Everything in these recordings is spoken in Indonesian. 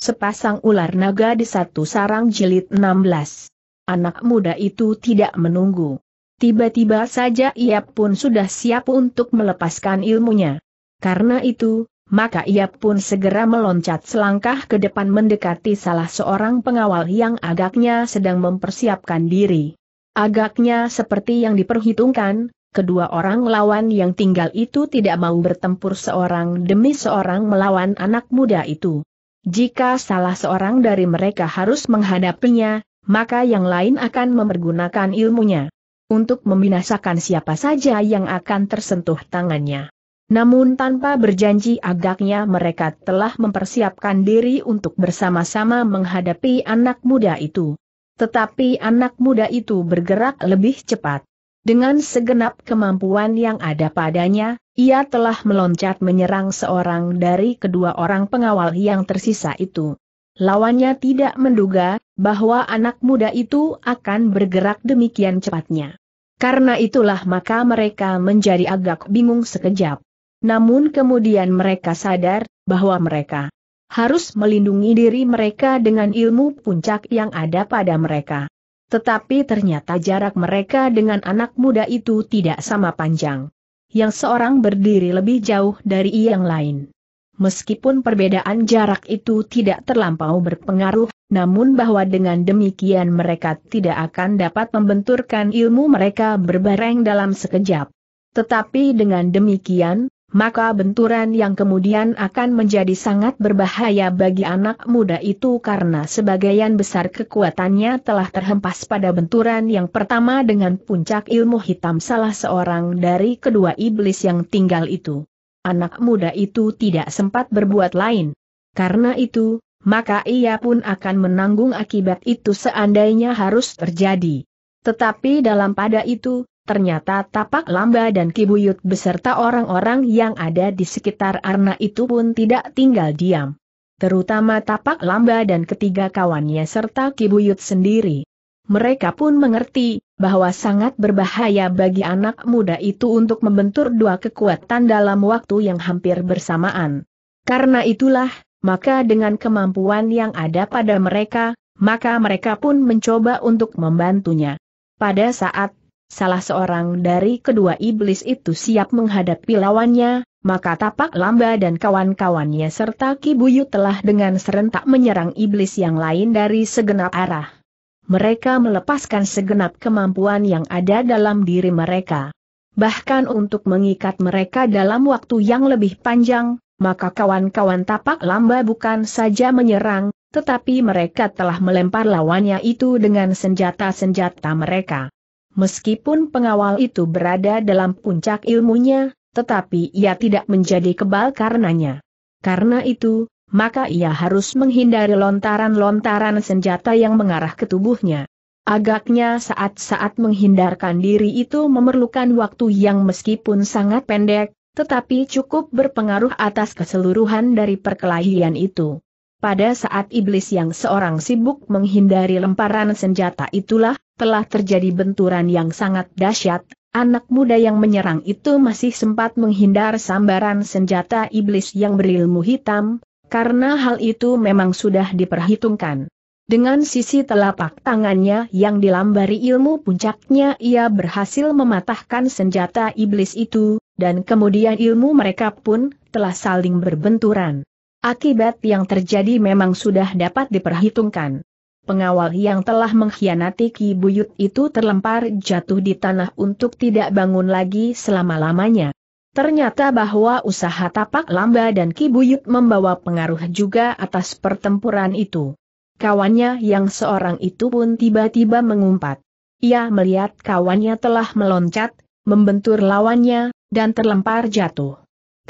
Sepasang ular naga di satu sarang jilid 16. Anak muda itu tidak menunggu. Tiba-tiba saja ia pun sudah siap untuk melepaskan ilmunya. Karena itu, maka ia pun segera meloncat selangkah ke depan mendekati salah seorang pengawal yang agaknya sedang mempersiapkan diri. Agaknya seperti yang diperhitungkan, kedua orang lawan yang tinggal itu tidak mau bertempur seorang demi seorang melawan anak muda itu. Jika salah seorang dari mereka harus menghadapinya, maka yang lain akan mempergunakan ilmunya untuk membinasakan siapa saja yang akan tersentuh tangannya. Namun tanpa berjanji agaknya mereka telah mempersiapkan diri untuk bersama-sama menghadapi anak muda itu. Tetapi anak muda itu bergerak lebih cepat. Dengan segenap kemampuan yang ada padanya, ia telah meloncat menyerang seorang dari kedua orang pengawal yang tersisa itu. Lawannya tidak menduga bahwa anak muda itu akan bergerak demikian cepatnya. Karena itulah maka mereka menjadi agak bingung sekejap. Namun kemudian mereka sadar bahwa mereka harus melindungi diri mereka dengan ilmu puncak yang ada pada mereka. Tetapi ternyata jarak mereka dengan anak muda itu tidak sama panjang. Yang seorang berdiri lebih jauh dari yang lain. Meskipun perbedaan jarak itu tidak terlampau berpengaruh, namun bahwa dengan demikian mereka tidak akan dapat membenturkan ilmu mereka berbareng dalam sekejap. Tetapi dengan demikian, maka benturan yang kemudian akan menjadi sangat berbahaya bagi anak muda itu karena sebagian besar kekuatannya telah terhempas pada benturan yang pertama dengan puncak ilmu hitam salah seorang dari kedua iblis yang tinggal itu. Anak muda itu tidak sempat berbuat lain. Karena itu, maka ia pun akan menanggung akibat itu seandainya harus terjadi. Tetapi dalam pada itu, Ternyata Tapak Lamba dan Kibuyut beserta orang-orang yang ada di sekitar Arna itu pun tidak tinggal diam. Terutama Tapak Lamba dan ketiga kawannya serta Kibuyut sendiri. Mereka pun mengerti bahwa sangat berbahaya bagi anak muda itu untuk membentur dua kekuatan dalam waktu yang hampir bersamaan. Karena itulah, maka dengan kemampuan yang ada pada mereka, maka mereka pun mencoba untuk membantunya. Pada saat salah seorang dari kedua iblis itu siap menghadapi lawannya, maka Tapak Lamba dan kawan-kawannya serta Kibuyu telah dengan serentak menyerang iblis yang lain dari segenap arah. Mereka melepaskan segenap kemampuan yang ada dalam diri mereka. Bahkan untuk mengikat mereka dalam waktu yang lebih panjang, maka kawan-kawan Tapak Lamba bukan saja menyerang, tetapi mereka telah melempar lawannya itu dengan senjata-senjata mereka. Meskipun pengawal itu berada dalam puncak ilmunya, tetapi ia tidak menjadi kebal karenanya. Karena itu, maka ia harus menghindari lontaran-lontaran senjata yang mengarah ke tubuhnya. Agaknya saat-saat menghindarkan diri itu memerlukan waktu yang meskipun sangat pendek, tetapi cukup berpengaruh atas keseluruhan dari perkelahian itu. Pada saat iblis yang seorang sibuk menghindari lemparan senjata itulah, telah terjadi benturan yang sangat dahsyat, anak muda yang menyerang itu masih sempat menghindar sambaran senjata iblis yang berilmu hitam, karena hal itu memang sudah diperhitungkan. Dengan sisi telapak tangannya yang dilambari ilmu puncaknya ia berhasil mematahkan senjata iblis itu, dan kemudian ilmu mereka pun telah saling berbenturan. Akibat yang terjadi memang sudah dapat diperhitungkan pengawal yang telah mengkhianati Ki Buyut itu terlempar jatuh di tanah untuk tidak bangun lagi selama-lamanya. Ternyata bahwa usaha tapak lamba dan Ki Buyut membawa pengaruh juga atas pertempuran itu. Kawannya yang seorang itu pun tiba-tiba mengumpat. Ia melihat kawannya telah meloncat, membentur lawannya, dan terlempar jatuh.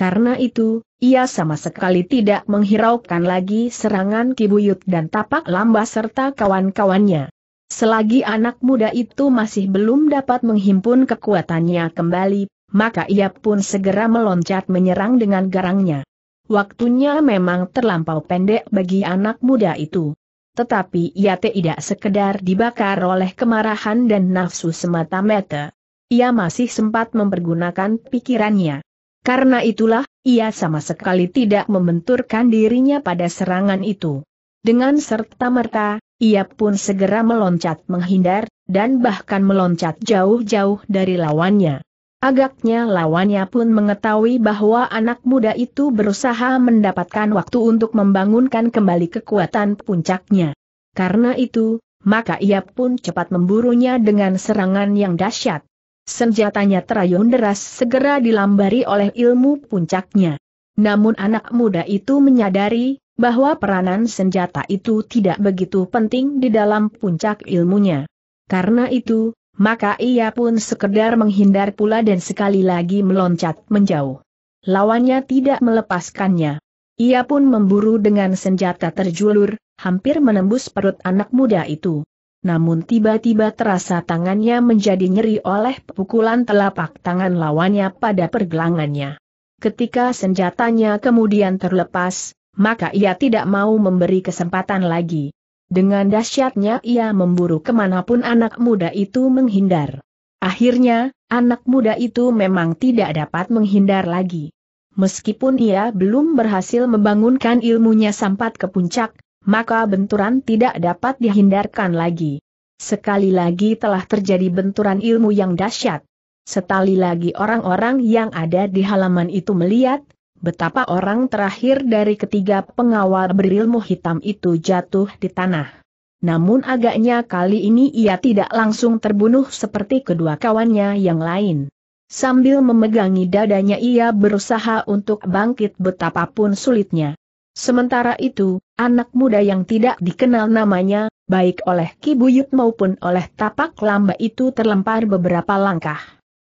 Karena itu, ia sama sekali tidak menghiraukan lagi serangan Kibuyut dan Tapak Lamba serta kawan-kawannya. Selagi anak muda itu masih belum dapat menghimpun kekuatannya kembali, maka ia pun segera meloncat menyerang dengan garangnya. Waktunya memang terlampau pendek bagi anak muda itu. Tetapi ia tidak sekedar dibakar oleh kemarahan dan nafsu semata-mata. Ia masih sempat mempergunakan pikirannya. Karena itulah, ia sama sekali tidak membenturkan dirinya pada serangan itu. Dengan serta-merta, ia pun segera meloncat menghindar, dan bahkan meloncat jauh-jauh dari lawannya. Agaknya lawannya pun mengetahui bahwa anak muda itu berusaha mendapatkan waktu untuk membangunkan kembali kekuatan puncaknya. Karena itu, maka ia pun cepat memburunya dengan serangan yang dahsyat. Senjatanya terayun deras segera dilambari oleh ilmu puncaknya. Namun anak muda itu menyadari, bahwa peranan senjata itu tidak begitu penting di dalam puncak ilmunya. Karena itu, maka ia pun sekedar menghindar pula dan sekali lagi meloncat menjauh. Lawannya tidak melepaskannya. Ia pun memburu dengan senjata terjulur, hampir menembus perut anak muda itu namun tiba-tiba terasa tangannya menjadi nyeri oleh pukulan telapak tangan lawannya pada pergelangannya. Ketika senjatanya kemudian terlepas, maka ia tidak mau memberi kesempatan lagi. Dengan dahsyatnya ia memburu kemanapun anak muda itu menghindar. Akhirnya, anak muda itu memang tidak dapat menghindar lagi. Meskipun ia belum berhasil membangunkan ilmunya sampai ke puncak, maka benturan tidak dapat dihindarkan lagi. Sekali lagi telah terjadi benturan ilmu yang dahsyat. Setali lagi orang-orang yang ada di halaman itu melihat, betapa orang terakhir dari ketiga pengawal berilmu hitam itu jatuh di tanah. Namun agaknya kali ini ia tidak langsung terbunuh seperti kedua kawannya yang lain. Sambil memegangi dadanya ia berusaha untuk bangkit betapapun sulitnya. Sementara itu, anak muda yang tidak dikenal namanya, baik oleh Kibuyut maupun oleh tapak lamba itu terlempar beberapa langkah.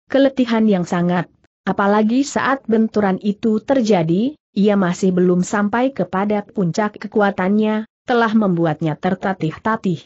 Keletihan yang sangat, apalagi saat benturan itu terjadi, ia masih belum sampai kepada puncak kekuatannya, telah membuatnya tertatih-tatih.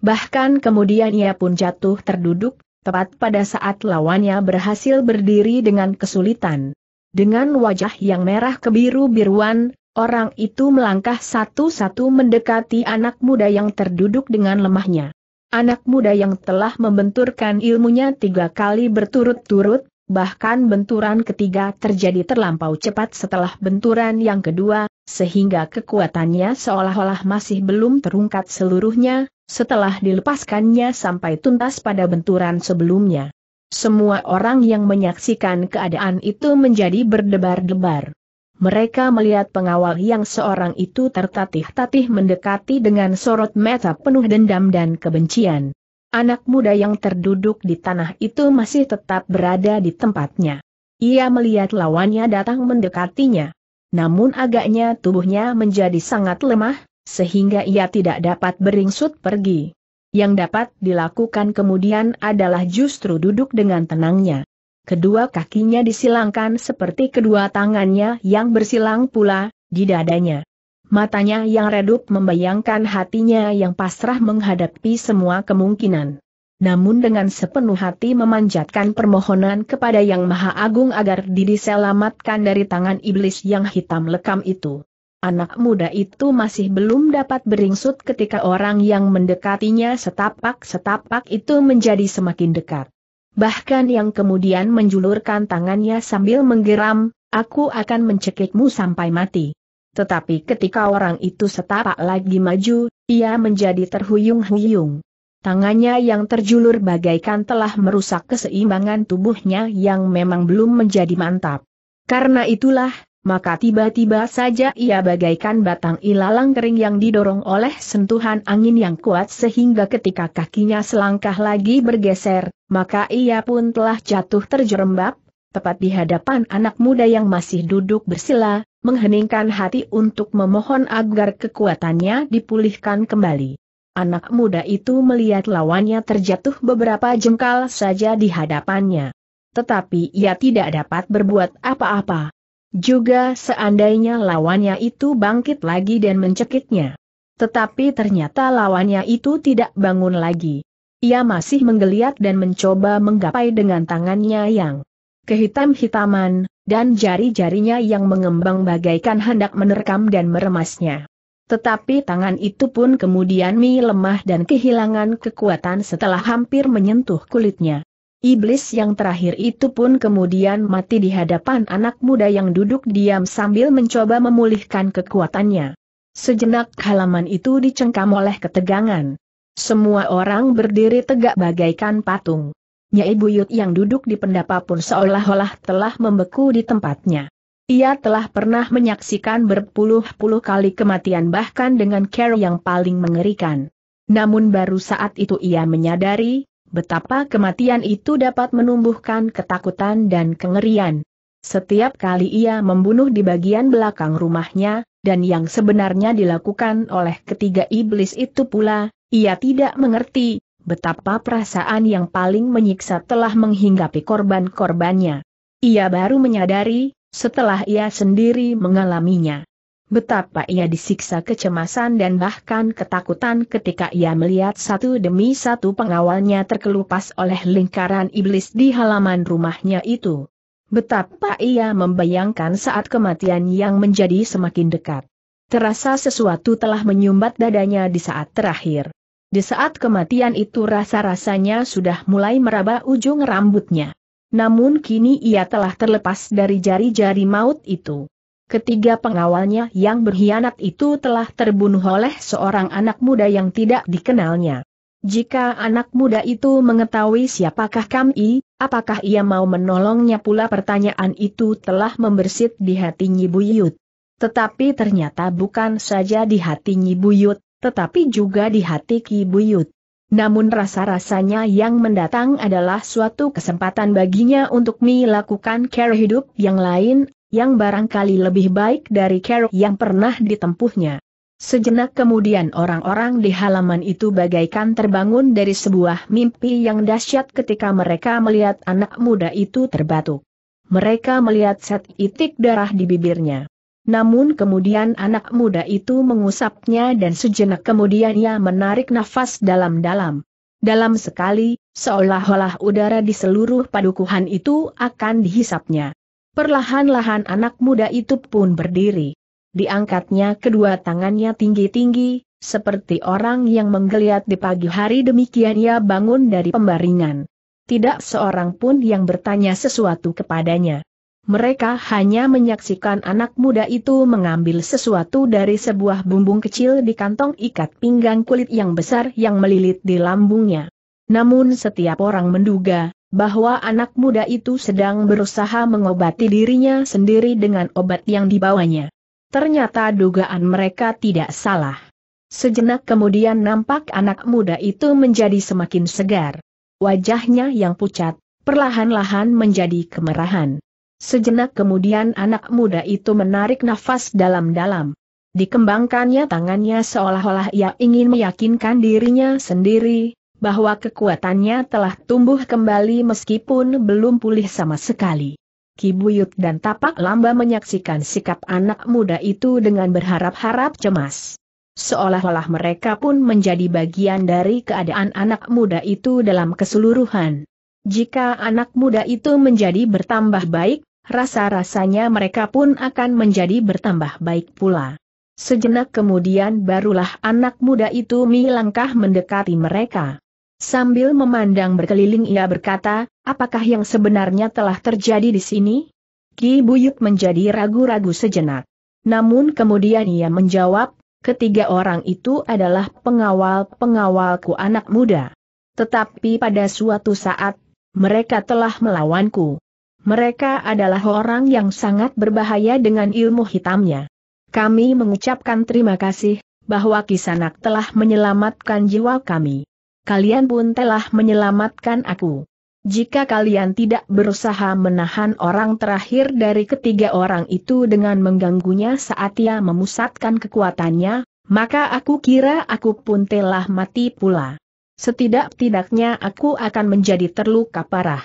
Bahkan kemudian ia pun jatuh terduduk, tepat pada saat lawannya berhasil berdiri dengan kesulitan. Dengan wajah yang merah kebiru-biruan, Orang itu melangkah satu-satu mendekati anak muda yang terduduk dengan lemahnya. Anak muda yang telah membenturkan ilmunya tiga kali berturut-turut, bahkan benturan ketiga terjadi terlampau cepat setelah benturan yang kedua, sehingga kekuatannya seolah-olah masih belum terungkat seluruhnya, setelah dilepaskannya sampai tuntas pada benturan sebelumnya. Semua orang yang menyaksikan keadaan itu menjadi berdebar-debar. Mereka melihat pengawal yang seorang itu tertatih-tatih mendekati dengan sorot mata penuh dendam dan kebencian. Anak muda yang terduduk di tanah itu masih tetap berada di tempatnya. Ia melihat lawannya datang mendekatinya. Namun agaknya tubuhnya menjadi sangat lemah, sehingga ia tidak dapat beringsut pergi. Yang dapat dilakukan kemudian adalah justru duduk dengan tenangnya kedua kakinya disilangkan seperti kedua tangannya yang bersilang pula, di dadanya. Matanya yang redup membayangkan hatinya yang pasrah menghadapi semua kemungkinan. Namun dengan sepenuh hati memanjatkan permohonan kepada Yang Maha Agung agar diri selamatkan dari tangan iblis yang hitam lekam itu. Anak muda itu masih belum dapat beringsut ketika orang yang mendekatinya setapak-setapak itu menjadi semakin dekat bahkan yang kemudian menjulurkan tangannya sambil menggeram, aku akan mencekikmu sampai mati. Tetapi ketika orang itu setapak lagi maju, ia menjadi terhuyung-huyung. Tangannya yang terjulur bagaikan telah merusak keseimbangan tubuhnya yang memang belum menjadi mantap. Karena itulah, maka tiba-tiba saja ia bagaikan batang ilalang kering yang didorong oleh sentuhan angin yang kuat sehingga ketika kakinya selangkah lagi bergeser, maka ia pun telah jatuh terjerembab, tepat di hadapan anak muda yang masih duduk bersila, mengheningkan hati untuk memohon agar kekuatannya dipulihkan kembali. Anak muda itu melihat lawannya terjatuh beberapa jengkal saja di hadapannya. Tetapi ia tidak dapat berbuat apa-apa. Juga seandainya lawannya itu bangkit lagi dan mencekiknya. Tetapi ternyata lawannya itu tidak bangun lagi. Ia masih menggeliat dan mencoba menggapai dengan tangannya yang kehitam-hitaman, dan jari-jarinya yang mengembang bagaikan hendak menerkam dan meremasnya. Tetapi tangan itu pun kemudian mi lemah dan kehilangan kekuatan setelah hampir menyentuh kulitnya. Iblis yang terakhir itu pun kemudian mati di hadapan anak muda yang duduk diam sambil mencoba memulihkan kekuatannya. Sejenak halaman itu dicengkam oleh ketegangan. Semua orang berdiri tegak bagaikan patung. Nyai Buyut yang duduk di pendapa pun seolah-olah telah membeku di tempatnya. Ia telah pernah menyaksikan berpuluh-puluh kali kematian bahkan dengan care yang paling mengerikan. Namun baru saat itu ia menyadari, Betapa kematian itu dapat menumbuhkan ketakutan dan kengerian. Setiap kali ia membunuh di bagian belakang rumahnya, dan yang sebenarnya dilakukan oleh ketiga iblis itu pula, ia tidak mengerti betapa perasaan yang paling menyiksa telah menghinggapi korban-korbannya. Ia baru menyadari setelah ia sendiri mengalaminya. Betapa ia disiksa kecemasan dan bahkan ketakutan ketika ia melihat satu demi satu pengawalnya terkelupas oleh lingkaran iblis di halaman rumahnya itu. Betapa ia membayangkan saat kematian yang menjadi semakin dekat. Terasa sesuatu telah menyumbat dadanya di saat terakhir. Di saat kematian itu rasa-rasanya sudah mulai meraba ujung rambutnya. Namun kini ia telah terlepas dari jari-jari maut itu. Ketiga pengawalnya yang berkhianat itu telah terbunuh oleh seorang anak muda yang tidak dikenalnya. Jika anak muda itu mengetahui siapakah kami, apakah ia mau menolongnya pula pertanyaan itu telah membersit di hati Buyut. Tetapi ternyata bukan saja di hati Buyut, tetapi juga di hati Ki Buyut. Namun rasa-rasanya yang mendatang adalah suatu kesempatan baginya untuk melakukan cara hidup yang lain, yang barangkali lebih baik dari kerok yang pernah ditempuhnya. Sejenak kemudian orang-orang di halaman itu bagaikan terbangun dari sebuah mimpi yang dahsyat ketika mereka melihat anak muda itu terbatuk. Mereka melihat set itik darah di bibirnya. Namun kemudian anak muda itu mengusapnya dan sejenak kemudian ia menarik nafas dalam-dalam. Dalam sekali, seolah-olah udara di seluruh padukuhan itu akan dihisapnya. Perlahan-lahan anak muda itu pun berdiri. Diangkatnya kedua tangannya tinggi-tinggi, seperti orang yang menggeliat di pagi hari demikian ia bangun dari pembaringan. Tidak seorang pun yang bertanya sesuatu kepadanya. Mereka hanya menyaksikan anak muda itu mengambil sesuatu dari sebuah bumbung kecil di kantong ikat pinggang kulit yang besar yang melilit di lambungnya. Namun setiap orang menduga, bahwa anak muda itu sedang berusaha mengobati dirinya sendiri dengan obat yang dibawanya. Ternyata dugaan mereka tidak salah. Sejenak kemudian nampak anak muda itu menjadi semakin segar. Wajahnya yang pucat, perlahan-lahan menjadi kemerahan. Sejenak kemudian anak muda itu menarik nafas dalam-dalam. Dikembangkannya tangannya seolah-olah ia ingin meyakinkan dirinya sendiri, bahwa kekuatannya telah tumbuh kembali meskipun belum pulih sama sekali. Kibuyut dan Tapak Lamba menyaksikan sikap anak muda itu dengan berharap-harap cemas. Seolah-olah mereka pun menjadi bagian dari keadaan anak muda itu dalam keseluruhan. Jika anak muda itu menjadi bertambah baik, rasa-rasanya mereka pun akan menjadi bertambah baik pula. Sejenak kemudian barulah anak muda itu melangkah mendekati mereka. Sambil memandang berkeliling ia berkata, apakah yang sebenarnya telah terjadi di sini? Ki Buyuk menjadi ragu-ragu sejenak. Namun kemudian ia menjawab, ketiga orang itu adalah pengawal-pengawalku anak muda. Tetapi pada suatu saat, mereka telah melawanku. Mereka adalah orang yang sangat berbahaya dengan ilmu hitamnya. Kami mengucapkan terima kasih, bahwa Kisanak telah menyelamatkan jiwa kami kalian pun telah menyelamatkan aku. Jika kalian tidak berusaha menahan orang terakhir dari ketiga orang itu dengan mengganggunya saat ia memusatkan kekuatannya, maka aku kira aku pun telah mati pula. Setidak-tidaknya aku akan menjadi terluka parah.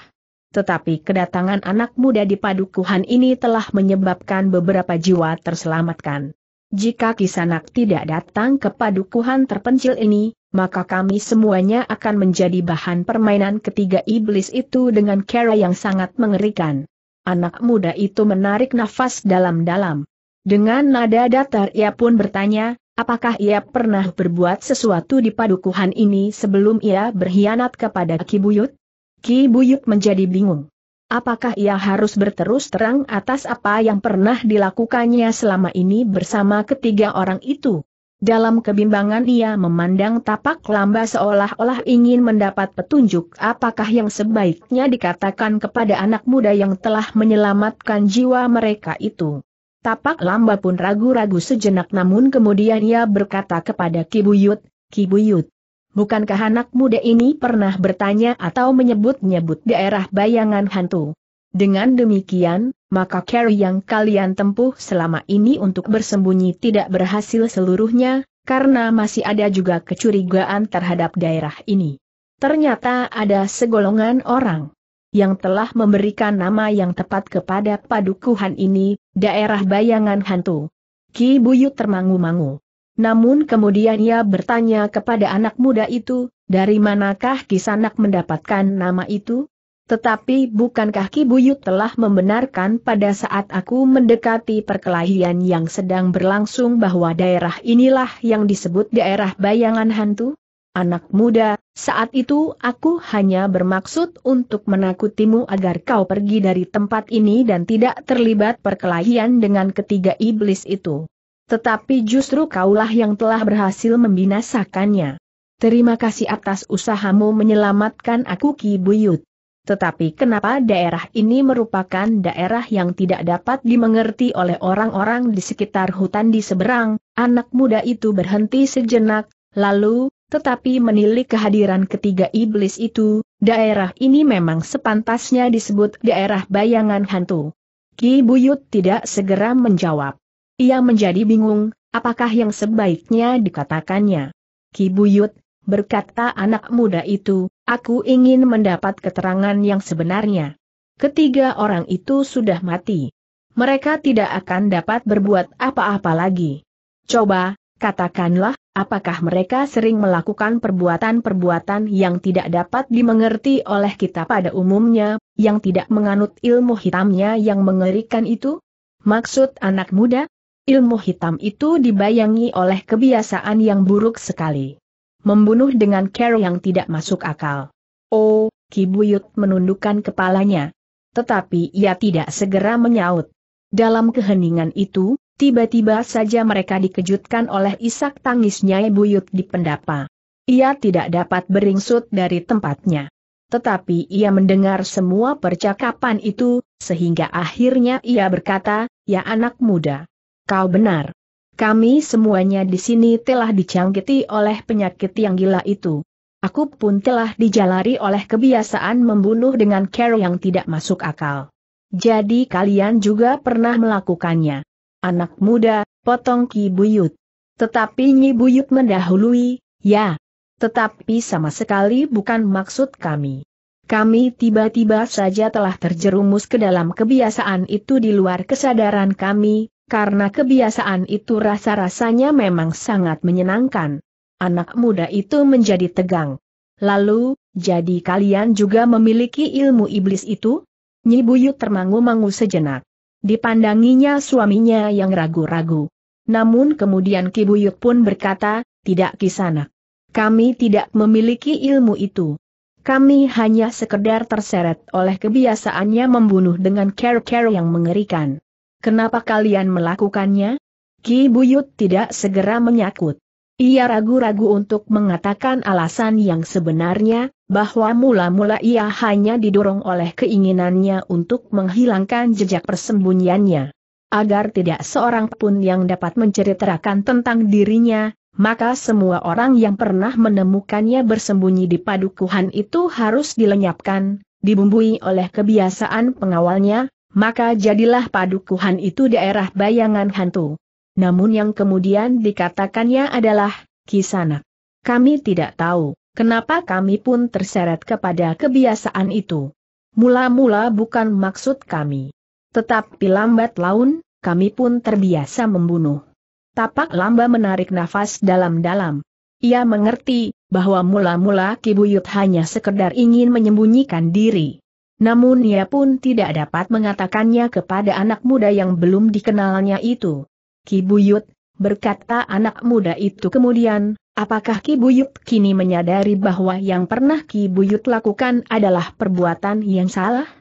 Tetapi kedatangan anak muda di padukuhan ini telah menyebabkan beberapa jiwa terselamatkan. Jika Kisanak tidak datang ke padukuhan terpencil ini, maka kami semuanya akan menjadi bahan permainan ketiga iblis itu dengan cara yang sangat mengerikan. Anak muda itu menarik nafas dalam-dalam. Dengan nada datar ia pun bertanya, apakah ia pernah berbuat sesuatu di padukuhan ini sebelum ia berkhianat kepada Ki Buyut? Ki Buyut menjadi bingung. Apakah ia harus berterus terang atas apa yang pernah dilakukannya selama ini bersama ketiga orang itu? Dalam kebimbangan ia memandang tapak lamba seolah-olah ingin mendapat petunjuk apakah yang sebaiknya dikatakan kepada anak muda yang telah menyelamatkan jiwa mereka itu. Tapak lamba pun ragu-ragu sejenak namun kemudian ia berkata kepada Kibuyut, Kibuyut, bukankah anak muda ini pernah bertanya atau menyebut-nyebut daerah bayangan hantu? Dengan demikian, maka carry yang kalian tempuh selama ini untuk bersembunyi tidak berhasil seluruhnya, karena masih ada juga kecurigaan terhadap daerah ini. Ternyata ada segolongan orang yang telah memberikan nama yang tepat kepada padukuhan ini, daerah bayangan hantu. Ki Buyut termangu-mangu. Namun kemudian ia bertanya kepada anak muda itu, dari manakah Kisanak mendapatkan nama itu? Tetapi bukankah Ki Buyut telah membenarkan pada saat aku mendekati perkelahian yang sedang berlangsung bahwa daerah inilah yang disebut daerah bayangan hantu? Anak muda, saat itu aku hanya bermaksud untuk menakutimu agar kau pergi dari tempat ini dan tidak terlibat perkelahian dengan ketiga iblis itu. Tetapi justru kaulah yang telah berhasil membinasakannya. Terima kasih atas usahamu menyelamatkan aku Ki Buyut. Tetapi kenapa daerah ini merupakan daerah yang tidak dapat dimengerti oleh orang-orang di sekitar hutan di seberang, anak muda itu berhenti sejenak, lalu, tetapi menilik kehadiran ketiga iblis itu, daerah ini memang sepantasnya disebut daerah bayangan hantu. Ki Buyut tidak segera menjawab. Ia menjadi bingung, apakah yang sebaiknya dikatakannya. Ki Buyut, berkata anak muda itu, aku ingin mendapat keterangan yang sebenarnya. Ketiga orang itu sudah mati. Mereka tidak akan dapat berbuat apa-apa lagi. Coba, katakanlah, apakah mereka sering melakukan perbuatan-perbuatan yang tidak dapat dimengerti oleh kita pada umumnya, yang tidak menganut ilmu hitamnya yang mengerikan itu? Maksud anak muda? Ilmu hitam itu dibayangi oleh kebiasaan yang buruk sekali. Membunuh dengan cara yang tidak masuk akal. Oh, Kibuyut menundukkan kepalanya. Tetapi ia tidak segera menyaut. Dalam keheningan itu, tiba-tiba saja mereka dikejutkan oleh isak tangisnya Buyut di pendapa. Ia tidak dapat beringsut dari tempatnya. Tetapi ia mendengar semua percakapan itu, sehingga akhirnya ia berkata, Ya anak muda, kau benar. Kami semuanya di sini telah dicangkiti oleh penyakit yang gila itu. Aku pun telah dijalari oleh kebiasaan membunuh dengan cara yang tidak masuk akal. Jadi kalian juga pernah melakukannya. Anak muda, potong Ki Buyut. Tetapi Nyi Buyut mendahului, ya. Tetapi sama sekali bukan maksud kami. Kami tiba-tiba saja telah terjerumus ke dalam kebiasaan itu di luar kesadaran kami, karena kebiasaan itu rasa-rasanya memang sangat menyenangkan. Anak muda itu menjadi tegang. Lalu, jadi kalian juga memiliki ilmu iblis itu? Nyi Buyut termangu-mangu sejenak. Dipandanginya suaminya yang ragu-ragu. Namun kemudian Ki Buyut pun berkata, tidak kisana. Kami tidak memiliki ilmu itu. Kami hanya sekedar terseret oleh kebiasaannya membunuh dengan care-care yang mengerikan. Kenapa kalian melakukannya? Ki Buyut tidak segera menyakut. Ia ragu-ragu untuk mengatakan alasan yang sebenarnya, bahwa mula-mula ia hanya didorong oleh keinginannya untuk menghilangkan jejak persembunyiannya. Agar tidak seorang pun yang dapat menceritakan tentang dirinya, maka semua orang yang pernah menemukannya bersembunyi di padukuhan itu harus dilenyapkan, dibumbui oleh kebiasaan pengawalnya, maka jadilah padukuhan itu daerah bayangan hantu. Namun yang kemudian dikatakannya adalah, kisanak. Kami tidak tahu, kenapa kami pun terseret kepada kebiasaan itu. Mula-mula bukan maksud kami. Tetapi lambat laun, kami pun terbiasa membunuh. Tapak lamba menarik nafas dalam-dalam. Ia mengerti, bahwa mula-mula Kibuyut hanya sekedar ingin menyembunyikan diri. Namun ia pun tidak dapat mengatakannya kepada anak muda yang belum dikenalnya itu. Kibuyut, berkata anak muda itu kemudian, apakah Kibuyut kini menyadari bahwa yang pernah Kibuyut lakukan adalah perbuatan yang salah?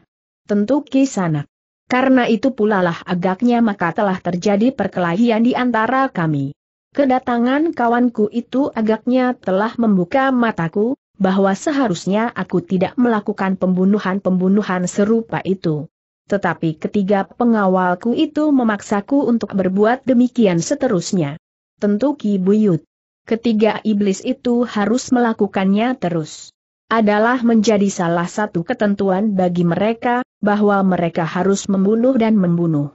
Tentu Sanak. Karena itu pula lah agaknya maka telah terjadi perkelahian di antara kami. Kedatangan kawanku itu agaknya telah membuka mataku, bahwa seharusnya aku tidak melakukan pembunuhan-pembunuhan serupa itu. Tetapi ketiga pengawalku itu memaksaku untuk berbuat demikian seterusnya. Tentu Ki Buyut. Ketiga iblis itu harus melakukannya terus. Adalah menjadi salah satu ketentuan bagi mereka, bahwa mereka harus membunuh dan membunuh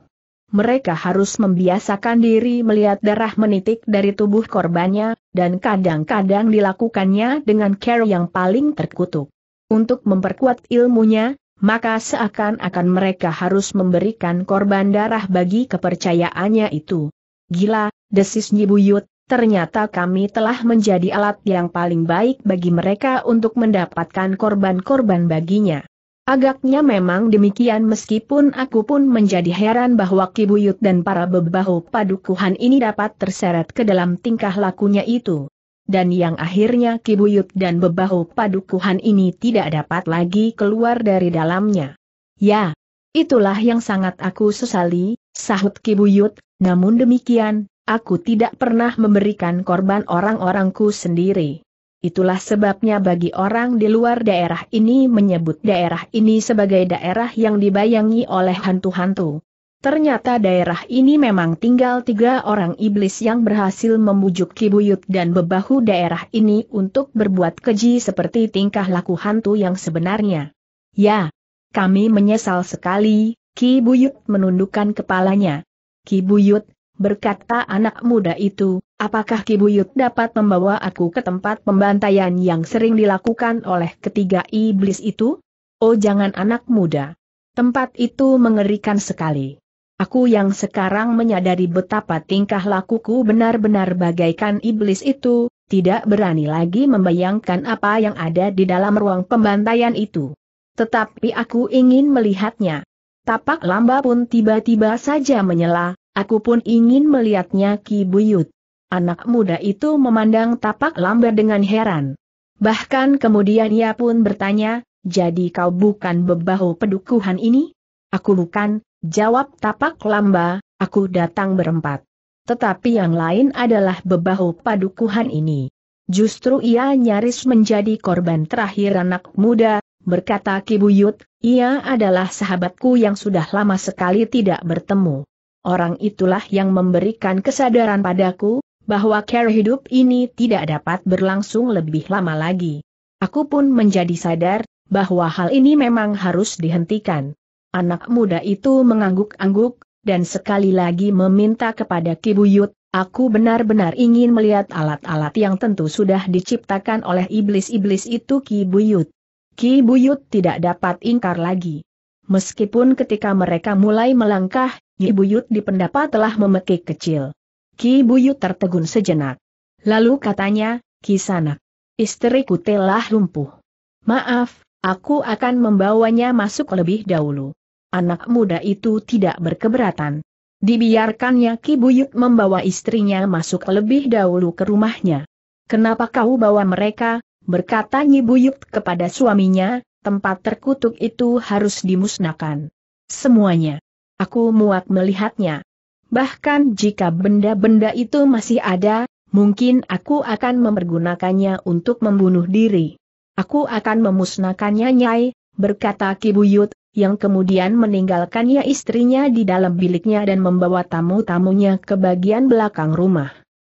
mereka harus membiasakan diri melihat darah menitik dari tubuh korbannya, dan kadang-kadang dilakukannya dengan care yang paling terkutuk. Untuk memperkuat ilmunya, maka seakan-akan mereka harus memberikan korban darah bagi kepercayaannya itu. Gila, desis Nyibuyut, ternyata kami telah menjadi alat yang paling baik bagi mereka untuk mendapatkan korban-korban baginya. Agaknya memang demikian meskipun aku pun menjadi heran bahwa Kibuyut dan para bebahu padukuhan ini dapat terseret ke dalam tingkah lakunya itu. Dan yang akhirnya Kibuyut dan bebahu padukuhan ini tidak dapat lagi keluar dari dalamnya. Ya, itulah yang sangat aku sesali, sahut Kibuyut, namun demikian, aku tidak pernah memberikan korban orang-orangku sendiri. Itulah sebabnya bagi orang di luar daerah ini menyebut daerah ini sebagai daerah yang dibayangi oleh hantu-hantu. Ternyata daerah ini memang tinggal tiga orang iblis yang berhasil membujuk Kibuyut dan bebahu daerah ini untuk berbuat keji seperti tingkah laku hantu yang sebenarnya. Ya, kami menyesal sekali, Kibuyut menundukkan kepalanya. Kibuyut, berkata anak muda itu, Apakah Kibuyut dapat membawa aku ke tempat pembantaian yang sering dilakukan oleh ketiga iblis itu? Oh jangan anak muda. Tempat itu mengerikan sekali. Aku yang sekarang menyadari betapa tingkah lakuku benar-benar bagaikan iblis itu, tidak berani lagi membayangkan apa yang ada di dalam ruang pembantaian itu. Tetapi aku ingin melihatnya. Tapak lamba pun tiba-tiba saja menyela, aku pun ingin melihatnya kibuyut. Anak muda itu memandang tapak lambat dengan heran. Bahkan kemudian ia pun bertanya, jadi kau bukan bebahu pedukuhan ini? Aku bukan, jawab tapak lamba, aku datang berempat. Tetapi yang lain adalah bebahu padukuhan ini. Justru ia nyaris menjadi korban terakhir anak muda, berkata Kibuyut, ia adalah sahabatku yang sudah lama sekali tidak bertemu. Orang itulah yang memberikan kesadaran padaku, bahwa cara hidup ini tidak dapat berlangsung lebih lama lagi. Aku pun menjadi sadar, bahwa hal ini memang harus dihentikan. Anak muda itu mengangguk-angguk, dan sekali lagi meminta kepada Kibuyut, aku benar-benar ingin melihat alat-alat yang tentu sudah diciptakan oleh iblis-iblis itu Kibuyut. Kibuyut tidak dapat ingkar lagi. Meskipun ketika mereka mulai melangkah, Kibuyut dipendapat telah memekik kecil. Ki Buyut tertegun sejenak. Lalu katanya, Ki Sanak, istriku telah lumpuh. Maaf, aku akan membawanya masuk lebih dahulu. Anak muda itu tidak berkeberatan. Dibiarkannya Ki Buyut membawa istrinya masuk lebih dahulu ke rumahnya. Kenapa kau bawa mereka, berkata Nyi Buyut kepada suaminya, tempat terkutuk itu harus dimusnahkan. Semuanya. Aku muak melihatnya. Bahkan jika benda-benda itu masih ada, mungkin aku akan mempergunakannya untuk membunuh diri. Aku akan memusnahkannya Nyai, berkata Kibuyut, yang kemudian meninggalkannya istrinya di dalam biliknya dan membawa tamu-tamunya ke bagian belakang rumah.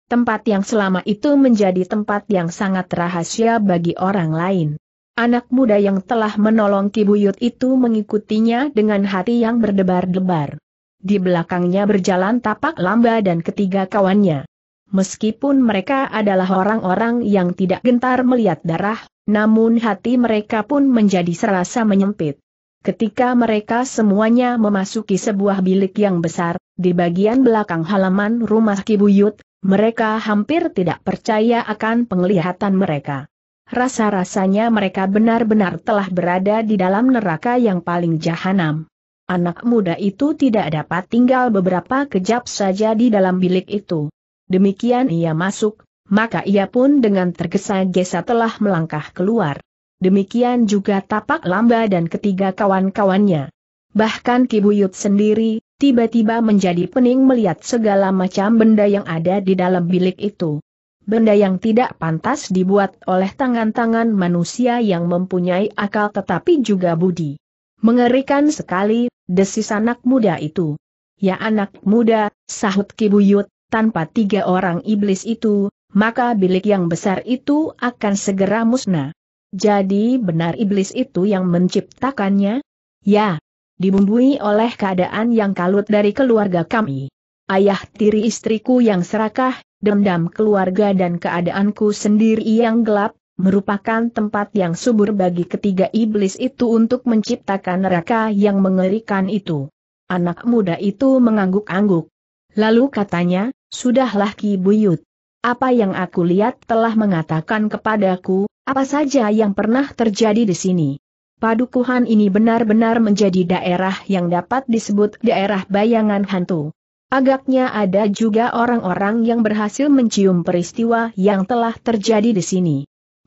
Tempat yang selama itu menjadi tempat yang sangat rahasia bagi orang lain. Anak muda yang telah menolong Kibuyut itu mengikutinya dengan hati yang berdebar-debar. Di belakangnya berjalan tapak lamba dan ketiga kawannya. Meskipun mereka adalah orang-orang yang tidak gentar melihat darah, namun hati mereka pun menjadi serasa menyempit. Ketika mereka semuanya memasuki sebuah bilik yang besar, di bagian belakang halaman rumah Kibuyut, mereka hampir tidak percaya akan penglihatan mereka. Rasa-rasanya mereka benar-benar telah berada di dalam neraka yang paling jahanam. Anak muda itu tidak dapat tinggal beberapa kejap saja di dalam bilik itu. Demikian ia masuk, maka ia pun dengan tergesa-gesa telah melangkah keluar. Demikian juga tapak lamba dan ketiga kawan-kawannya. Bahkan Kibuyut sendiri, tiba-tiba menjadi pening melihat segala macam benda yang ada di dalam bilik itu. Benda yang tidak pantas dibuat oleh tangan-tangan manusia yang mempunyai akal tetapi juga budi. Mengerikan sekali, desis anak muda itu. Ya anak muda, sahut Kibuyut, tanpa tiga orang iblis itu, maka bilik yang besar itu akan segera musnah. Jadi benar iblis itu yang menciptakannya? Ya, dibumbui oleh keadaan yang kalut dari keluarga kami. Ayah tiri istriku yang serakah, dendam keluarga dan keadaanku sendiri yang gelap, merupakan tempat yang subur bagi ketiga iblis itu untuk menciptakan neraka yang mengerikan itu. Anak muda itu mengangguk-angguk. Lalu katanya, Sudahlah Ki Buyut. Apa yang aku lihat telah mengatakan kepadaku, apa saja yang pernah terjadi di sini. Padukuhan ini benar-benar menjadi daerah yang dapat disebut daerah bayangan hantu. Agaknya ada juga orang-orang yang berhasil mencium peristiwa yang telah terjadi di sini.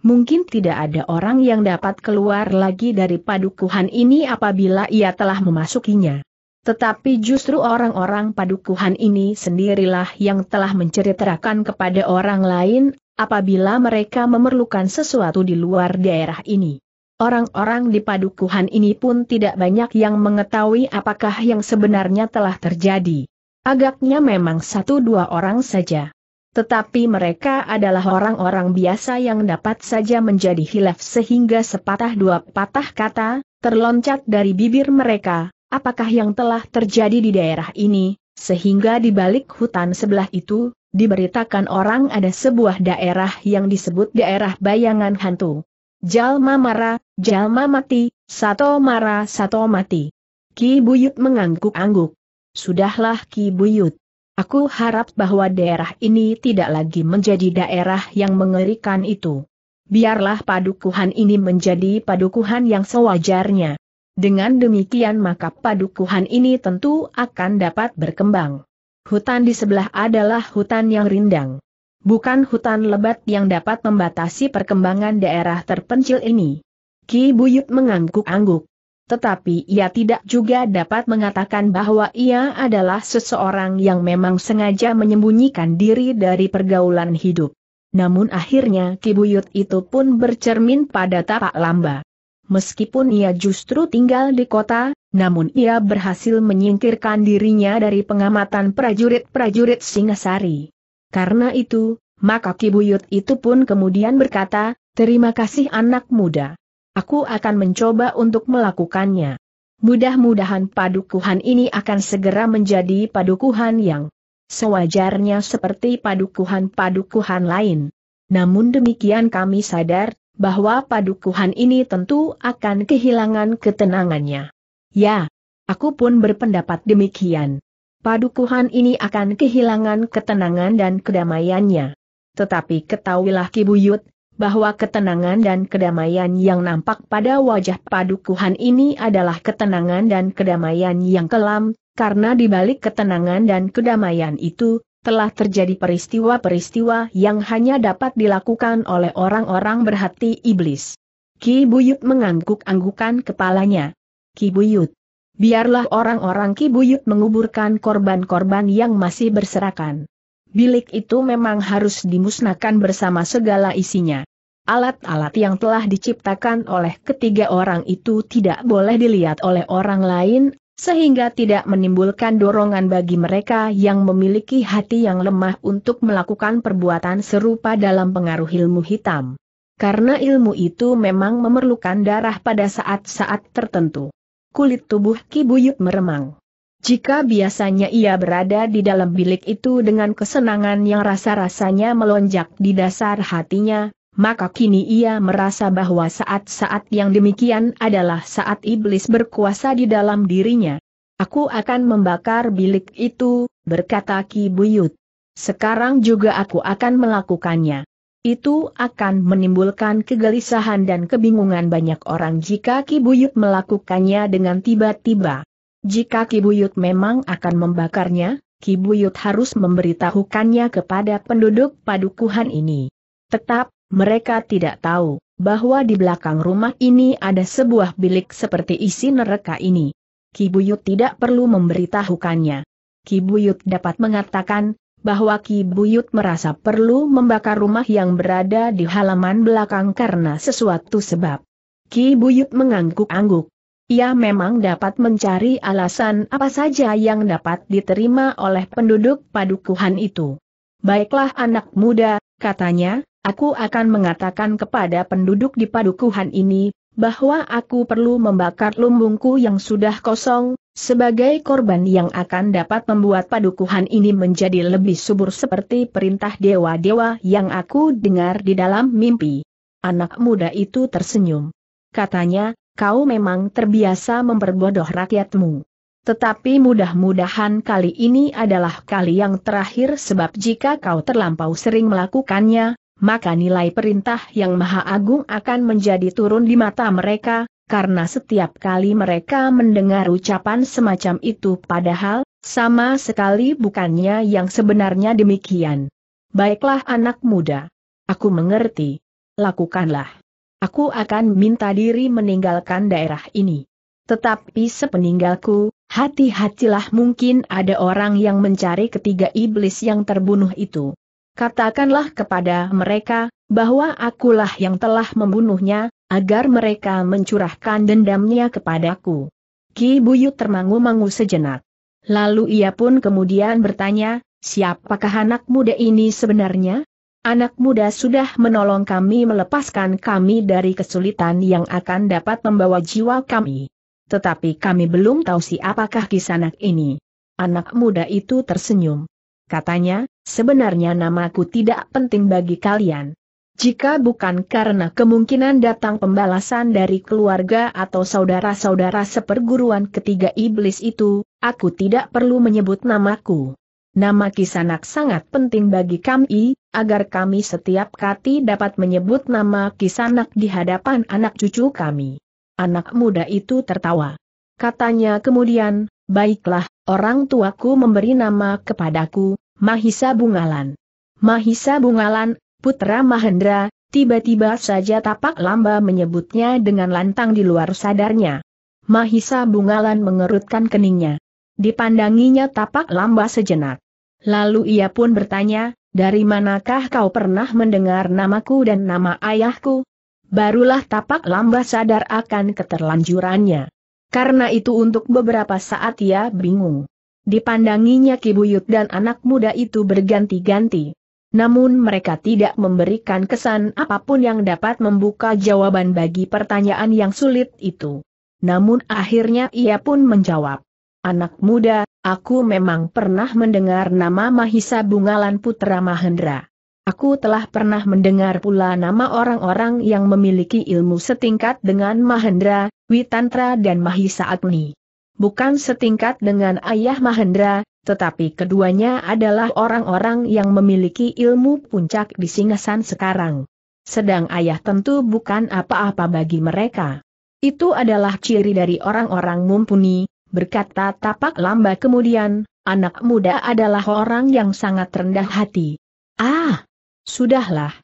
Mungkin tidak ada orang yang dapat keluar lagi dari padukuhan ini apabila ia telah memasukinya. Tetapi justru orang-orang padukuhan ini sendirilah yang telah menceritakan kepada orang lain, apabila mereka memerlukan sesuatu di luar daerah ini. Orang-orang di padukuhan ini pun tidak banyak yang mengetahui apakah yang sebenarnya telah terjadi. Agaknya memang satu dua orang saja. Tetapi mereka adalah orang-orang biasa yang dapat saja menjadi hilaf sehingga sepatah dua patah kata, terloncat dari bibir mereka, apakah yang telah terjadi di daerah ini, sehingga di balik hutan sebelah itu, diberitakan orang ada sebuah daerah yang disebut daerah bayangan hantu. Jalma mara, jalma mati, sato mara sato mati. Ki Buyut mengangguk-angguk. Sudahlah Ki Buyut. Aku harap bahwa daerah ini tidak lagi menjadi daerah yang mengerikan itu. Biarlah padukuhan ini menjadi padukuhan yang sewajarnya. Dengan demikian maka padukuhan ini tentu akan dapat berkembang. Hutan di sebelah adalah hutan yang rindang. Bukan hutan lebat yang dapat membatasi perkembangan daerah terpencil ini. Ki Buyut mengangguk-angguk tetapi ia tidak juga dapat mengatakan bahwa ia adalah seseorang yang memang sengaja menyembunyikan diri dari pergaulan hidup. Namun akhirnya Kibuyut itu pun bercermin pada tapak lamba. Meskipun ia justru tinggal di kota, namun ia berhasil menyingkirkan dirinya dari pengamatan prajurit-prajurit Singasari. Karena itu, maka Kibuyut itu pun kemudian berkata, Terima kasih anak muda. Aku akan mencoba untuk melakukannya. Mudah-mudahan padukuhan ini akan segera menjadi padukuhan yang sewajarnya seperti padukuhan-padukuhan lain. Namun demikian kami sadar bahwa padukuhan ini tentu akan kehilangan ketenangannya. Ya, aku pun berpendapat demikian. Padukuhan ini akan kehilangan ketenangan dan kedamaiannya. Tetapi ketahuilah Kibuyut, bahwa ketenangan dan kedamaian yang nampak pada wajah padukuhan ini adalah ketenangan dan kedamaian yang kelam, karena di balik ketenangan dan kedamaian itu, telah terjadi peristiwa-peristiwa yang hanya dapat dilakukan oleh orang-orang berhati iblis. Ki Buyut mengangguk-anggukan kepalanya. Ki Buyut. Biarlah orang-orang Ki Buyut menguburkan korban-korban yang masih berserakan bilik itu memang harus dimusnahkan bersama segala isinya. Alat-alat yang telah diciptakan oleh ketiga orang itu tidak boleh dilihat oleh orang lain, sehingga tidak menimbulkan dorongan bagi mereka yang memiliki hati yang lemah untuk melakukan perbuatan serupa dalam pengaruh ilmu hitam. Karena ilmu itu memang memerlukan darah pada saat-saat tertentu. Kulit tubuh Kibuyut meremang. Jika biasanya ia berada di dalam bilik itu dengan kesenangan yang rasa-rasanya melonjak di dasar hatinya, maka kini ia merasa bahwa saat-saat yang demikian adalah saat iblis berkuasa di dalam dirinya. Aku akan membakar bilik itu, berkata Ki Buyut. Sekarang juga aku akan melakukannya. Itu akan menimbulkan kegelisahan dan kebingungan banyak orang jika Ki Buyut melakukannya dengan tiba-tiba. Jika Kibuyut memang akan membakarnya, Kibuyut harus memberitahukannya kepada penduduk padukuhan ini. Tetap, mereka tidak tahu bahwa di belakang rumah ini ada sebuah bilik seperti isi neraka ini. Kibuyut tidak perlu memberitahukannya. Kibuyut dapat mengatakan, bahwa Kibuyut merasa perlu membakar rumah yang berada di halaman belakang karena sesuatu sebab. Kibuyut mengangguk-angguk. Ia memang dapat mencari alasan apa saja yang dapat diterima oleh penduduk padukuhan itu. Baiklah anak muda, katanya, aku akan mengatakan kepada penduduk di padukuhan ini, bahwa aku perlu membakar lumbungku yang sudah kosong, sebagai korban yang akan dapat membuat padukuhan ini menjadi lebih subur seperti perintah dewa-dewa yang aku dengar di dalam mimpi. Anak muda itu tersenyum. Katanya, kau memang terbiasa memperbodoh rakyatmu. Tetapi mudah-mudahan kali ini adalah kali yang terakhir sebab jika kau terlampau sering melakukannya, maka nilai perintah yang maha agung akan menjadi turun di mata mereka, karena setiap kali mereka mendengar ucapan semacam itu padahal, sama sekali bukannya yang sebenarnya demikian. Baiklah anak muda. Aku mengerti. Lakukanlah aku akan minta diri meninggalkan daerah ini. Tetapi sepeninggalku, hati-hatilah mungkin ada orang yang mencari ketiga iblis yang terbunuh itu. Katakanlah kepada mereka, bahwa akulah yang telah membunuhnya, agar mereka mencurahkan dendamnya kepadaku. Ki Buyut termangu-mangu sejenak. Lalu ia pun kemudian bertanya, siapakah anak muda ini sebenarnya? Anak muda sudah menolong kami melepaskan kami dari kesulitan yang akan dapat membawa jiwa kami. Tetapi kami belum tahu siapakah kisanak ini. Anak muda itu tersenyum. Katanya, sebenarnya namaku tidak penting bagi kalian. Jika bukan karena kemungkinan datang pembalasan dari keluarga atau saudara-saudara seperguruan ketiga iblis itu, aku tidak perlu menyebut namaku. Nama Kisanak sangat penting bagi kami, agar kami setiap kati dapat menyebut nama Kisanak di hadapan anak cucu kami. Anak muda itu tertawa. Katanya kemudian, baiklah, orang tuaku memberi nama kepadaku, Mahisa Bungalan. Mahisa Bungalan, putra Mahendra, tiba-tiba saja tapak lamba menyebutnya dengan lantang di luar sadarnya. Mahisa Bungalan mengerutkan keningnya. Dipandanginya tapak lamba sejenak. Lalu ia pun bertanya, dari manakah kau pernah mendengar namaku dan nama ayahku? Barulah tapak lamba sadar akan keterlanjurannya. Karena itu untuk beberapa saat ia bingung. Dipandanginya Kibuyut dan anak muda itu berganti-ganti. Namun mereka tidak memberikan kesan apapun yang dapat membuka jawaban bagi pertanyaan yang sulit itu. Namun akhirnya ia pun menjawab. Anak muda, Aku memang pernah mendengar nama Mahisa Bungalan Putra Mahendra. Aku telah pernah mendengar pula nama orang-orang yang memiliki ilmu setingkat dengan Mahendra, Witantra dan Mahisa Agni. Bukan setingkat dengan ayah Mahendra, tetapi keduanya adalah orang-orang yang memiliki ilmu puncak di Singasan sekarang. Sedang ayah tentu bukan apa-apa bagi mereka. Itu adalah ciri dari orang-orang mumpuni, berkata tapak lamba kemudian, anak muda adalah orang yang sangat rendah hati. Ah, sudahlah.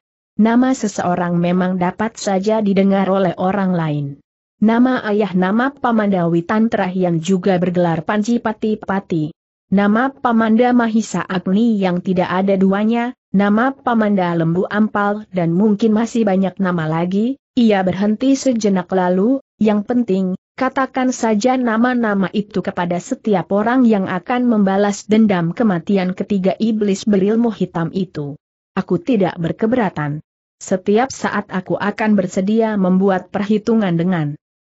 Nama seseorang memang dapat saja didengar oleh orang lain. Nama ayah nama Pamandawi Tantra yang juga bergelar Panji Pati Pati. Nama Pamanda Mahisa Agni yang tidak ada duanya, nama Pamanda Lembu Ampal dan mungkin masih banyak nama lagi, ia berhenti sejenak lalu, yang penting, Katakan saja nama-nama itu kepada setiap orang yang akan membalas dendam kematian ketiga iblis berilmu hitam itu. Aku tidak berkeberatan. Setiap saat aku akan bersedia membuat perhitungan dengan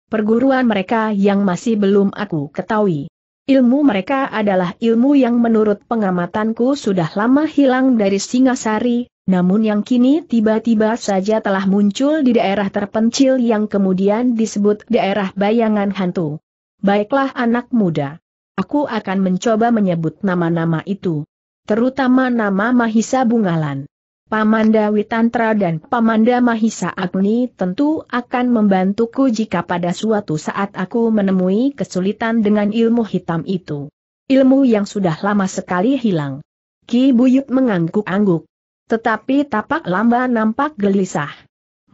perguruan mereka yang masih belum aku ketahui. Ilmu mereka adalah ilmu yang menurut pengamatanku sudah lama hilang dari Singasari, namun yang kini tiba-tiba saja telah muncul di daerah terpencil yang kemudian disebut daerah bayangan hantu. Baiklah anak muda. Aku akan mencoba menyebut nama-nama itu. Terutama nama Mahisa Bungalan. Pamanda Witantra dan Pamanda Mahisa Agni tentu akan membantuku jika pada suatu saat aku menemui kesulitan dengan ilmu hitam itu. Ilmu yang sudah lama sekali hilang. Ki Buyut mengangguk-angguk. Tetapi tapak lamba nampak gelisah.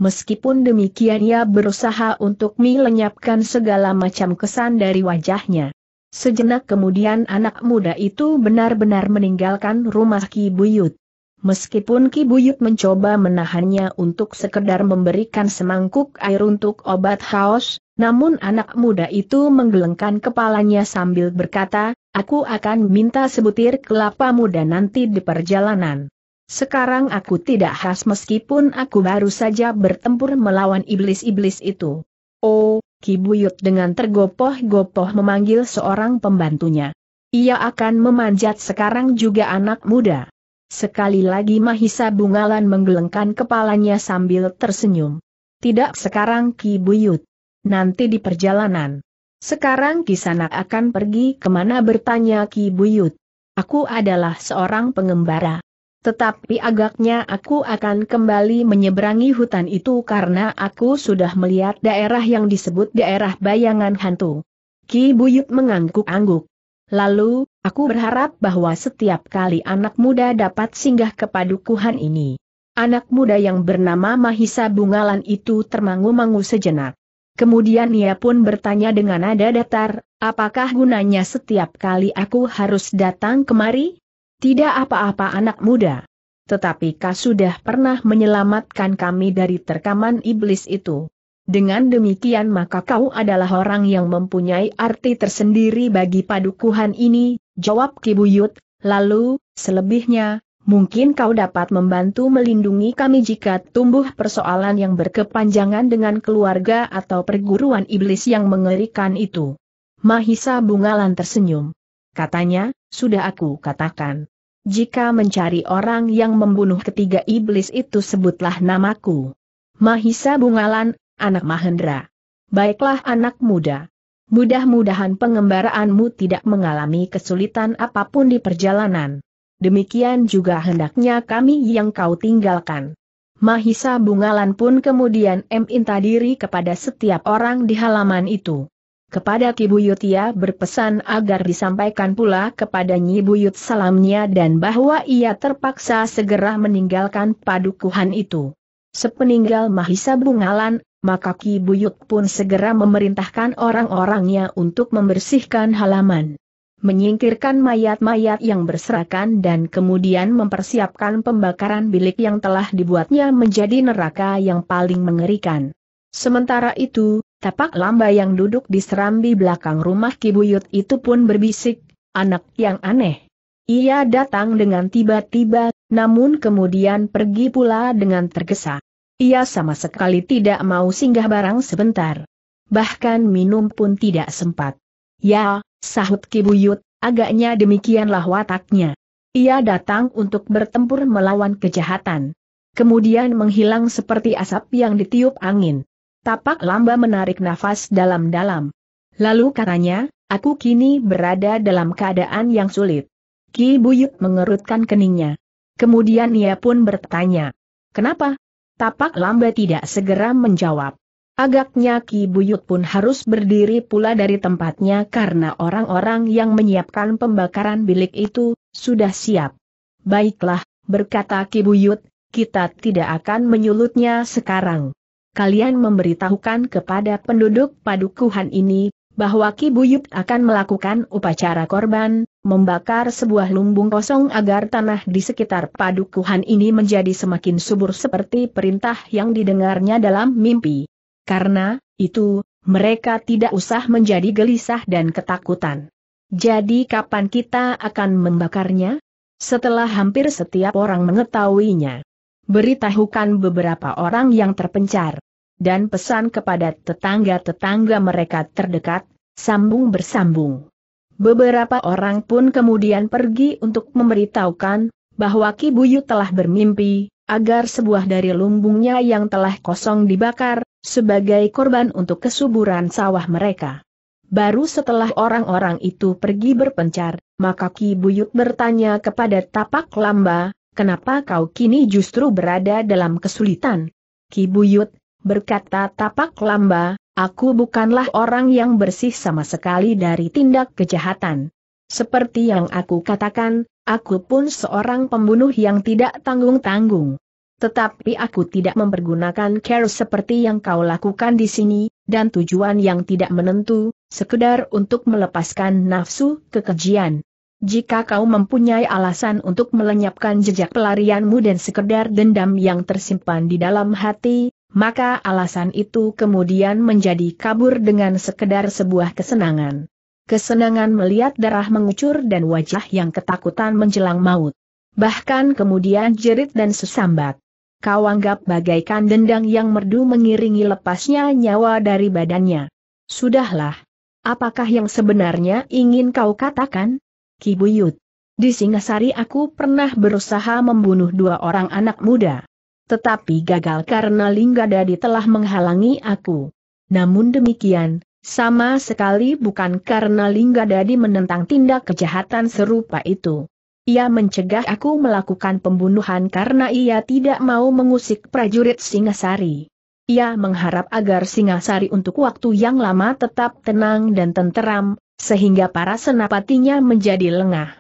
Meskipun demikian ia berusaha untuk melenyapkan segala macam kesan dari wajahnya. Sejenak kemudian anak muda itu benar-benar meninggalkan rumah Ki Buyut. Meskipun Ki Buyut mencoba menahannya untuk sekedar memberikan semangkuk air untuk obat haus, namun anak muda itu menggelengkan kepalanya sambil berkata, aku akan minta sebutir kelapa muda nanti di perjalanan. Sekarang aku tidak khas meskipun aku baru saja bertempur melawan iblis-iblis itu. Oh, Kibuyut dengan tergopoh-gopoh memanggil seorang pembantunya. Ia akan memanjat sekarang juga anak muda. Sekali lagi Mahisa Bungalan menggelengkan kepalanya sambil tersenyum. Tidak sekarang Ki Buyut. Nanti di perjalanan. Sekarang Kisanak akan pergi kemana bertanya Ki Buyut. Aku adalah seorang pengembara. Tetapi agaknya aku akan kembali menyeberangi hutan itu karena aku sudah melihat daerah yang disebut daerah bayangan hantu. Ki Buyut mengangguk-angguk. Lalu, aku berharap bahwa setiap kali anak muda dapat singgah ke padukuhan ini. Anak muda yang bernama Mahisa Bungalan itu termangu-mangu sejenak. Kemudian ia pun bertanya dengan nada datar, apakah gunanya setiap kali aku harus datang kemari? Tidak apa-apa anak muda. Tetapi kau sudah pernah menyelamatkan kami dari terkaman iblis itu. Dengan demikian maka kau adalah orang yang mempunyai arti tersendiri bagi padukuhan ini, jawab Kibuyut, lalu, selebihnya, mungkin kau dapat membantu melindungi kami jika tumbuh persoalan yang berkepanjangan dengan keluarga atau perguruan iblis yang mengerikan itu. Mahisa Bungalan tersenyum. Katanya, sudah aku katakan. Jika mencari orang yang membunuh ketiga iblis itu sebutlah namaku. Mahisa Bungalan, anak Mahendra. Baiklah anak muda. Mudah-mudahan pengembaraanmu tidak mengalami kesulitan apapun di perjalanan. Demikian juga hendaknya kami yang kau tinggalkan. Mahisa Bungalan pun kemudian meminta diri kepada setiap orang di halaman itu kepada Ki Buyutia berpesan agar disampaikan pula kepada Nyi Buyut salamnya dan bahwa ia terpaksa segera meninggalkan padukuhan itu. Sepeninggal Mahisa Bungalan, maka Ki Buyut pun segera memerintahkan orang-orangnya untuk membersihkan halaman. Menyingkirkan mayat-mayat yang berserakan dan kemudian mempersiapkan pembakaran bilik yang telah dibuatnya menjadi neraka yang paling mengerikan. Sementara itu, Tapak lamba yang duduk di serambi belakang rumah Kibuyut itu pun berbisik, anak yang aneh. Ia datang dengan tiba-tiba, namun kemudian pergi pula dengan tergesa. Ia sama sekali tidak mau singgah barang sebentar. Bahkan minum pun tidak sempat. Ya, sahut Kibuyut, agaknya demikianlah wataknya. Ia datang untuk bertempur melawan kejahatan. Kemudian menghilang seperti asap yang ditiup angin. Tapak lamba menarik nafas dalam-dalam. Lalu katanya, aku kini berada dalam keadaan yang sulit. Ki Buyut mengerutkan keningnya. Kemudian ia pun bertanya, kenapa? Tapak lamba tidak segera menjawab. Agaknya Ki Buyut pun harus berdiri pula dari tempatnya karena orang-orang yang menyiapkan pembakaran bilik itu, sudah siap. Baiklah, berkata Ki Buyut, kita tidak akan menyulutnya sekarang kalian memberitahukan kepada penduduk padukuhan ini, bahwa Ki Buyut akan melakukan upacara korban, membakar sebuah lumbung kosong agar tanah di sekitar padukuhan ini menjadi semakin subur seperti perintah yang didengarnya dalam mimpi. Karena itu, mereka tidak usah menjadi gelisah dan ketakutan. Jadi kapan kita akan membakarnya? Setelah hampir setiap orang mengetahuinya, beritahukan beberapa orang yang terpencar. Dan pesan kepada tetangga-tetangga mereka terdekat, sambung bersambung. Beberapa orang pun kemudian pergi untuk memberitahukan, bahwa Ki Buyu telah bermimpi, agar sebuah dari lumbungnya yang telah kosong dibakar, sebagai korban untuk kesuburan sawah mereka. Baru setelah orang-orang itu pergi berpencar, maka Ki Buyut bertanya kepada Tapak Lamba, kenapa kau kini justru berada dalam kesulitan? Ki Buyut, berkata tapak lamba, aku bukanlah orang yang bersih sama sekali dari tindak kejahatan. Seperti yang aku katakan, aku pun seorang pembunuh yang tidak tanggung-tanggung. Tetapi aku tidak mempergunakan care seperti yang kau lakukan di sini, dan tujuan yang tidak menentu, sekedar untuk melepaskan nafsu kekejian. Jika kau mempunyai alasan untuk melenyapkan jejak pelarianmu dan sekedar dendam yang tersimpan di dalam hati, maka alasan itu kemudian menjadi kabur dengan sekedar sebuah kesenangan. Kesenangan melihat darah mengucur dan wajah yang ketakutan menjelang maut. Bahkan kemudian jerit dan sesambat. Kau anggap bagaikan dendang yang merdu mengiringi lepasnya nyawa dari badannya. Sudahlah. Apakah yang sebenarnya ingin kau katakan? Kibuyut. Di Singasari aku pernah berusaha membunuh dua orang anak muda. Tetapi gagal karena Linggadadi telah menghalangi aku. Namun demikian, sama sekali bukan karena Linggadadi menentang tindak kejahatan serupa itu. Ia mencegah aku melakukan pembunuhan karena ia tidak mau mengusik prajurit Singasari. Ia mengharap agar Singasari untuk waktu yang lama tetap tenang dan tenteram, sehingga para senapatinya menjadi lengah.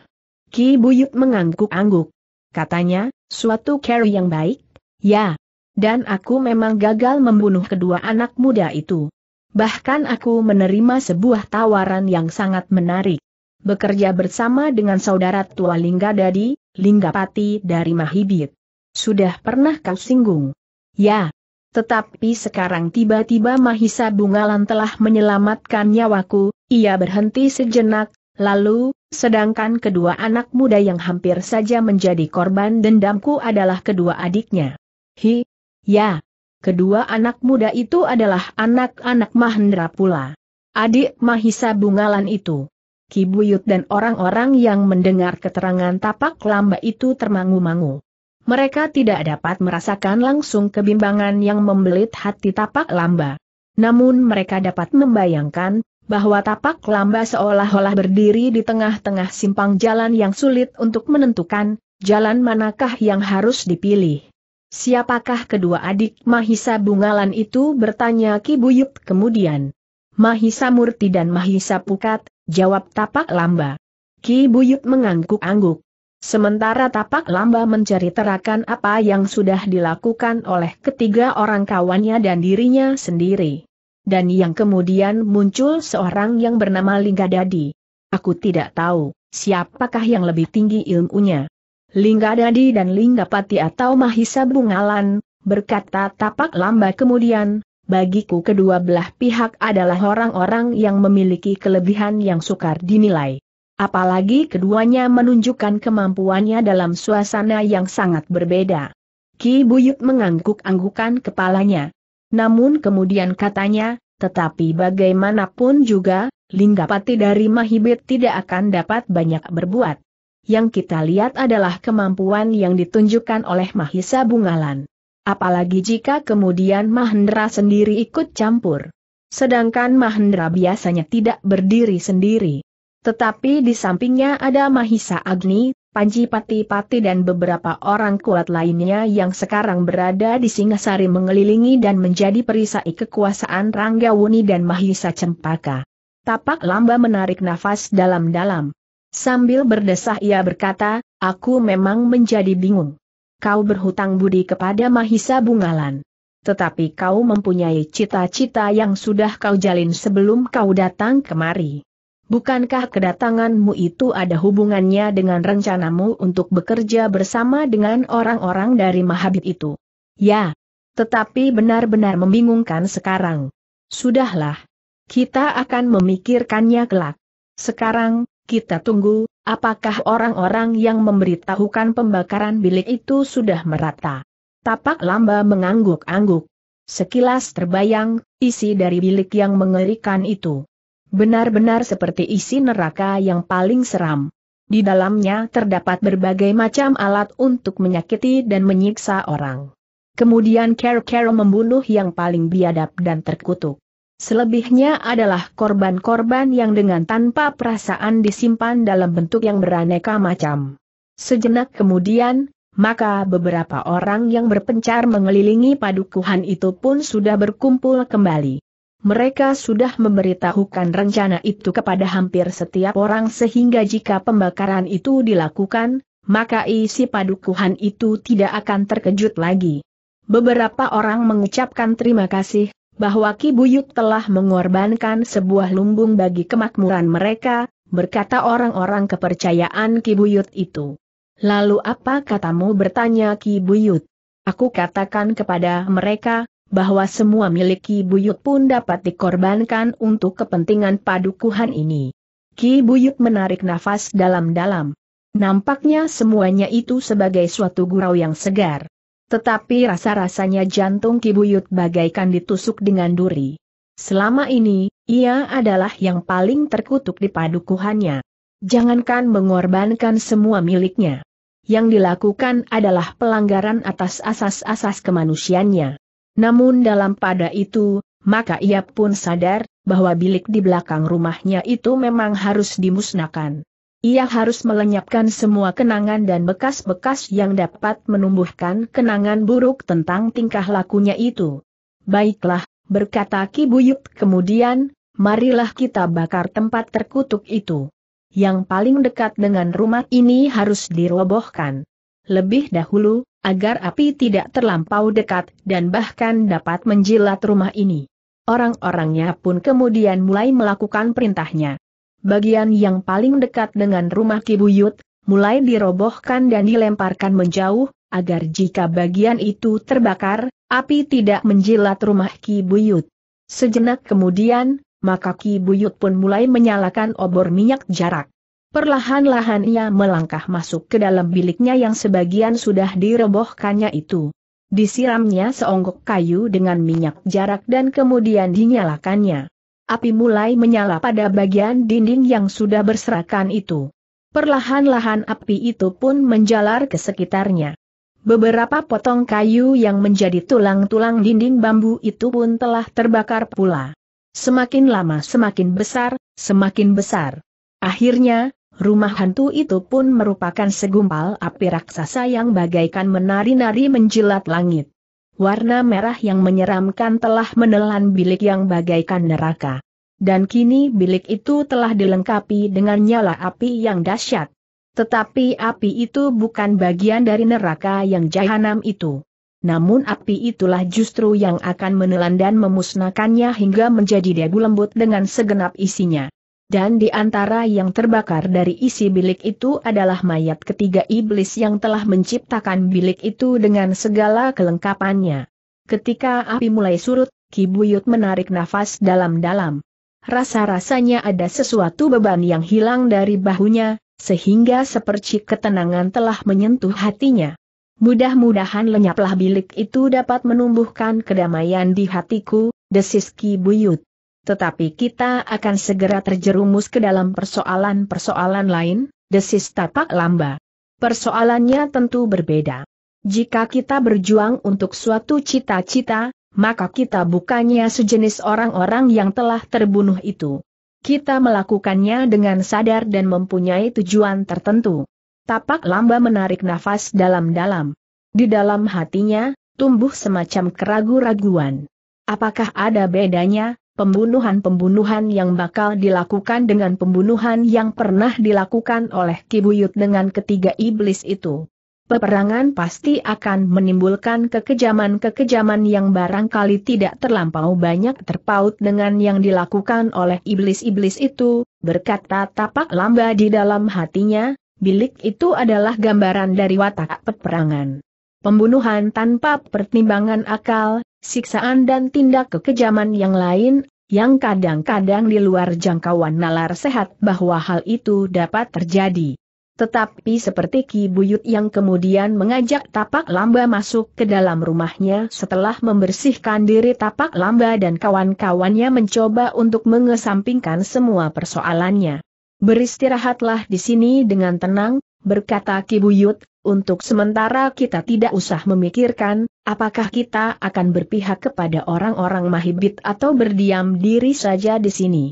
Ki Buyut mengangguk-angguk. Katanya, suatu carry yang baik, ya. Dan aku memang gagal membunuh kedua anak muda itu. Bahkan aku menerima sebuah tawaran yang sangat menarik. Bekerja bersama dengan saudara tua Lingga Dadi, Lingga Pati dari Mahibit. Sudah pernah kau singgung? Ya, tetapi sekarang tiba-tiba Mahisa Bungalan telah menyelamatkan nyawaku, ia berhenti sejenak, lalu, sedangkan kedua anak muda yang hampir saja menjadi korban dendamku adalah kedua adiknya. Hi, ya, kedua anak muda itu adalah anak-anak Mahendra pula. Adik Mahisa Bungalan itu. Kibuyut dan orang-orang yang mendengar keterangan tapak lamba itu termangu-mangu mereka tidak dapat merasakan langsung kebimbangan yang membelit hati tapak lamba. Namun mereka dapat membayangkan, bahwa tapak lamba seolah-olah berdiri di tengah-tengah simpang jalan yang sulit untuk menentukan, jalan manakah yang harus dipilih. Siapakah kedua adik Mahisa Bungalan itu bertanya Ki Buyut kemudian. Mahisa Murti dan Mahisa Pukat, jawab tapak lamba. Ki Buyut mengangguk-angguk. Sementara tapak lamba mencari terakan apa yang sudah dilakukan oleh ketiga orang kawannya dan dirinya sendiri. Dan yang kemudian muncul seorang yang bernama Linggadadi. Aku tidak tahu, siapakah yang lebih tinggi ilmunya. Linggadadi dan Linggapati atau Mahisa Bungalan, berkata tapak lamba kemudian, bagiku kedua belah pihak adalah orang-orang yang memiliki kelebihan yang sukar dinilai. Apalagi keduanya menunjukkan kemampuannya dalam suasana yang sangat berbeda. Ki Buyut mengangguk-anggukan kepalanya. Namun kemudian katanya, tetapi bagaimanapun juga, Linggapati dari Mahibit tidak akan dapat banyak berbuat. Yang kita lihat adalah kemampuan yang ditunjukkan oleh Mahisa Bungalan. Apalagi jika kemudian Mahendra sendiri ikut campur. Sedangkan Mahendra biasanya tidak berdiri sendiri. Tetapi di sampingnya ada Mahisa Agni, Panji Pati Pati dan beberapa orang kuat lainnya yang sekarang berada di Singasari mengelilingi dan menjadi perisai kekuasaan Ranggawuni dan Mahisa Cempaka. Tapak lamba menarik nafas dalam-dalam. Sambil berdesah ia berkata, aku memang menjadi bingung. Kau berhutang budi kepada Mahisa Bungalan. Tetapi kau mempunyai cita-cita yang sudah kau jalin sebelum kau datang kemari. Bukankah kedatanganmu itu ada hubungannya dengan rencanamu untuk bekerja bersama dengan orang-orang dari Mahabit itu? Ya. Tetapi benar-benar membingungkan sekarang. Sudahlah. Kita akan memikirkannya kelak. Sekarang, kita tunggu, apakah orang-orang yang memberitahukan pembakaran bilik itu sudah merata. Tapak lamba mengangguk-angguk. Sekilas terbayang, isi dari bilik yang mengerikan itu. Benar-benar seperti isi neraka yang paling seram. Di dalamnya terdapat berbagai macam alat untuk menyakiti dan menyiksa orang. Kemudian Care-Care membunuh yang paling biadab dan terkutuk. Selebihnya adalah korban-korban yang dengan tanpa perasaan disimpan dalam bentuk yang beraneka macam. Sejenak kemudian, maka beberapa orang yang berpencar mengelilingi padukuhan itu pun sudah berkumpul kembali. Mereka sudah memberitahukan rencana itu kepada hampir setiap orang sehingga jika pembakaran itu dilakukan, maka isi padukuhan itu tidak akan terkejut lagi. Beberapa orang mengucapkan terima kasih, bahwa Ki Buyut telah mengorbankan sebuah lumbung bagi kemakmuran mereka, berkata orang-orang kepercayaan Ki Buyut itu. Lalu apa katamu bertanya Ki Buyut? Aku katakan kepada mereka, bahwa semua milik Ki Buyut pun dapat dikorbankan untuk kepentingan padukuhan ini. Ki Buyut menarik nafas dalam-dalam. Nampaknya semuanya itu sebagai suatu gurau yang segar. Tetapi rasa-rasanya jantung Ki Buyut bagaikan ditusuk dengan duri. Selama ini, ia adalah yang paling terkutuk di padukuhannya. Jangankan mengorbankan semua miliknya. Yang dilakukan adalah pelanggaran atas asas-asas kemanusiaannya. Namun dalam pada itu, maka ia pun sadar, bahwa bilik di belakang rumahnya itu memang harus dimusnahkan. Ia harus melenyapkan semua kenangan dan bekas-bekas yang dapat menumbuhkan kenangan buruk tentang tingkah lakunya itu. Baiklah, berkata Ki Buyut kemudian, marilah kita bakar tempat terkutuk itu. Yang paling dekat dengan rumah ini harus dirobohkan. Lebih dahulu, agar api tidak terlampau dekat dan bahkan dapat menjilat rumah ini. Orang-orangnya pun kemudian mulai melakukan perintahnya. Bagian yang paling dekat dengan rumah Kibuyut, mulai dirobohkan dan dilemparkan menjauh, agar jika bagian itu terbakar, api tidak menjilat rumah Kibuyut. Sejenak kemudian, maka Ki Buyut pun mulai menyalakan obor minyak jarak. Perlahan-lahan ia melangkah masuk ke dalam biliknya yang sebagian sudah direbohkannya itu. Disiramnya seonggok kayu dengan minyak jarak dan kemudian dinyalakannya. Api mulai menyala pada bagian dinding yang sudah berserakan itu. Perlahan-lahan api itu pun menjalar ke sekitarnya. Beberapa potong kayu yang menjadi tulang-tulang dinding bambu itu pun telah terbakar pula. Semakin lama semakin besar, semakin besar. Akhirnya, Rumah hantu itu pun merupakan segumpal api raksasa yang bagaikan menari-nari menjilat langit. Warna merah yang menyeramkan telah menelan bilik yang bagaikan neraka. Dan kini bilik itu telah dilengkapi dengan nyala api yang dahsyat. Tetapi api itu bukan bagian dari neraka yang jahanam itu. Namun api itulah justru yang akan menelan dan memusnahkannya hingga menjadi debu lembut dengan segenap isinya dan di antara yang terbakar dari isi bilik itu adalah mayat ketiga iblis yang telah menciptakan bilik itu dengan segala kelengkapannya. Ketika api mulai surut, Ki Buyut menarik nafas dalam-dalam. Rasa-rasanya ada sesuatu beban yang hilang dari bahunya, sehingga sepercik ketenangan telah menyentuh hatinya. Mudah-mudahan lenyaplah bilik itu dapat menumbuhkan kedamaian di hatiku, desis Buyut tetapi kita akan segera terjerumus ke dalam persoalan-persoalan lain, desis tapak lamba. Persoalannya tentu berbeda. Jika kita berjuang untuk suatu cita-cita, maka kita bukannya sejenis orang-orang yang telah terbunuh itu. Kita melakukannya dengan sadar dan mempunyai tujuan tertentu. Tapak lamba menarik nafas dalam-dalam. Di dalam hatinya, tumbuh semacam keragu-raguan. Apakah ada bedanya, pembunuhan-pembunuhan yang bakal dilakukan dengan pembunuhan yang pernah dilakukan oleh Kibuyut dengan ketiga iblis itu. Peperangan pasti akan menimbulkan kekejaman-kekejaman yang barangkali tidak terlampau banyak terpaut dengan yang dilakukan oleh iblis-iblis itu, berkata tapak lamba di dalam hatinya, bilik itu adalah gambaran dari watak peperangan. Pembunuhan tanpa pertimbangan akal, siksaan dan tindak kekejaman yang lain, yang kadang-kadang di luar jangkauan nalar sehat bahwa hal itu dapat terjadi. Tetapi seperti Ki Buyut yang kemudian mengajak Tapak Lamba masuk ke dalam rumahnya setelah membersihkan diri Tapak Lamba dan kawan-kawannya mencoba untuk mengesampingkan semua persoalannya. Beristirahatlah di sini dengan tenang, berkata Kibuyut, untuk sementara kita tidak usah memikirkan, apakah kita akan berpihak kepada orang-orang Mahibit atau berdiam diri saja di sini.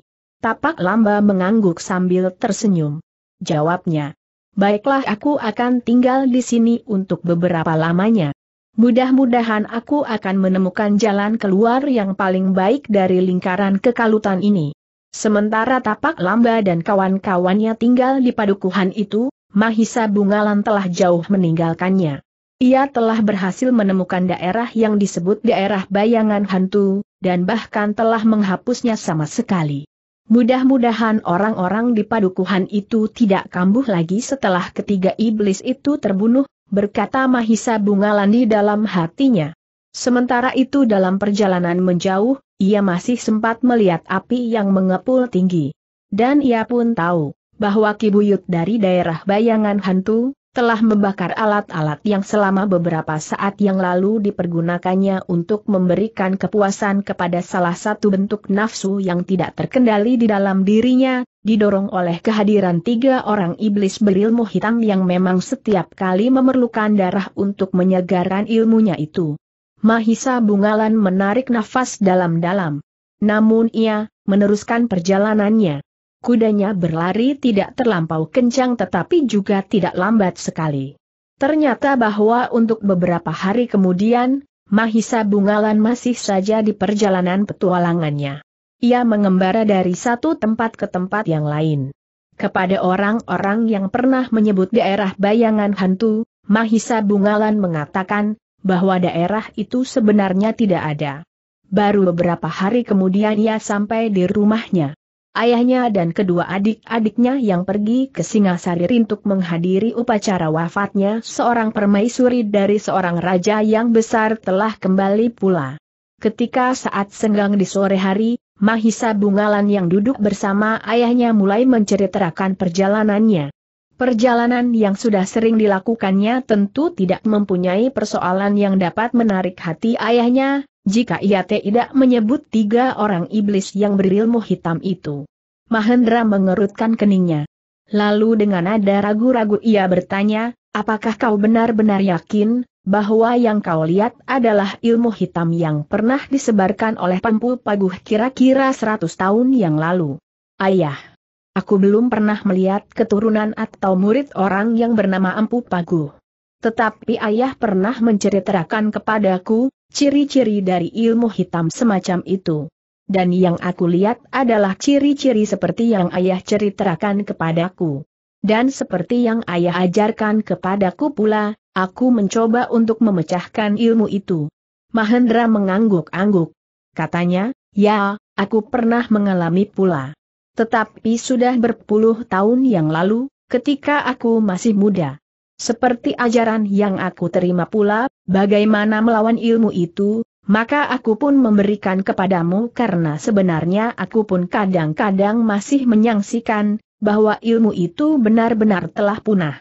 Tapak Lamba mengangguk sambil tersenyum. Jawabnya, baiklah aku akan tinggal di sini untuk beberapa lamanya. Mudah-mudahan aku akan menemukan jalan keluar yang paling baik dari lingkaran kekalutan ini. Sementara Tapak Lamba dan kawan-kawannya tinggal di padukuhan itu, Mahisa Bungalan telah jauh meninggalkannya. Ia telah berhasil menemukan daerah yang disebut daerah bayangan hantu, dan bahkan telah menghapusnya sama sekali. Mudah-mudahan orang-orang di padukuhan itu tidak kambuh lagi setelah ketiga iblis itu terbunuh, berkata Mahisa Bungalan di dalam hatinya. Sementara itu dalam perjalanan menjauh, ia masih sempat melihat api yang mengepul tinggi. Dan ia pun tahu, bahwa Kibuyut dari daerah bayangan hantu, telah membakar alat-alat yang selama beberapa saat yang lalu dipergunakannya untuk memberikan kepuasan kepada salah satu bentuk nafsu yang tidak terkendali di dalam dirinya, didorong oleh kehadiran tiga orang iblis berilmu hitam yang memang setiap kali memerlukan darah untuk menyegarkan ilmunya itu. Mahisa Bungalan menarik nafas dalam-dalam. Namun ia, meneruskan perjalanannya. Kudanya berlari tidak terlampau kencang tetapi juga tidak lambat sekali. Ternyata bahwa untuk beberapa hari kemudian, Mahisa Bungalan masih saja di perjalanan petualangannya. Ia mengembara dari satu tempat ke tempat yang lain. Kepada orang-orang yang pernah menyebut daerah bayangan hantu, Mahisa Bungalan mengatakan, bahwa daerah itu sebenarnya tidak ada. Baru beberapa hari kemudian ia sampai di rumahnya ayahnya dan kedua adik-adiknya yang pergi ke Singasari untuk menghadiri upacara wafatnya seorang permaisuri dari seorang raja yang besar telah kembali pula. Ketika saat senggang di sore hari, Mahisa Bungalan yang duduk bersama ayahnya mulai menceritakan perjalanannya. Perjalanan yang sudah sering dilakukannya tentu tidak mempunyai persoalan yang dapat menarik hati ayahnya, jika ia tidak menyebut tiga orang iblis yang berilmu hitam itu. Mahendra mengerutkan keningnya. Lalu dengan nada ragu-ragu ia bertanya, apakah kau benar-benar yakin, bahwa yang kau lihat adalah ilmu hitam yang pernah disebarkan oleh Pempu Paguh kira-kira 100 tahun yang lalu? Ayah, aku belum pernah melihat keturunan atau murid orang yang bernama Empu Paguh. Tetapi ayah pernah menceritakan kepadaku, ciri-ciri dari ilmu hitam semacam itu. Dan yang aku lihat adalah ciri-ciri seperti yang ayah ceritakan kepadaku. Dan seperti yang ayah ajarkan kepadaku pula, aku mencoba untuk memecahkan ilmu itu. Mahendra mengangguk-angguk. Katanya, ya, aku pernah mengalami pula. Tetapi sudah berpuluh tahun yang lalu, ketika aku masih muda. Seperti ajaran yang aku terima pula bagaimana melawan ilmu itu, maka aku pun memberikan kepadamu karena sebenarnya aku pun kadang-kadang masih menyangsikan, bahwa ilmu itu benar-benar telah punah.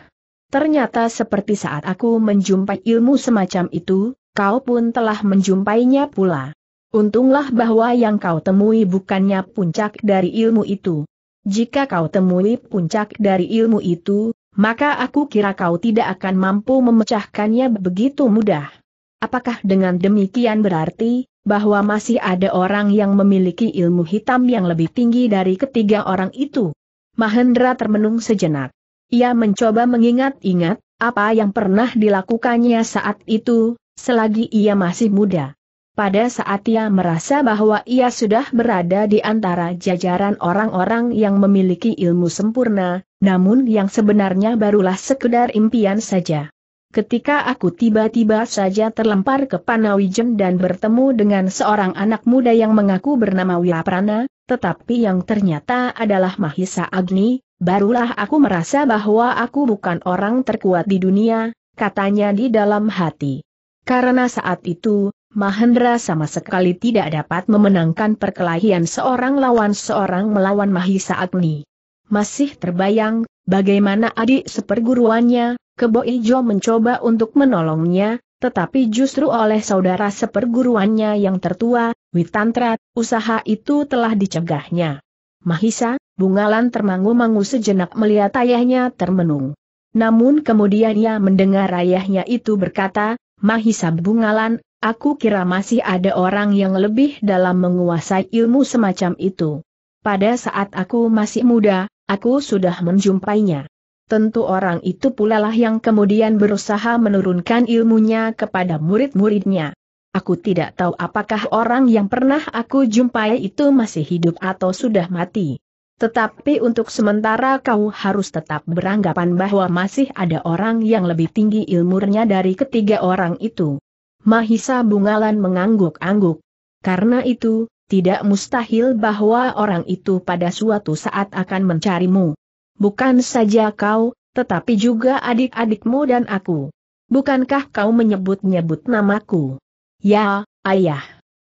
Ternyata seperti saat aku menjumpai ilmu semacam itu, kau pun telah menjumpainya pula. Untunglah bahwa yang kau temui bukannya puncak dari ilmu itu. Jika kau temui puncak dari ilmu itu, maka aku kira kau tidak akan mampu memecahkannya begitu mudah. Apakah dengan demikian berarti, bahwa masih ada orang yang memiliki ilmu hitam yang lebih tinggi dari ketiga orang itu? Mahendra termenung sejenak. Ia mencoba mengingat-ingat, apa yang pernah dilakukannya saat itu, selagi ia masih muda. Pada saat ia merasa bahwa ia sudah berada di antara jajaran orang-orang yang memiliki ilmu sempurna, namun yang sebenarnya barulah sekedar impian saja. Ketika aku tiba-tiba saja terlempar ke Panawijen dan bertemu dengan seorang anak muda yang mengaku bernama Wiraprana, tetapi yang ternyata adalah Mahisa Agni, barulah aku merasa bahwa aku bukan orang terkuat di dunia, katanya di dalam hati. Karena saat itu, Mahendra sama sekali tidak dapat memenangkan perkelahian seorang lawan seorang melawan Mahisa Agni. Masih terbayang, bagaimana adik seperguruannya, Kebo Ijo mencoba untuk menolongnya, tetapi justru oleh saudara seperguruannya yang tertua, Witantra, usaha itu telah dicegahnya. Mahisa, Bungalan termangu-mangu sejenak melihat ayahnya termenung. Namun kemudian ia mendengar ayahnya itu berkata, Mahisa Bungalan, Aku kira masih ada orang yang lebih dalam menguasai ilmu semacam itu. Pada saat aku masih muda, aku sudah menjumpainya. Tentu orang itu pula lah yang kemudian berusaha menurunkan ilmunya kepada murid-muridnya. Aku tidak tahu apakah orang yang pernah aku jumpai itu masih hidup atau sudah mati. Tetapi untuk sementara kau harus tetap beranggapan bahwa masih ada orang yang lebih tinggi ilmunya dari ketiga orang itu. Mahisa Bungalan mengangguk-angguk. Karena itu, tidak mustahil bahwa orang itu pada suatu saat akan mencarimu. Bukan saja kau, tetapi juga adik-adikmu dan aku. Bukankah kau menyebut-nyebut namaku? Ya, ayah.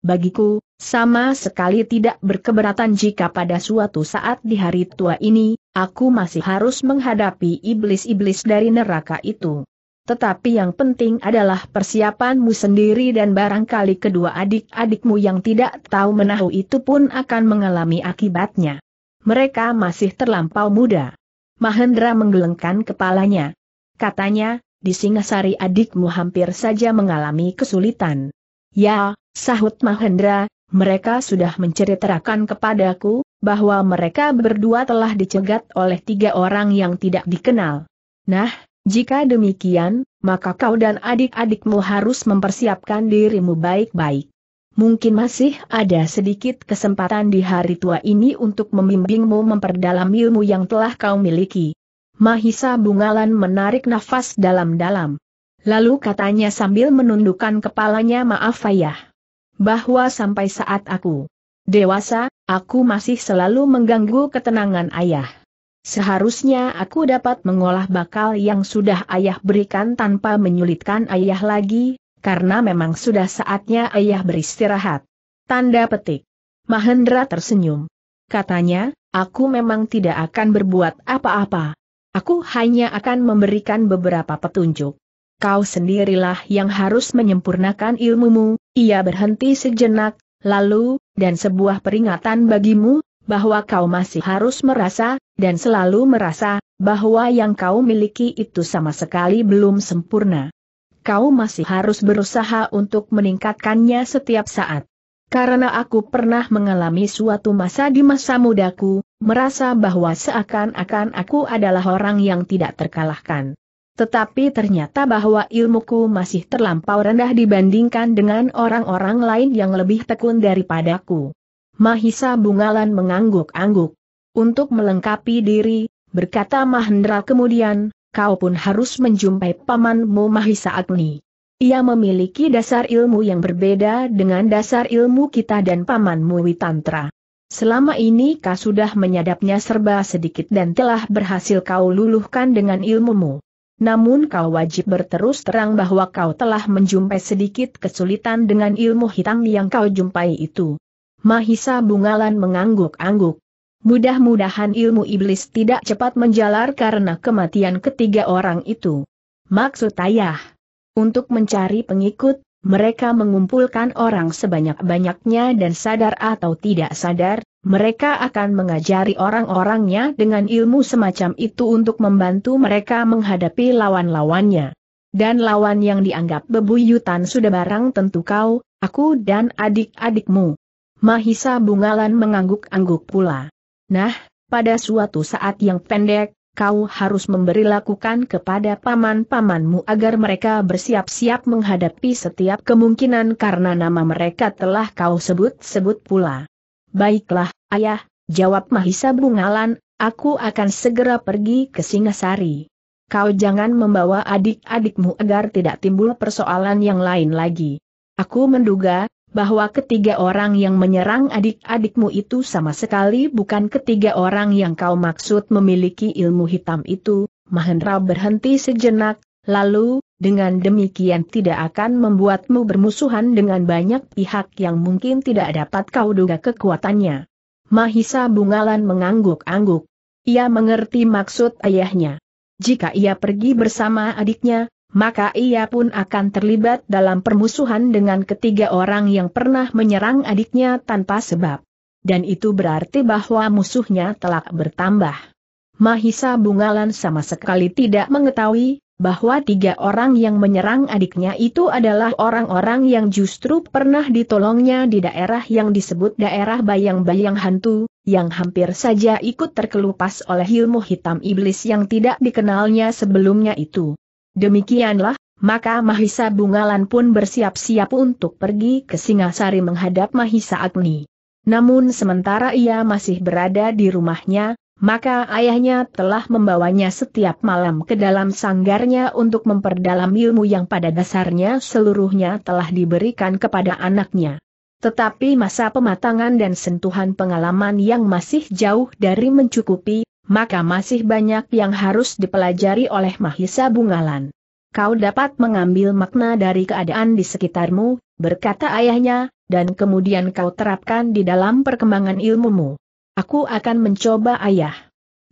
Bagiku, sama sekali tidak berkeberatan jika pada suatu saat di hari tua ini, aku masih harus menghadapi iblis-iblis dari neraka itu. Tetapi yang penting adalah persiapanmu sendiri dan barangkali kedua adik-adikmu yang tidak tahu menahu itu pun akan mengalami akibatnya. Mereka masih terlampau muda. Mahendra menggelengkan kepalanya. Katanya, di Singasari adikmu hampir saja mengalami kesulitan. Ya, sahut Mahendra, mereka sudah menceritakan kepadaku, bahwa mereka berdua telah dicegat oleh tiga orang yang tidak dikenal. Nah, jika demikian, maka kau dan adik-adikmu harus mempersiapkan dirimu baik-baik. Mungkin masih ada sedikit kesempatan di hari tua ini untuk membimbingmu memperdalam ilmu yang telah kau miliki. Mahisa Bungalan menarik nafas dalam-dalam. Lalu katanya sambil menundukkan kepalanya maaf ayah. Bahwa sampai saat aku dewasa, aku masih selalu mengganggu ketenangan ayah. Seharusnya aku dapat mengolah bakal yang sudah ayah berikan tanpa menyulitkan ayah lagi, karena memang sudah saatnya ayah beristirahat. Tanda petik. Mahendra tersenyum. Katanya, aku memang tidak akan berbuat apa-apa. Aku hanya akan memberikan beberapa petunjuk. Kau sendirilah yang harus menyempurnakan ilmumu, ia berhenti sejenak, lalu, dan sebuah peringatan bagimu, bahwa kau masih harus merasa, dan selalu merasa, bahwa yang kau miliki itu sama sekali belum sempurna. Kau masih harus berusaha untuk meningkatkannya setiap saat. Karena aku pernah mengalami suatu masa di masa mudaku, merasa bahwa seakan-akan aku adalah orang yang tidak terkalahkan. Tetapi ternyata bahwa ilmuku masih terlampau rendah dibandingkan dengan orang-orang lain yang lebih tekun daripadaku. Mahisa Bungalan mengangguk-angguk. Untuk melengkapi diri, berkata Mahendra kemudian, kau pun harus menjumpai pamanmu Mahisa Agni. Ia memiliki dasar ilmu yang berbeda dengan dasar ilmu kita dan pamanmu Witantra. Selama ini kau sudah menyadapnya serba sedikit dan telah berhasil kau luluhkan dengan ilmumu. Namun kau wajib berterus terang bahwa kau telah menjumpai sedikit kesulitan dengan ilmu hitam yang kau jumpai itu. Mahisa Bungalan mengangguk-angguk. Mudah-mudahan ilmu iblis tidak cepat menjalar karena kematian ketiga orang itu. Maksud ayah, untuk mencari pengikut, mereka mengumpulkan orang sebanyak-banyaknya dan sadar atau tidak sadar, mereka akan mengajari orang-orangnya dengan ilmu semacam itu untuk membantu mereka menghadapi lawan-lawannya. Dan lawan yang dianggap bebuyutan sudah barang tentu kau, aku dan adik-adikmu. Mahisa Bungalan mengangguk-angguk pula. Nah, pada suatu saat yang pendek, kau harus memberi lakukan kepada paman-pamanmu agar mereka bersiap-siap menghadapi setiap kemungkinan karena nama mereka telah kau sebut-sebut pula. Baiklah, ayah, jawab Mahisa Bungalan, aku akan segera pergi ke Singasari. Kau jangan membawa adik-adikmu agar tidak timbul persoalan yang lain lagi. Aku menduga, bahwa ketiga orang yang menyerang adik-adikmu itu sama sekali bukan ketiga orang yang kau maksud memiliki ilmu hitam itu, Mahendra berhenti sejenak, lalu, dengan demikian tidak akan membuatmu bermusuhan dengan banyak pihak yang mungkin tidak dapat kau duga kekuatannya. Mahisa Bungalan mengangguk-angguk. Ia mengerti maksud ayahnya. Jika ia pergi bersama adiknya, maka ia pun akan terlibat dalam permusuhan dengan ketiga orang yang pernah menyerang adiknya tanpa sebab. Dan itu berarti bahwa musuhnya telah bertambah. Mahisa Bungalan sama sekali tidak mengetahui bahwa tiga orang yang menyerang adiknya itu adalah orang-orang yang justru pernah ditolongnya di daerah yang disebut daerah bayang-bayang hantu, yang hampir saja ikut terkelupas oleh ilmu hitam iblis yang tidak dikenalnya sebelumnya itu. Demikianlah, maka Mahisa Bungalan pun bersiap-siap untuk pergi ke Singasari menghadap Mahisa Agni. Namun sementara ia masih berada di rumahnya, maka ayahnya telah membawanya setiap malam ke dalam sanggarnya untuk memperdalam ilmu yang pada dasarnya seluruhnya telah diberikan kepada anaknya. Tetapi masa pematangan dan sentuhan pengalaman yang masih jauh dari mencukupi, maka masih banyak yang harus dipelajari oleh Mahisa Bungalan. Kau dapat mengambil makna dari keadaan di sekitarmu, berkata ayahnya, dan kemudian kau terapkan di dalam perkembangan ilmumu. Aku akan mencoba ayah.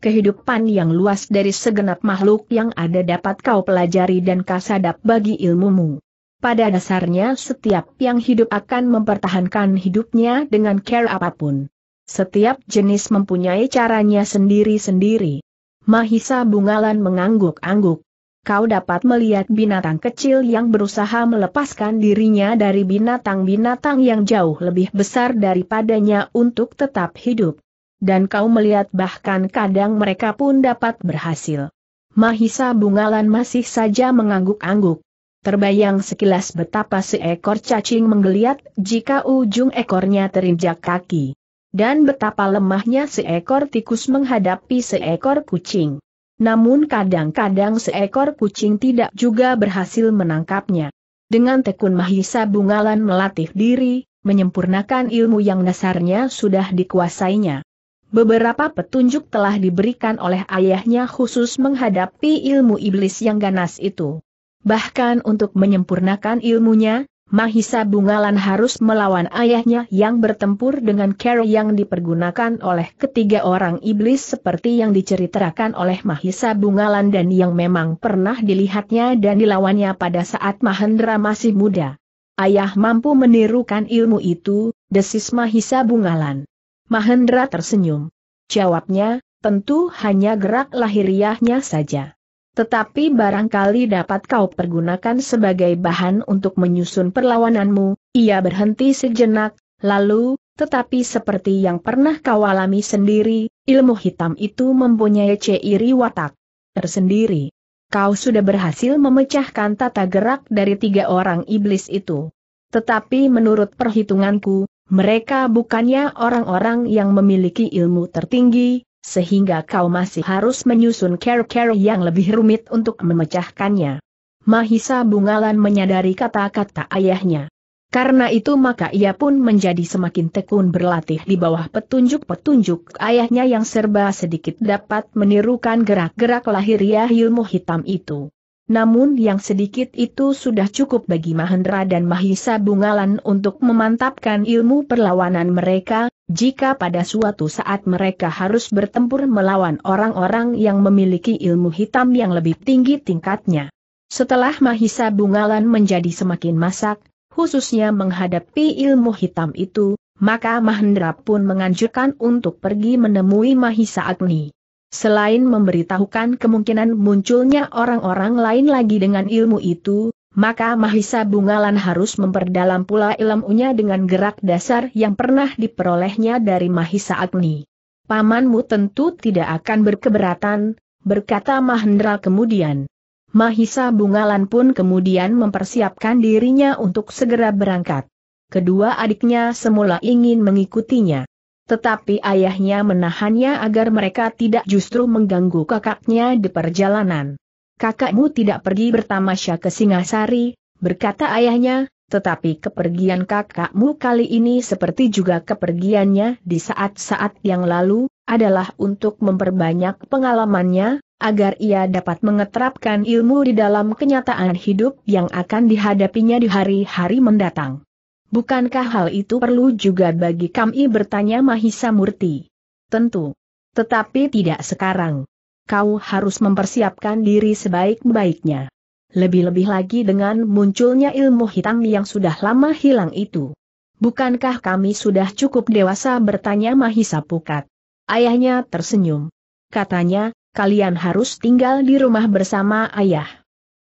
Kehidupan yang luas dari segenap makhluk yang ada dapat kau pelajari dan kasadap bagi ilmumu. Pada dasarnya setiap yang hidup akan mempertahankan hidupnya dengan care apapun. Setiap jenis mempunyai caranya sendiri-sendiri. Mahisa Bungalan mengangguk-angguk. Kau dapat melihat binatang kecil yang berusaha melepaskan dirinya dari binatang-binatang yang jauh lebih besar daripadanya untuk tetap hidup. Dan kau melihat bahkan kadang mereka pun dapat berhasil. Mahisa Bungalan masih saja mengangguk-angguk. Terbayang sekilas betapa seekor cacing menggeliat jika ujung ekornya terinjak kaki dan betapa lemahnya seekor tikus menghadapi seekor kucing. Namun kadang-kadang seekor kucing tidak juga berhasil menangkapnya. Dengan tekun Mahisa Bungalan melatih diri, menyempurnakan ilmu yang dasarnya sudah dikuasainya. Beberapa petunjuk telah diberikan oleh ayahnya khusus menghadapi ilmu iblis yang ganas itu. Bahkan untuk menyempurnakan ilmunya, Mahisa Bungalan harus melawan ayahnya yang bertempur dengan cara yang dipergunakan oleh ketiga orang iblis seperti yang diceritakan oleh Mahisa Bungalan dan yang memang pernah dilihatnya dan dilawannya pada saat Mahendra masih muda. Ayah mampu menirukan ilmu itu, desis Mahisa Bungalan. Mahendra tersenyum. Jawabnya, tentu hanya gerak lahiriahnya saja. Tetapi barangkali dapat kau pergunakan sebagai bahan untuk menyusun perlawananmu, ia berhenti sejenak, lalu, tetapi seperti yang pernah kau alami sendiri, ilmu hitam itu mempunyai ciri watak tersendiri. Kau sudah berhasil memecahkan tata gerak dari tiga orang iblis itu. Tetapi menurut perhitunganku, mereka bukannya orang-orang yang memiliki ilmu tertinggi, sehingga kau masih harus menyusun care-care yang lebih rumit untuk memecahkannya. Mahisa Bungalan menyadari kata-kata ayahnya. Karena itu maka ia pun menjadi semakin tekun berlatih di bawah petunjuk-petunjuk ayahnya yang serba sedikit dapat menirukan gerak-gerak lahiriah ilmu hitam itu. Namun yang sedikit itu sudah cukup bagi Mahendra dan Mahisa Bungalan untuk memantapkan ilmu perlawanan mereka, jika pada suatu saat mereka harus bertempur melawan orang-orang yang memiliki ilmu hitam yang lebih tinggi tingkatnya. Setelah Mahisa Bungalan menjadi semakin masak, khususnya menghadapi ilmu hitam itu, maka Mahendra pun menganjurkan untuk pergi menemui Mahisa Agni. Selain memberitahukan kemungkinan munculnya orang-orang lain lagi dengan ilmu itu, maka Mahisa Bungalan harus memperdalam pula ilmunya dengan gerak dasar yang pernah diperolehnya dari Mahisa Agni. Pamanmu tentu tidak akan berkeberatan, berkata Mahendra kemudian. Mahisa Bungalan pun kemudian mempersiapkan dirinya untuk segera berangkat. Kedua adiknya semula ingin mengikutinya. Tetapi ayahnya menahannya agar mereka tidak justru mengganggu kakaknya di perjalanan kakakmu tidak pergi bertamasya ke Singasari, berkata ayahnya, tetapi kepergian kakakmu kali ini seperti juga kepergiannya di saat-saat yang lalu, adalah untuk memperbanyak pengalamannya, agar ia dapat mengeterapkan ilmu di dalam kenyataan hidup yang akan dihadapinya di hari-hari mendatang. Bukankah hal itu perlu juga bagi kami bertanya Mahisa Murti? Tentu. Tetapi tidak sekarang kau harus mempersiapkan diri sebaik-baiknya. Lebih-lebih lagi dengan munculnya ilmu hitam yang sudah lama hilang itu. Bukankah kami sudah cukup dewasa bertanya Mahisa Pukat? Ayahnya tersenyum. Katanya, kalian harus tinggal di rumah bersama ayah.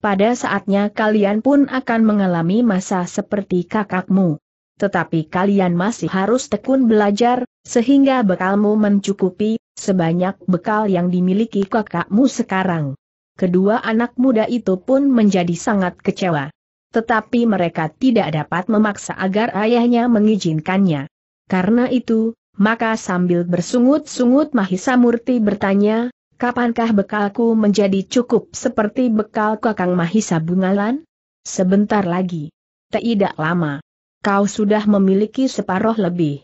Pada saatnya kalian pun akan mengalami masa seperti kakakmu tetapi kalian masih harus tekun belajar, sehingga bekalmu mencukupi, sebanyak bekal yang dimiliki kakakmu sekarang. Kedua anak muda itu pun menjadi sangat kecewa. Tetapi mereka tidak dapat memaksa agar ayahnya mengizinkannya. Karena itu, maka sambil bersungut-sungut Mahisa Murti bertanya, kapankah bekalku menjadi cukup seperti bekal kakang Mahisa Bungalan? Sebentar lagi. Tidak lama kau sudah memiliki separoh lebih.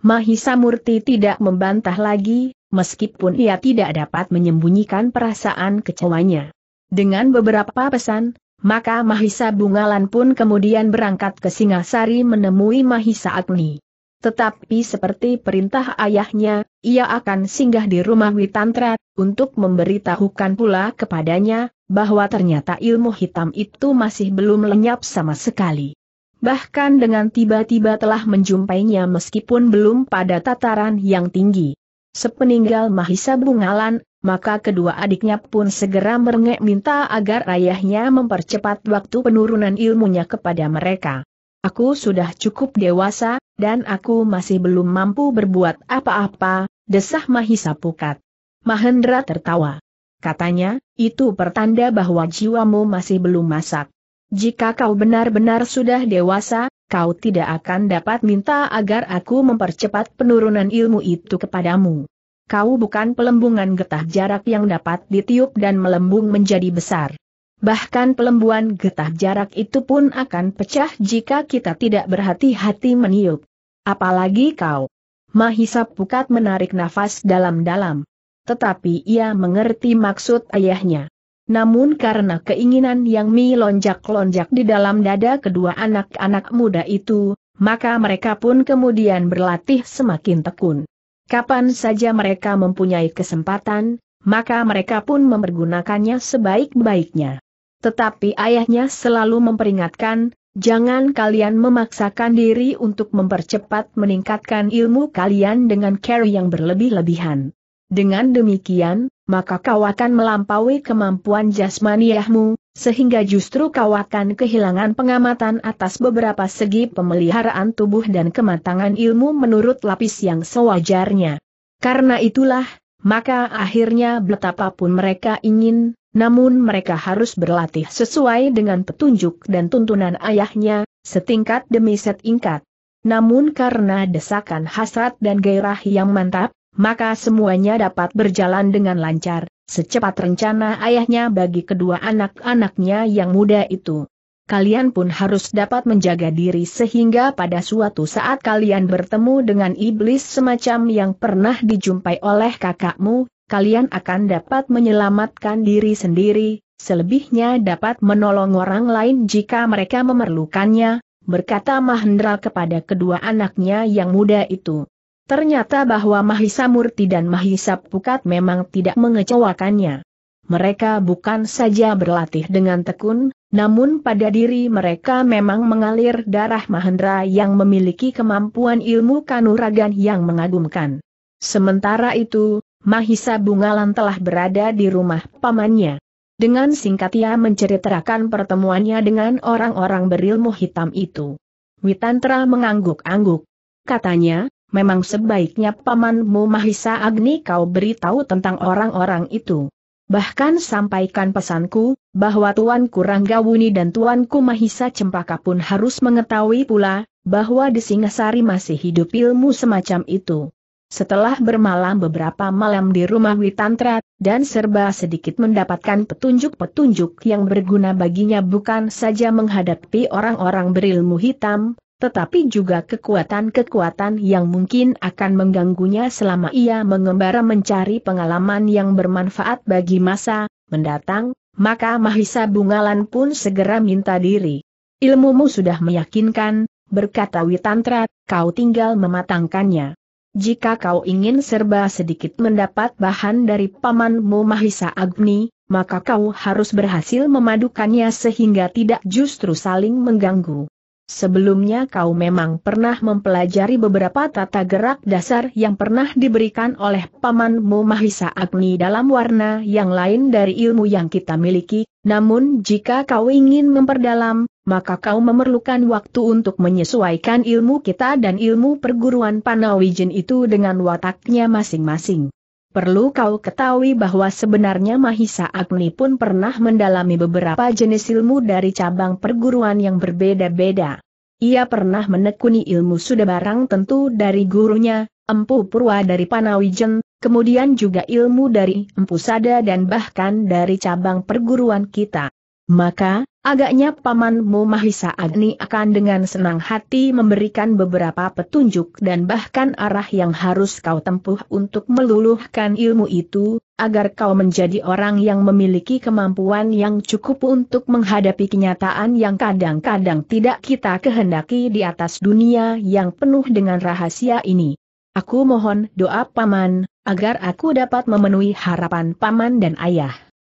Mahisa Murti tidak membantah lagi, meskipun ia tidak dapat menyembunyikan perasaan kecewanya. Dengan beberapa pesan, maka Mahisa Bungalan pun kemudian berangkat ke Singasari menemui Mahisa Agni. Tetapi seperti perintah ayahnya, ia akan singgah di rumah Witantra, untuk memberitahukan pula kepadanya, bahwa ternyata ilmu hitam itu masih belum lenyap sama sekali bahkan dengan tiba-tiba telah menjumpainya meskipun belum pada tataran yang tinggi. Sepeninggal Mahisa Bungalan, maka kedua adiknya pun segera merengek minta agar ayahnya mempercepat waktu penurunan ilmunya kepada mereka. Aku sudah cukup dewasa, dan aku masih belum mampu berbuat apa-apa, desah Mahisa Pukat. Mahendra tertawa. Katanya, itu pertanda bahwa jiwamu masih belum masak. Jika kau benar-benar sudah dewasa, kau tidak akan dapat minta agar aku mempercepat penurunan ilmu itu kepadamu. Kau bukan pelembungan getah jarak yang dapat ditiup dan melembung menjadi besar. Bahkan pelembuan getah jarak itu pun akan pecah jika kita tidak berhati-hati meniup. Apalagi kau. Mahisa Pukat menarik nafas dalam-dalam. Tetapi ia mengerti maksud ayahnya. Namun karena keinginan yang melonjak-lonjak di dalam dada kedua anak-anak muda itu, maka mereka pun kemudian berlatih semakin tekun. Kapan saja mereka mempunyai kesempatan, maka mereka pun mempergunakannya sebaik-baiknya. Tetapi ayahnya selalu memperingatkan, jangan kalian memaksakan diri untuk mempercepat meningkatkan ilmu kalian dengan care yang berlebih-lebihan. Dengan demikian, maka kau akan melampaui kemampuan jasmaniahmu, sehingga justru kau akan kehilangan pengamatan atas beberapa segi pemeliharaan tubuh dan kematangan ilmu menurut lapis yang sewajarnya. Karena itulah, maka akhirnya betapapun mereka ingin, namun mereka harus berlatih sesuai dengan petunjuk dan tuntunan ayahnya, setingkat demi setingkat. Namun karena desakan hasrat dan gairah yang mantap, maka semuanya dapat berjalan dengan lancar, secepat rencana ayahnya bagi kedua anak-anaknya yang muda itu. Kalian pun harus dapat menjaga diri sehingga pada suatu saat kalian bertemu dengan iblis semacam yang pernah dijumpai oleh kakakmu, kalian akan dapat menyelamatkan diri sendiri, selebihnya dapat menolong orang lain jika mereka memerlukannya, berkata Mahendra kepada kedua anaknya yang muda itu. Ternyata bahwa Mahisa Murti dan Mahisa Pukat memang tidak mengecewakannya. Mereka bukan saja berlatih dengan tekun, namun pada diri mereka memang mengalir darah Mahendra yang memiliki kemampuan ilmu kanuragan yang mengagumkan. Sementara itu, Mahisa Bungalan telah berada di rumah pamannya. Dengan singkat ia menceritakan pertemuannya dengan orang-orang berilmu hitam itu. Witantra mengangguk-angguk. Katanya, memang sebaiknya pamanmu Mahisa Agni kau beritahu tentang orang-orang itu. Bahkan sampaikan pesanku, bahwa Tuanku Ranggawuni dan Tuanku Mahisa Cempaka pun harus mengetahui pula, bahwa di Singasari masih hidup ilmu semacam itu. Setelah bermalam beberapa malam di rumah Witantra, dan serba sedikit mendapatkan petunjuk-petunjuk yang berguna baginya bukan saja menghadapi orang-orang berilmu hitam, tetapi juga kekuatan-kekuatan yang mungkin akan mengganggunya selama ia mengembara mencari pengalaman yang bermanfaat bagi masa mendatang, maka Mahisa Bungalan pun segera minta diri. Ilmumu sudah meyakinkan, berkata Witantra, kau tinggal mematangkannya. Jika kau ingin serba sedikit mendapat bahan dari pamanmu Mahisa Agni, maka kau harus berhasil memadukannya sehingga tidak justru saling mengganggu. Sebelumnya kau memang pernah mempelajari beberapa tata gerak dasar yang pernah diberikan oleh pamanmu Mahisa Agni dalam warna yang lain dari ilmu yang kita miliki, namun jika kau ingin memperdalam, maka kau memerlukan waktu untuk menyesuaikan ilmu kita dan ilmu perguruan Panawijen itu dengan wataknya masing-masing. Perlu kau ketahui bahwa sebenarnya Mahisa Agni pun pernah mendalami beberapa jenis ilmu dari cabang perguruan yang berbeda-beda. Ia pernah menekuni ilmu sudah barang tentu dari gurunya, Empu Purwa dari Panawijen, kemudian juga ilmu dari Empu Sada dan bahkan dari cabang perguruan kita. Maka, agaknya pamanmu Mahisa Agni akan dengan senang hati memberikan beberapa petunjuk dan bahkan arah yang harus kau tempuh untuk meluluhkan ilmu itu, agar kau menjadi orang yang memiliki kemampuan yang cukup untuk menghadapi kenyataan yang kadang-kadang tidak kita kehendaki di atas dunia yang penuh dengan rahasia ini. Aku mohon doa paman, agar aku dapat memenuhi harapan paman dan ayah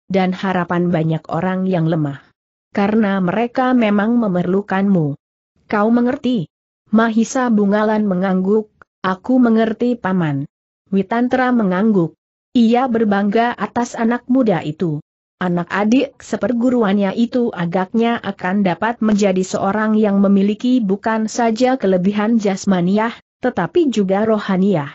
dan harapan banyak orang yang lemah. Karena mereka memang memerlukanmu. Kau mengerti? Mahisa Bungalan mengangguk, aku mengerti paman. Witantra mengangguk. Ia berbangga atas anak muda itu. Anak adik seperguruannya itu agaknya akan dapat menjadi seorang yang memiliki bukan saja kelebihan jasmaniah, tetapi juga rohaniah.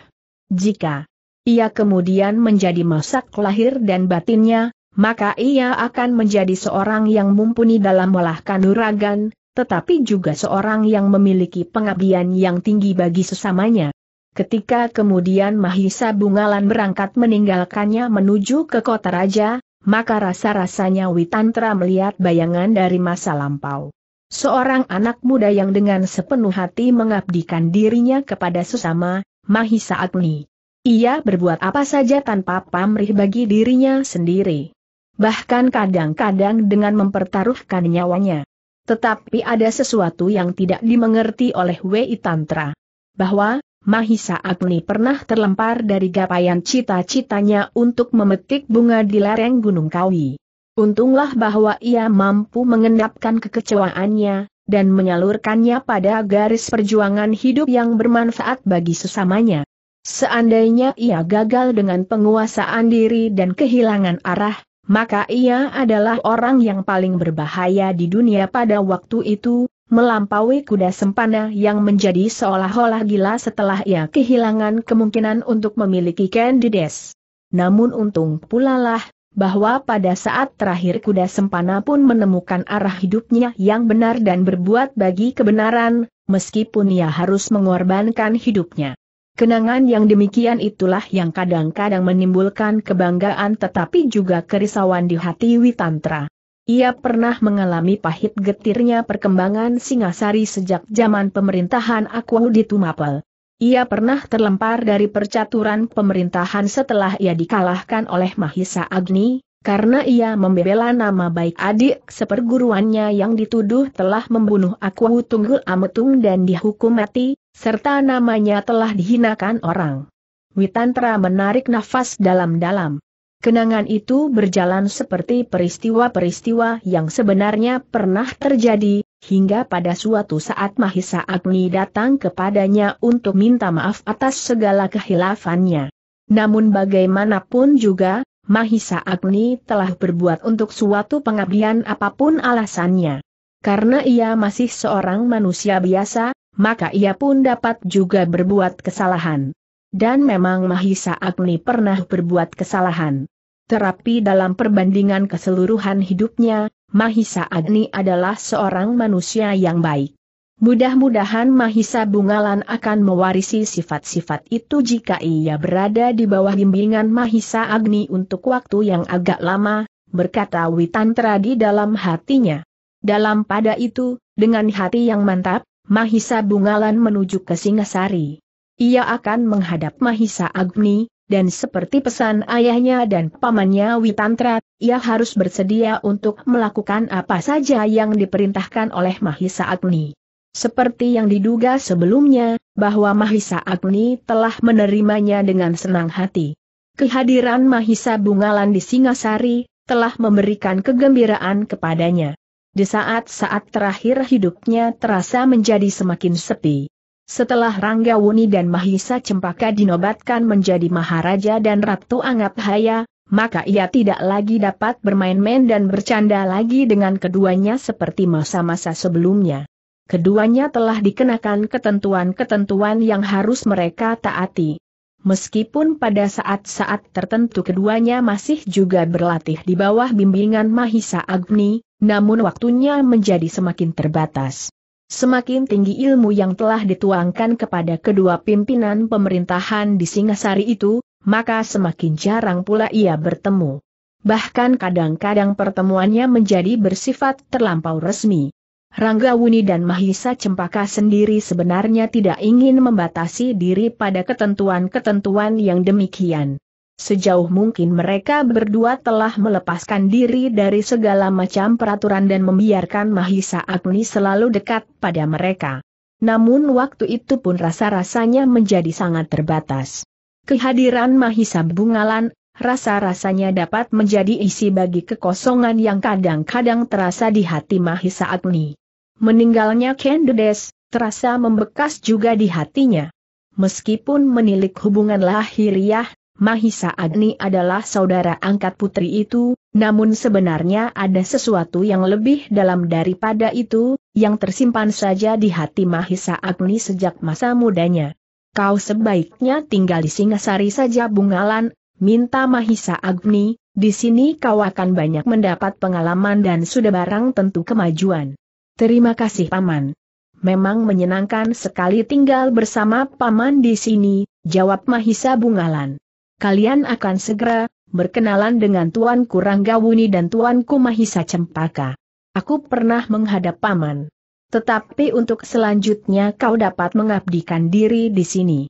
Jika ia kemudian menjadi masak lahir dan batinnya, maka ia akan menjadi seorang yang mumpuni dalam olah kanuragan, tetapi juga seorang yang memiliki pengabdian yang tinggi bagi sesamanya. Ketika kemudian Mahisa Bungalan berangkat meninggalkannya menuju ke kota raja, maka rasa-rasanya Witantra melihat bayangan dari masa lampau. Seorang anak muda yang dengan sepenuh hati mengabdikan dirinya kepada sesama, Mahisa Agni. Ia berbuat apa saja tanpa pamrih bagi dirinya sendiri bahkan kadang-kadang dengan mempertaruhkan nyawanya. Tetapi ada sesuatu yang tidak dimengerti oleh Wei Tantra. Bahwa, Mahisa Agni pernah terlempar dari gapayan cita-citanya untuk memetik bunga di lereng Gunung Kawi. Untunglah bahwa ia mampu mengendapkan kekecewaannya, dan menyalurkannya pada garis perjuangan hidup yang bermanfaat bagi sesamanya. Seandainya ia gagal dengan penguasaan diri dan kehilangan arah, maka ia adalah orang yang paling berbahaya di dunia pada waktu itu, melampaui kuda sempana yang menjadi seolah-olah gila setelah ia kehilangan kemungkinan untuk memiliki Candides. Namun untung pula lah, bahwa pada saat terakhir kuda sempana pun menemukan arah hidupnya yang benar dan berbuat bagi kebenaran, meskipun ia harus mengorbankan hidupnya. Kenangan yang demikian itulah yang kadang-kadang menimbulkan kebanggaan tetapi juga kerisauan di hati Witantra. Ia pernah mengalami pahit getirnya perkembangan Singasari sejak zaman pemerintahan Aku di Tumapel. Ia pernah terlempar dari percaturan pemerintahan setelah ia dikalahkan oleh Mahisa Agni, karena ia membela nama baik adik seperguruannya yang dituduh telah membunuh Aku Tunggul Ametung dan dihukum mati, serta namanya telah dihinakan orang. Witantra menarik nafas dalam-dalam. Kenangan itu berjalan seperti peristiwa-peristiwa yang sebenarnya pernah terjadi, hingga pada suatu saat Mahisa Agni datang kepadanya untuk minta maaf atas segala kehilafannya. Namun bagaimanapun juga, Mahisa Agni telah berbuat untuk suatu pengabdian apapun alasannya. Karena ia masih seorang manusia biasa, maka ia pun dapat juga berbuat kesalahan. Dan memang Mahisa Agni pernah berbuat kesalahan. Terapi dalam perbandingan keseluruhan hidupnya, Mahisa Agni adalah seorang manusia yang baik. Mudah-mudahan Mahisa Bungalan akan mewarisi sifat-sifat itu jika ia berada di bawah bimbingan Mahisa Agni untuk waktu yang agak lama, berkata Witantra di dalam hatinya. Dalam pada itu, dengan hati yang mantap, Mahisa Bungalan menuju ke Singasari. Ia akan menghadap Mahisa Agni, dan seperti pesan ayahnya dan pamannya Witantra, ia harus bersedia untuk melakukan apa saja yang diperintahkan oleh Mahisa Agni. Seperti yang diduga sebelumnya, bahwa Mahisa Agni telah menerimanya dengan senang hati. Kehadiran Mahisa Bungalan di Singasari telah memberikan kegembiraan kepadanya. Di saat-saat terakhir hidupnya terasa menjadi semakin sepi. Setelah Rangga Wuni dan Mahisa Cempaka dinobatkan menjadi Maharaja dan Ratu Haya, maka ia tidak lagi dapat bermain-main dan bercanda lagi dengan keduanya seperti masa-masa sebelumnya. Keduanya telah dikenakan ketentuan-ketentuan yang harus mereka taati. Meskipun pada saat-saat tertentu keduanya masih juga berlatih di bawah bimbingan Mahisa Agni, namun waktunya menjadi semakin terbatas. Semakin tinggi ilmu yang telah dituangkan kepada kedua pimpinan pemerintahan di Singasari itu, maka semakin jarang pula ia bertemu. Bahkan kadang-kadang pertemuannya menjadi bersifat terlampau resmi. Rangga Wuni dan Mahisa Cempaka sendiri sebenarnya tidak ingin membatasi diri pada ketentuan-ketentuan yang demikian. Sejauh mungkin mereka berdua telah melepaskan diri dari segala macam peraturan dan membiarkan Mahisa Agni selalu dekat pada mereka. Namun waktu itu pun rasa-rasanya menjadi sangat terbatas. Kehadiran Mahisa Bungalan, rasa-rasanya dapat menjadi isi bagi kekosongan yang kadang-kadang terasa di hati Mahisa Agni. Meninggalnya Kendedes, terasa membekas juga di hatinya. Meskipun menilik hubungan lahiriah, Mahisa Agni adalah saudara angkat putri itu, namun sebenarnya ada sesuatu yang lebih dalam daripada itu, yang tersimpan saja di hati Mahisa Agni sejak masa mudanya. Kau sebaiknya tinggal di Singasari saja Bungalan, minta Mahisa Agni, di sini kau akan banyak mendapat pengalaman dan sudah barang tentu kemajuan. Terima kasih Paman. Memang menyenangkan sekali tinggal bersama Paman di sini, jawab Mahisa Bungalan kalian akan segera berkenalan dengan tuan Kuranggawuni dan tuan Kumahisa Cempaka. Aku pernah menghadap paman. Tetapi untuk selanjutnya kau dapat mengabdikan diri di sini.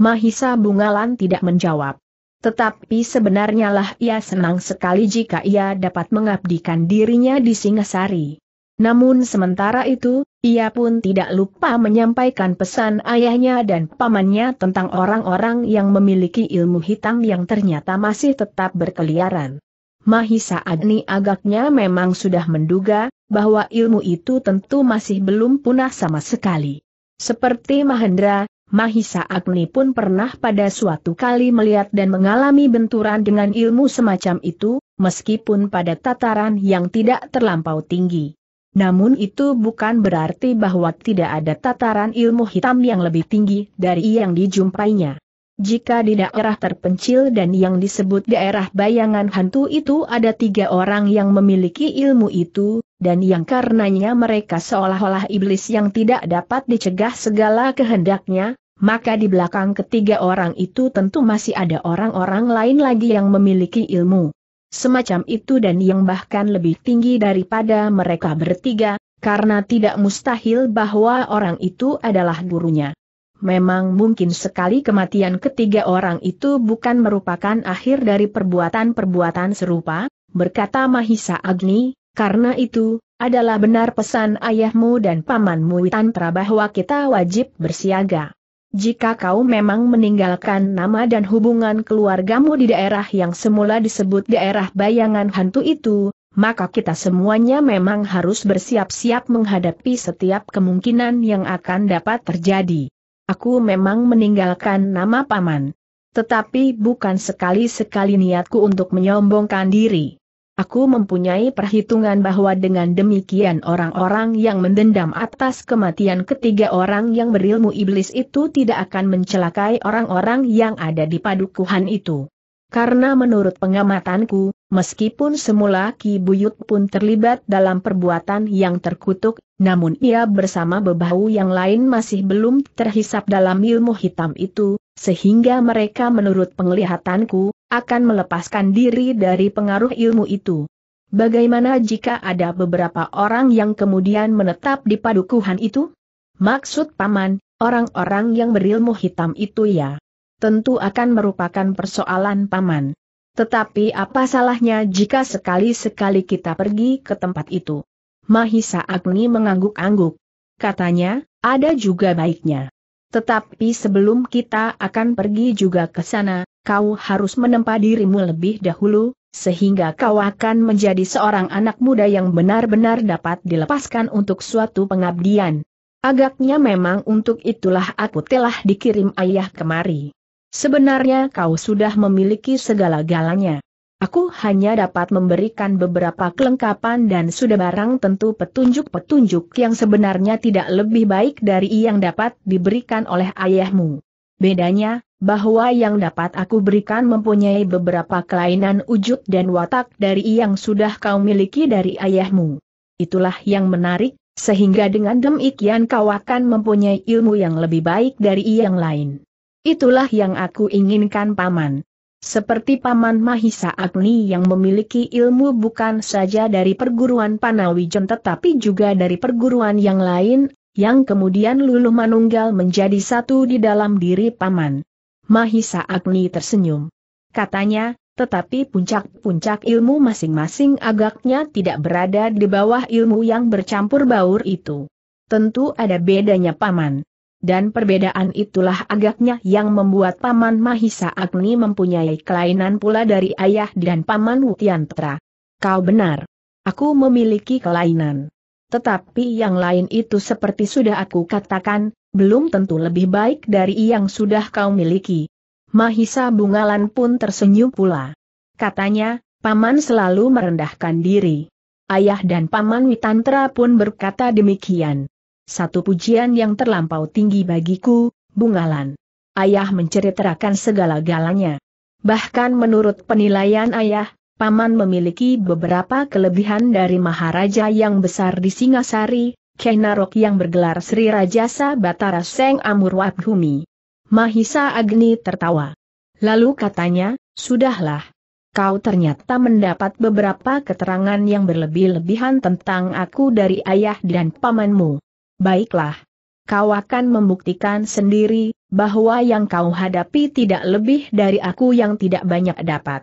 Mahisa Bungalan tidak menjawab. Tetapi sebenarnya lah ia senang sekali jika ia dapat mengabdikan dirinya di Singasari. Namun sementara itu, ia pun tidak lupa menyampaikan pesan ayahnya dan pamannya tentang orang-orang yang memiliki ilmu hitam yang ternyata masih tetap berkeliaran. Mahisa Agni agaknya memang sudah menduga, bahwa ilmu itu tentu masih belum punah sama sekali. Seperti Mahendra, Mahisa Agni pun pernah pada suatu kali melihat dan mengalami benturan dengan ilmu semacam itu, meskipun pada tataran yang tidak terlampau tinggi namun itu bukan berarti bahwa tidak ada tataran ilmu hitam yang lebih tinggi dari yang dijumpainya. Jika di daerah terpencil dan yang disebut daerah bayangan hantu itu ada tiga orang yang memiliki ilmu itu, dan yang karenanya mereka seolah-olah iblis yang tidak dapat dicegah segala kehendaknya, maka di belakang ketiga orang itu tentu masih ada orang-orang lain lagi yang memiliki ilmu semacam itu dan yang bahkan lebih tinggi daripada mereka bertiga, karena tidak mustahil bahwa orang itu adalah gurunya. Memang mungkin sekali kematian ketiga orang itu bukan merupakan akhir dari perbuatan-perbuatan serupa, berkata Mahisa Agni, karena itu, adalah benar pesan ayahmu dan pamanmu Witantra bahwa kita wajib bersiaga. Jika kau memang meninggalkan nama dan hubungan keluargamu di daerah yang semula disebut daerah bayangan hantu itu, maka kita semuanya memang harus bersiap-siap menghadapi setiap kemungkinan yang akan dapat terjadi. Aku memang meninggalkan nama paman. Tetapi bukan sekali-sekali niatku untuk menyombongkan diri. Aku mempunyai perhitungan bahwa dengan demikian orang-orang yang mendendam atas kematian ketiga orang yang berilmu iblis itu tidak akan mencelakai orang-orang yang ada di padukuhan itu. Karena menurut pengamatanku, meskipun semula Ki Buyut pun terlibat dalam perbuatan yang terkutuk, namun ia bersama bebahu yang lain masih belum terhisap dalam ilmu hitam itu, sehingga mereka menurut penglihatanku, akan melepaskan diri dari pengaruh ilmu itu. Bagaimana jika ada beberapa orang yang kemudian menetap di padukuhan itu? Maksud paman, orang-orang yang berilmu hitam itu ya. Tentu akan merupakan persoalan paman. Tetapi apa salahnya jika sekali-sekali kita pergi ke tempat itu? Mahisa Agni mengangguk-angguk. Katanya, ada juga baiknya. Tetapi sebelum kita akan pergi juga ke sana, kau harus menempa dirimu lebih dahulu, sehingga kau akan menjadi seorang anak muda yang benar-benar dapat dilepaskan untuk suatu pengabdian. Agaknya memang untuk itulah aku telah dikirim ayah kemari. Sebenarnya kau sudah memiliki segala-galanya. Aku hanya dapat memberikan beberapa kelengkapan dan sudah barang tentu petunjuk-petunjuk yang sebenarnya tidak lebih baik dari yang dapat diberikan oleh ayahmu. Bedanya, bahwa yang dapat aku berikan mempunyai beberapa kelainan wujud dan watak dari yang sudah kau miliki dari ayahmu. Itulah yang menarik, sehingga dengan demikian kau akan mempunyai ilmu yang lebih baik dari yang lain. Itulah yang aku inginkan paman. Seperti Paman Mahisa Agni yang memiliki ilmu bukan saja dari perguruan Panawijon tetapi juga dari perguruan yang lain, yang kemudian luluh manunggal menjadi satu di dalam diri paman. Mahisa Agni tersenyum. Katanya, tetapi puncak-puncak ilmu masing-masing agaknya tidak berada di bawah ilmu yang bercampur baur itu. Tentu ada bedanya paman. Dan perbedaan itulah agaknya yang membuat paman Mahisa Agni mempunyai kelainan pula dari ayah dan paman Wutiantra. Kau benar. Aku memiliki kelainan tetapi yang lain itu seperti sudah aku katakan, belum tentu lebih baik dari yang sudah kau miliki. Mahisa Bungalan pun tersenyum pula. Katanya, Paman selalu merendahkan diri. Ayah dan Paman Witantra pun berkata demikian. Satu pujian yang terlampau tinggi bagiku, Bungalan. Ayah menceritakan segala galanya. Bahkan menurut penilaian ayah, Paman memiliki beberapa kelebihan dari Maharaja yang besar di Singasari, Kenarok yang bergelar Sri Rajasa Batara Seng Amurwabhumi. Mahisa Agni tertawa. Lalu katanya, sudahlah. Kau ternyata mendapat beberapa keterangan yang berlebih-lebihan tentang aku dari ayah dan pamanmu. Baiklah. Kau akan membuktikan sendiri, bahwa yang kau hadapi tidak lebih dari aku yang tidak banyak dapat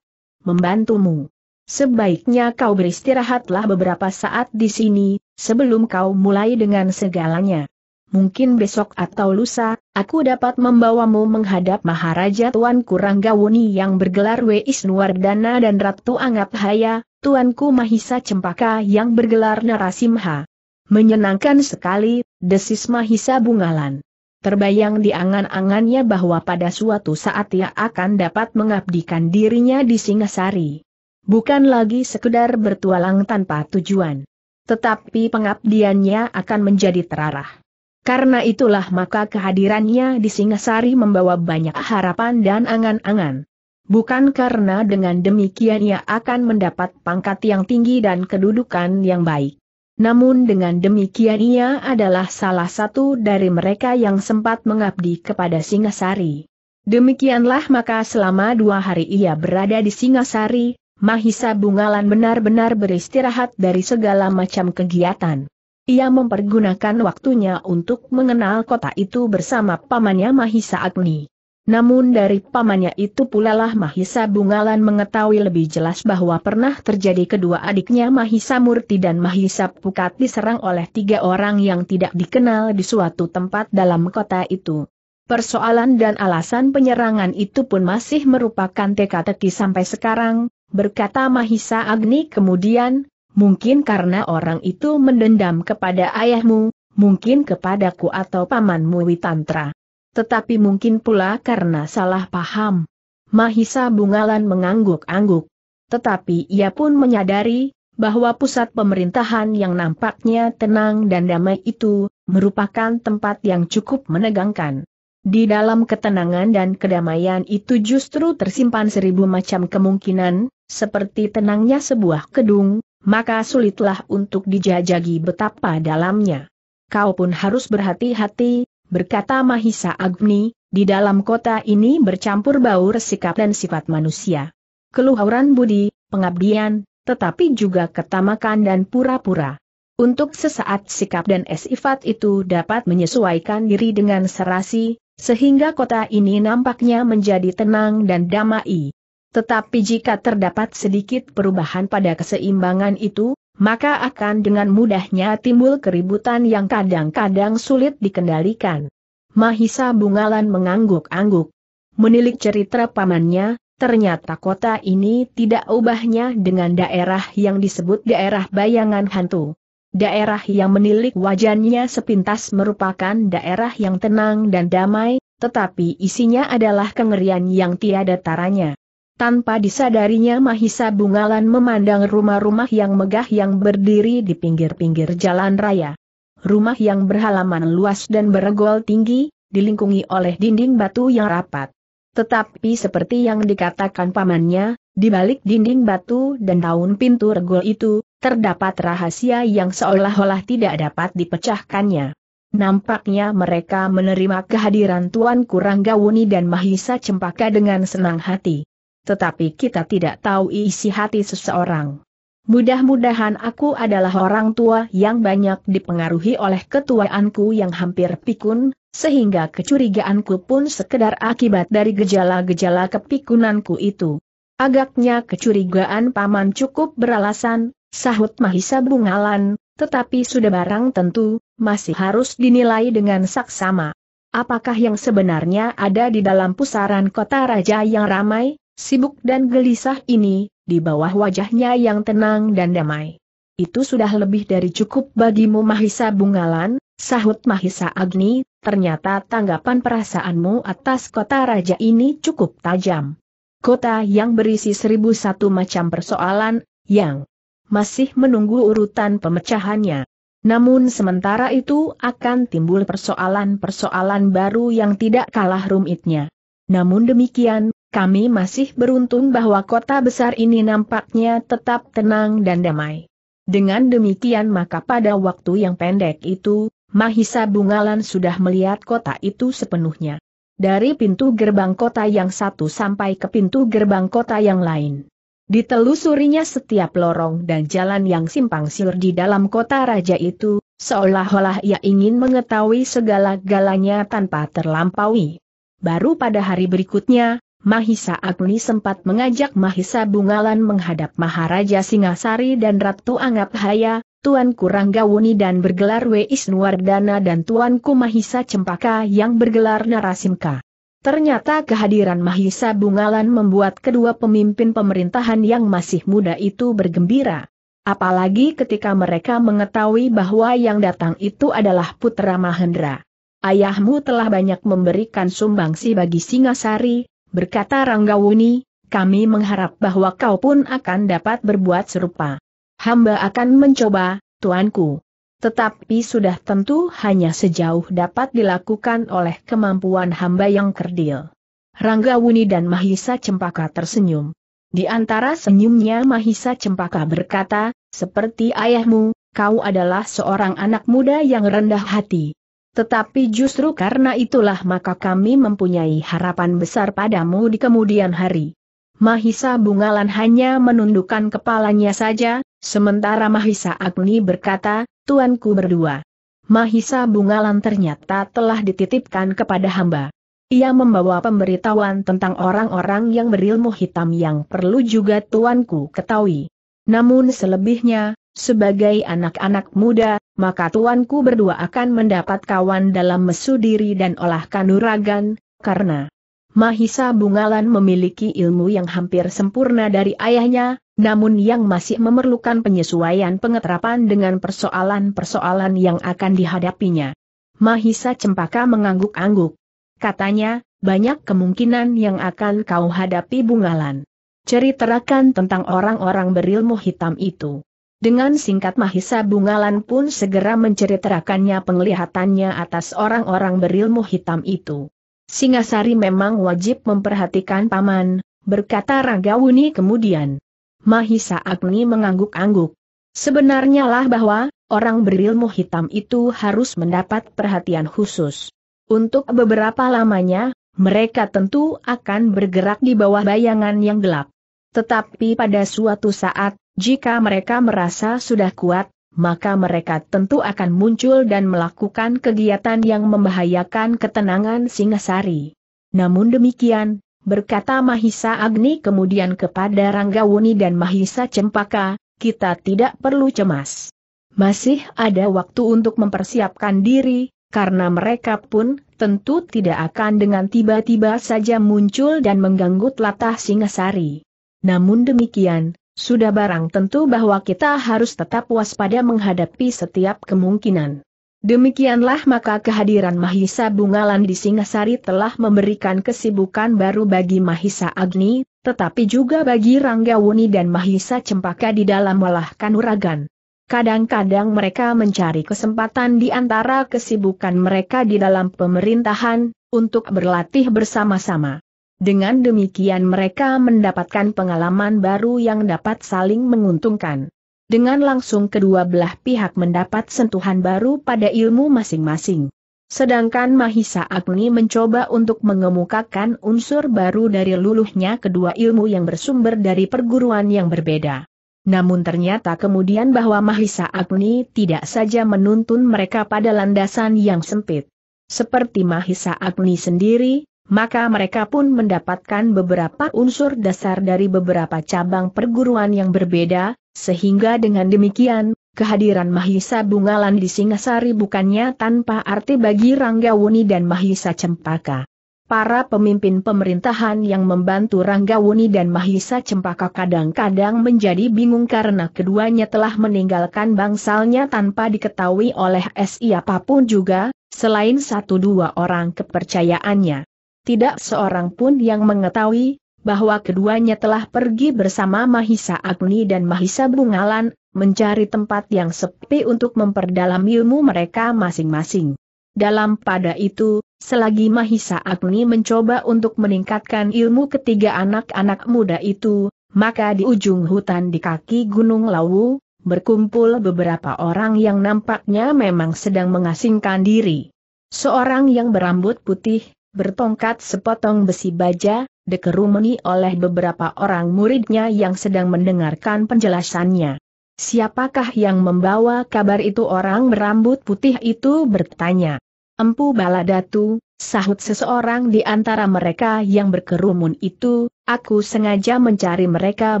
membantumu. Sebaiknya kau beristirahatlah beberapa saat di sini, sebelum kau mulai dengan segalanya. Mungkin besok atau lusa, aku dapat membawamu menghadap Maharaja Tuan Kuranggawuni yang bergelar Weis Isnuardana dan Ratu Angaphaya, Tuanku Mahisa Cempaka yang bergelar Narasimha. Menyenangkan sekali, desis Mahisa Bungalan. Terbayang di angan-angannya bahwa pada suatu saat ia akan dapat mengabdikan dirinya di Singasari. Bukan lagi sekedar bertualang tanpa tujuan. Tetapi pengabdiannya akan menjadi terarah. Karena itulah maka kehadirannya di Singasari membawa banyak harapan dan angan-angan. Bukan karena dengan demikian ia akan mendapat pangkat yang tinggi dan kedudukan yang baik. Namun dengan demikian ia adalah salah satu dari mereka yang sempat mengabdi kepada Singasari. Demikianlah maka selama dua hari ia berada di Singasari, Mahisa Bungalan benar-benar beristirahat dari segala macam kegiatan. Ia mempergunakan waktunya untuk mengenal kota itu bersama pamannya Mahisa Agni. Namun dari pamannya itu pula lah Mahisa Bungalan mengetahui lebih jelas bahwa pernah terjadi kedua adiknya Mahisa Murti dan Mahisa Pukat diserang oleh tiga orang yang tidak dikenal di suatu tempat dalam kota itu. Persoalan dan alasan penyerangan itu pun masih merupakan teka-teki sampai sekarang, berkata Mahisa Agni kemudian, mungkin karena orang itu mendendam kepada ayahmu, mungkin kepadaku atau pamanmu Witantra. Tetapi mungkin pula karena salah paham. Mahisa Bungalan mengangguk-angguk. Tetapi ia pun menyadari, bahwa pusat pemerintahan yang nampaknya tenang dan damai itu, merupakan tempat yang cukup menegangkan. Di dalam ketenangan dan kedamaian itu justru tersimpan seribu macam kemungkinan, seperti tenangnya sebuah gedung, maka sulitlah untuk dijajagi betapa dalamnya. Kau pun harus berhati-hati, berkata Mahisa Agni, di dalam kota ini bercampur baur sikap dan sifat manusia. Keluhuran budi, pengabdian, tetapi juga ketamakan dan pura-pura. Untuk sesaat sikap dan sifat itu dapat menyesuaikan diri dengan serasi, sehingga kota ini nampaknya menjadi tenang dan damai. Tetapi jika terdapat sedikit perubahan pada keseimbangan itu, maka akan dengan mudahnya timbul keributan yang kadang-kadang sulit dikendalikan. Mahisa Bungalan mengangguk-angguk. Menilik cerita pamannya, ternyata kota ini tidak ubahnya dengan daerah yang disebut daerah bayangan hantu. Daerah yang menilik wajannya sepintas merupakan daerah yang tenang dan damai, tetapi isinya adalah kengerian yang tiada taranya. Tanpa disadarinya Mahisa Bungalan memandang rumah-rumah yang megah yang berdiri di pinggir-pinggir jalan raya. Rumah yang berhalaman luas dan beregol tinggi, dilingkungi oleh dinding batu yang rapat. Tetapi seperti yang dikatakan pamannya, di balik dinding batu dan daun pintu regol itu, terdapat rahasia yang seolah-olah tidak dapat dipecahkannya. Nampaknya mereka menerima kehadiran Tuan Kurang Gawuni dan Mahisa Cempaka dengan senang hati tetapi kita tidak tahu isi hati seseorang. Mudah-mudahan aku adalah orang tua yang banyak dipengaruhi oleh ketuaanku yang hampir pikun, sehingga kecurigaanku pun sekedar akibat dari gejala-gejala kepikunanku itu. Agaknya kecurigaan paman cukup beralasan, sahut Mahisa Bungalan, tetapi sudah barang tentu, masih harus dinilai dengan saksama. Apakah yang sebenarnya ada di dalam pusaran kota raja yang ramai? sibuk dan gelisah ini, di bawah wajahnya yang tenang dan damai. Itu sudah lebih dari cukup bagimu Mahisa Bungalan, sahut Mahisa Agni, ternyata tanggapan perasaanmu atas kota raja ini cukup tajam. Kota yang berisi seribu satu macam persoalan, yang masih menunggu urutan pemecahannya. Namun sementara itu akan timbul persoalan-persoalan baru yang tidak kalah rumitnya. Namun demikian, kami masih beruntung bahwa kota besar ini nampaknya tetap tenang dan damai. Dengan demikian maka pada waktu yang pendek itu, Mahisa Bungalan sudah melihat kota itu sepenuhnya. Dari pintu gerbang kota yang satu sampai ke pintu gerbang kota yang lain. Ditelusurinya setiap lorong dan jalan yang simpang siur di dalam kota raja itu, seolah-olah ia ingin mengetahui segala galanya tanpa terlampaui. Baru pada hari berikutnya, Mahisa Agni sempat mengajak Mahisa Bungalan menghadap Maharaja Singasari dan Ratu Anggap Haya, Tuanku Ranggawuni dan bergelar Weis dan Tuanku Mahisa Cempaka yang bergelar Narasimka. Ternyata kehadiran Mahisa Bungalan membuat kedua pemimpin pemerintahan yang masih muda itu bergembira. Apalagi ketika mereka mengetahui bahwa yang datang itu adalah putra Mahendra. Ayahmu telah banyak memberikan sumbangsi bagi Singasari, berkata Ranggawuni, kami mengharap bahwa kau pun akan dapat berbuat serupa. Hamba akan mencoba, tuanku. Tetapi sudah tentu hanya sejauh dapat dilakukan oleh kemampuan hamba yang kerdil. Ranggawuni dan Mahisa Cempaka tersenyum. Di antara senyumnya Mahisa Cempaka berkata, seperti ayahmu, kau adalah seorang anak muda yang rendah hati. Tetapi justru karena itulah maka kami mempunyai harapan besar padamu di kemudian hari. Mahisa Bungalan hanya menundukkan kepalanya saja, sementara Mahisa Agni berkata, Tuanku berdua. Mahisa Bungalan ternyata telah dititipkan kepada hamba. Ia membawa pemberitahuan tentang orang-orang yang berilmu hitam yang perlu juga tuanku ketahui. Namun selebihnya, sebagai anak-anak muda, maka tuanku berdua akan mendapat kawan dalam mesudiri dan olah kanuragan, karena Mahisa Bungalan memiliki ilmu yang hampir sempurna dari ayahnya, namun yang masih memerlukan penyesuaian pengeterapan dengan persoalan-persoalan yang akan dihadapinya. Mahisa Cempaka mengangguk-angguk. Katanya, banyak kemungkinan yang akan kau hadapi Bungalan. Ceritakan tentang orang-orang berilmu hitam itu. Dengan singkat Mahisa Bungalan pun segera menceritakannya penglihatannya atas orang-orang berilmu hitam itu. Singasari memang wajib memperhatikan paman, berkata Ranggawuni kemudian. Mahisa Agni mengangguk-angguk. Sebenarnya lah bahwa, orang berilmu hitam itu harus mendapat perhatian khusus. Untuk beberapa lamanya, mereka tentu akan bergerak di bawah bayangan yang gelap. Tetapi pada suatu saat, jika mereka merasa sudah kuat, maka mereka tentu akan muncul dan melakukan kegiatan yang membahayakan ketenangan Singasari. Namun demikian, berkata Mahisa Agni kemudian kepada Ranggawuni dan Mahisa Cempaka, kita tidak perlu cemas. Masih ada waktu untuk mempersiapkan diri, karena mereka pun tentu tidak akan dengan tiba-tiba saja muncul dan mengganggu telatah Singasari. Namun demikian, sudah barang tentu bahwa kita harus tetap waspada menghadapi setiap kemungkinan. Demikianlah maka kehadiran Mahisa Bungalan di Singasari telah memberikan kesibukan baru bagi Mahisa Agni, tetapi juga bagi Rangga Wuni dan Mahisa Cempaka di dalam walah kanuragan. Kadang-kadang mereka mencari kesempatan di antara kesibukan mereka di dalam pemerintahan, untuk berlatih bersama-sama. Dengan demikian mereka mendapatkan pengalaman baru yang dapat saling menguntungkan. Dengan langsung kedua belah pihak mendapat sentuhan baru pada ilmu masing-masing. Sedangkan Mahisa Agni mencoba untuk mengemukakan unsur baru dari luluhnya kedua ilmu yang bersumber dari perguruan yang berbeda. Namun ternyata kemudian bahwa Mahisa Agni tidak saja menuntun mereka pada landasan yang sempit. Seperti Mahisa Agni sendiri, maka mereka pun mendapatkan beberapa unsur dasar dari beberapa cabang perguruan yang berbeda, sehingga dengan demikian, kehadiran Mahisa Bungalan di Singasari bukannya tanpa arti bagi Ranggawuni dan Mahisa Cempaka. Para pemimpin pemerintahan yang membantu Ranggawuni dan Mahisa Cempaka kadang-kadang menjadi bingung karena keduanya telah meninggalkan bangsalnya tanpa diketahui oleh siapapun juga, selain satu dua orang kepercayaannya tidak seorang pun yang mengetahui, bahwa keduanya telah pergi bersama Mahisa Agni dan Mahisa Bungalan, mencari tempat yang sepi untuk memperdalam ilmu mereka masing-masing. Dalam pada itu, selagi Mahisa Agni mencoba untuk meningkatkan ilmu ketiga anak-anak muda itu, maka di ujung hutan di kaki Gunung Lawu, berkumpul beberapa orang yang nampaknya memang sedang mengasingkan diri. Seorang yang berambut putih, bertongkat sepotong besi baja, dikerumuni oleh beberapa orang muridnya yang sedang mendengarkan penjelasannya. Siapakah yang membawa kabar itu orang berambut putih itu bertanya. Empu Baladatu, sahut seseorang di antara mereka yang berkerumun itu, aku sengaja mencari mereka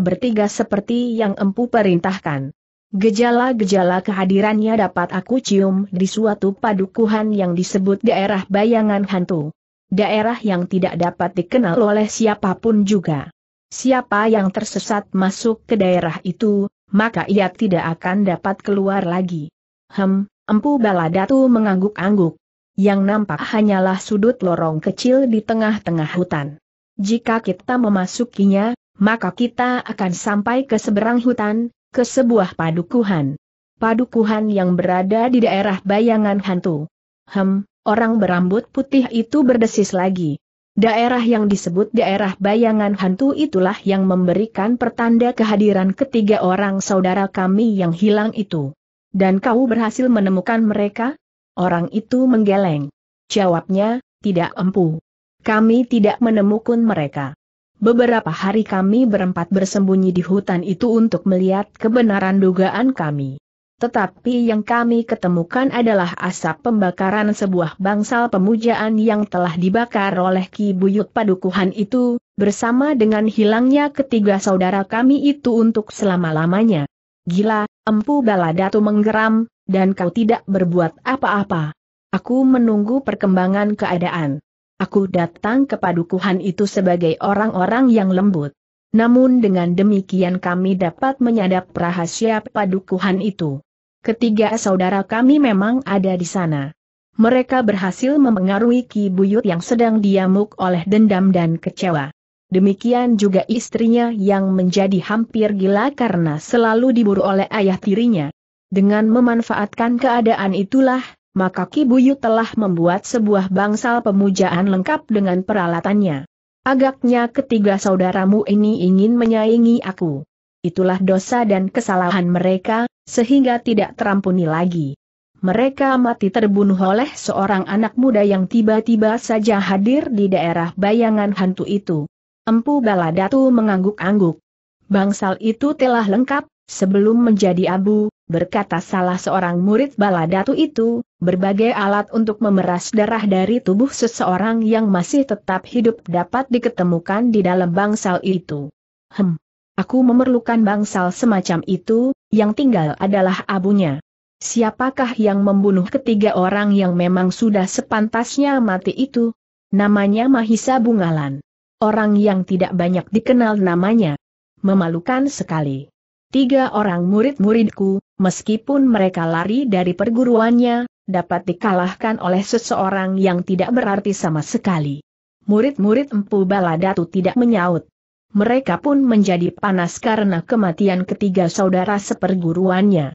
bertiga seperti yang empu perintahkan. Gejala-gejala kehadirannya dapat aku cium di suatu padukuhan yang disebut daerah bayangan hantu daerah yang tidak dapat dikenal oleh siapapun juga. Siapa yang tersesat masuk ke daerah itu, maka ia tidak akan dapat keluar lagi. Hem, Empu Baladatu mengangguk-angguk. Yang nampak hanyalah sudut lorong kecil di tengah-tengah hutan. Jika kita memasukinya, maka kita akan sampai ke seberang hutan, ke sebuah padukuhan. Padukuhan yang berada di daerah bayangan hantu. Hem, orang berambut putih itu berdesis lagi. Daerah yang disebut daerah bayangan hantu itulah yang memberikan pertanda kehadiran ketiga orang saudara kami yang hilang itu. Dan kau berhasil menemukan mereka? Orang itu menggeleng. Jawabnya, tidak empu. Kami tidak menemukan mereka. Beberapa hari kami berempat bersembunyi di hutan itu untuk melihat kebenaran dugaan kami. Tetapi yang kami ketemukan adalah asap pembakaran sebuah bangsal pemujaan yang telah dibakar oleh Ki Buyut Padukuhan itu, bersama dengan hilangnya ketiga saudara kami itu untuk selama-lamanya. Gila, Empu Baladatu menggeram, dan kau tidak berbuat apa-apa. Aku menunggu perkembangan keadaan. Aku datang ke padukuhan itu sebagai orang-orang yang lembut. Namun dengan demikian kami dapat menyadap rahasia padukuhan itu. Ketiga saudara kami memang ada di sana. Mereka berhasil memengaruhi Ki Buyut yang sedang diamuk oleh dendam dan kecewa. Demikian juga istrinya yang menjadi hampir gila karena selalu diburu oleh ayah tirinya. Dengan memanfaatkan keadaan itulah, maka Ki Buyut telah membuat sebuah bangsal pemujaan lengkap dengan peralatannya. Agaknya ketiga saudaramu ini ingin menyaingi aku itulah dosa dan kesalahan mereka, sehingga tidak terampuni lagi. Mereka mati terbunuh oleh seorang anak muda yang tiba-tiba saja hadir di daerah bayangan hantu itu. Empu Baladatu mengangguk-angguk. Bangsal itu telah lengkap, sebelum menjadi abu, berkata salah seorang murid Baladatu itu, berbagai alat untuk memeras darah dari tubuh seseorang yang masih tetap hidup dapat diketemukan di dalam bangsal itu. Hem. Aku memerlukan bangsal semacam itu, yang tinggal adalah abunya. Siapakah yang membunuh ketiga orang yang memang sudah sepantasnya mati itu? Namanya Mahisa Bungalan. Orang yang tidak banyak dikenal namanya. Memalukan sekali. Tiga orang murid-muridku, meskipun mereka lari dari perguruannya, dapat dikalahkan oleh seseorang yang tidak berarti sama sekali. Murid-murid Empu Baladatu tidak menyaut mereka pun menjadi panas karena kematian ketiga saudara seperguruannya.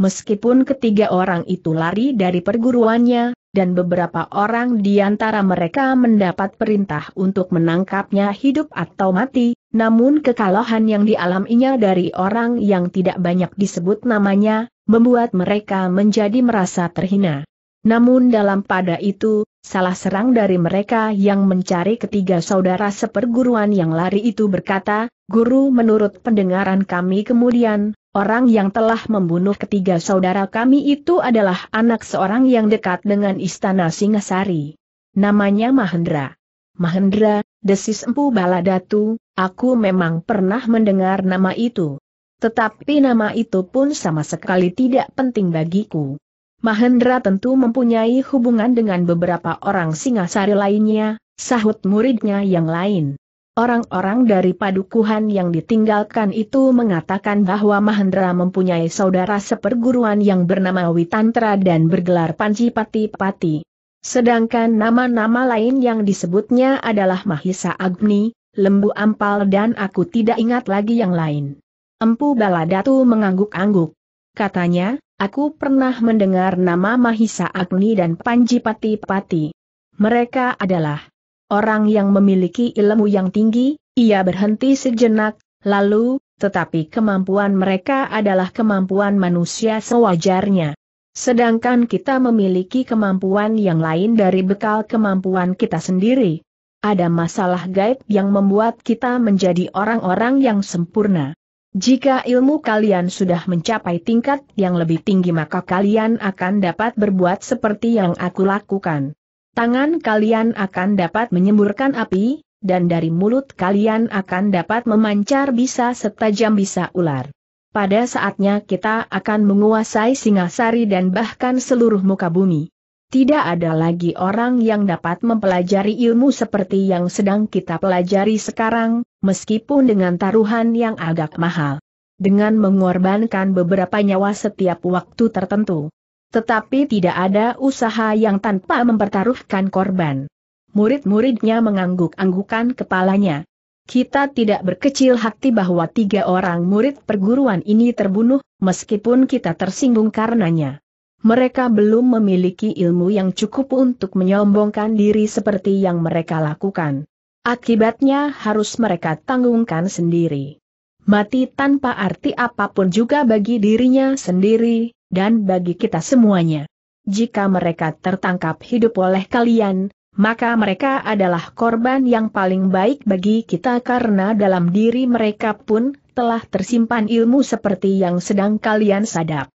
Meskipun ketiga orang itu lari dari perguruannya, dan beberapa orang di antara mereka mendapat perintah untuk menangkapnya hidup atau mati, namun kekalahan yang dialaminya dari orang yang tidak banyak disebut namanya, membuat mereka menjadi merasa terhina. Namun dalam pada itu, Salah serang dari mereka yang mencari ketiga saudara seperguruan yang lari itu berkata, Guru menurut pendengaran kami kemudian, orang yang telah membunuh ketiga saudara kami itu adalah anak seorang yang dekat dengan istana Singasari. Namanya Mahendra. Mahendra, desis Empu Baladatu, aku memang pernah mendengar nama itu. Tetapi nama itu pun sama sekali tidak penting bagiku. Mahendra tentu mempunyai hubungan dengan beberapa orang singasari lainnya, sahut muridnya yang lain. Orang-orang dari padukuhan yang ditinggalkan itu mengatakan bahwa Mahendra mempunyai saudara seperguruan yang bernama Witantra dan bergelar Pati Pati. Sedangkan nama-nama lain yang disebutnya adalah Mahisa Agni, Lembu Ampal dan aku tidak ingat lagi yang lain. Empu Baladatu mengangguk-angguk. Katanya, Aku pernah mendengar nama Mahisa Agni dan Panji Pati Pati. Mereka adalah orang yang memiliki ilmu yang tinggi, ia berhenti sejenak, lalu, tetapi kemampuan mereka adalah kemampuan manusia sewajarnya. Sedangkan kita memiliki kemampuan yang lain dari bekal kemampuan kita sendiri. Ada masalah gaib yang membuat kita menjadi orang-orang yang sempurna. Jika ilmu kalian sudah mencapai tingkat yang lebih tinggi maka kalian akan dapat berbuat seperti yang aku lakukan. Tangan kalian akan dapat menyemburkan api, dan dari mulut kalian akan dapat memancar bisa setajam bisa ular. Pada saatnya kita akan menguasai singasari dan bahkan seluruh muka bumi. Tidak ada lagi orang yang dapat mempelajari ilmu seperti yang sedang kita pelajari sekarang, meskipun dengan taruhan yang agak mahal. Dengan mengorbankan beberapa nyawa setiap waktu tertentu. Tetapi tidak ada usaha yang tanpa mempertaruhkan korban. Murid-muridnya mengangguk-anggukan kepalanya. Kita tidak berkecil hati bahwa tiga orang murid perguruan ini terbunuh, meskipun kita tersinggung karenanya mereka belum memiliki ilmu yang cukup untuk menyombongkan diri seperti yang mereka lakukan. Akibatnya harus mereka tanggungkan sendiri. Mati tanpa arti apapun juga bagi dirinya sendiri, dan bagi kita semuanya. Jika mereka tertangkap hidup oleh kalian, maka mereka adalah korban yang paling baik bagi kita karena dalam diri mereka pun telah tersimpan ilmu seperti yang sedang kalian sadap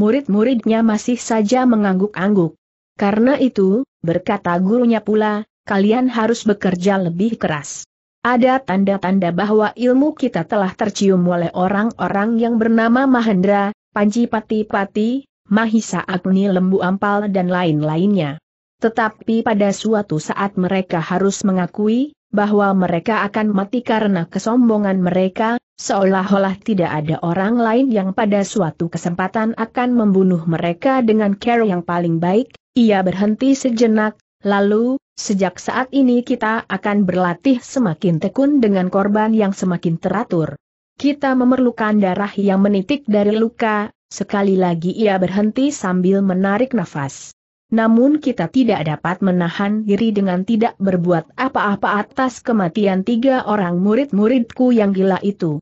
murid-muridnya masih saja mengangguk-angguk. Karena itu, berkata gurunya pula, kalian harus bekerja lebih keras. Ada tanda-tanda bahwa ilmu kita telah tercium oleh orang-orang yang bernama Mahendra, Panji Pati Pati, Mahisa Agni Lembu Ampal dan lain-lainnya. Tetapi pada suatu saat mereka harus mengakui, bahwa mereka akan mati karena kesombongan mereka, seolah-olah tidak ada orang lain yang pada suatu kesempatan akan membunuh mereka dengan care yang paling baik, ia berhenti sejenak, lalu, sejak saat ini kita akan berlatih semakin tekun dengan korban yang semakin teratur. Kita memerlukan darah yang menitik dari luka, sekali lagi ia berhenti sambil menarik nafas. Namun kita tidak dapat menahan diri dengan tidak berbuat apa-apa atas kematian tiga orang murid-muridku yang gila itu.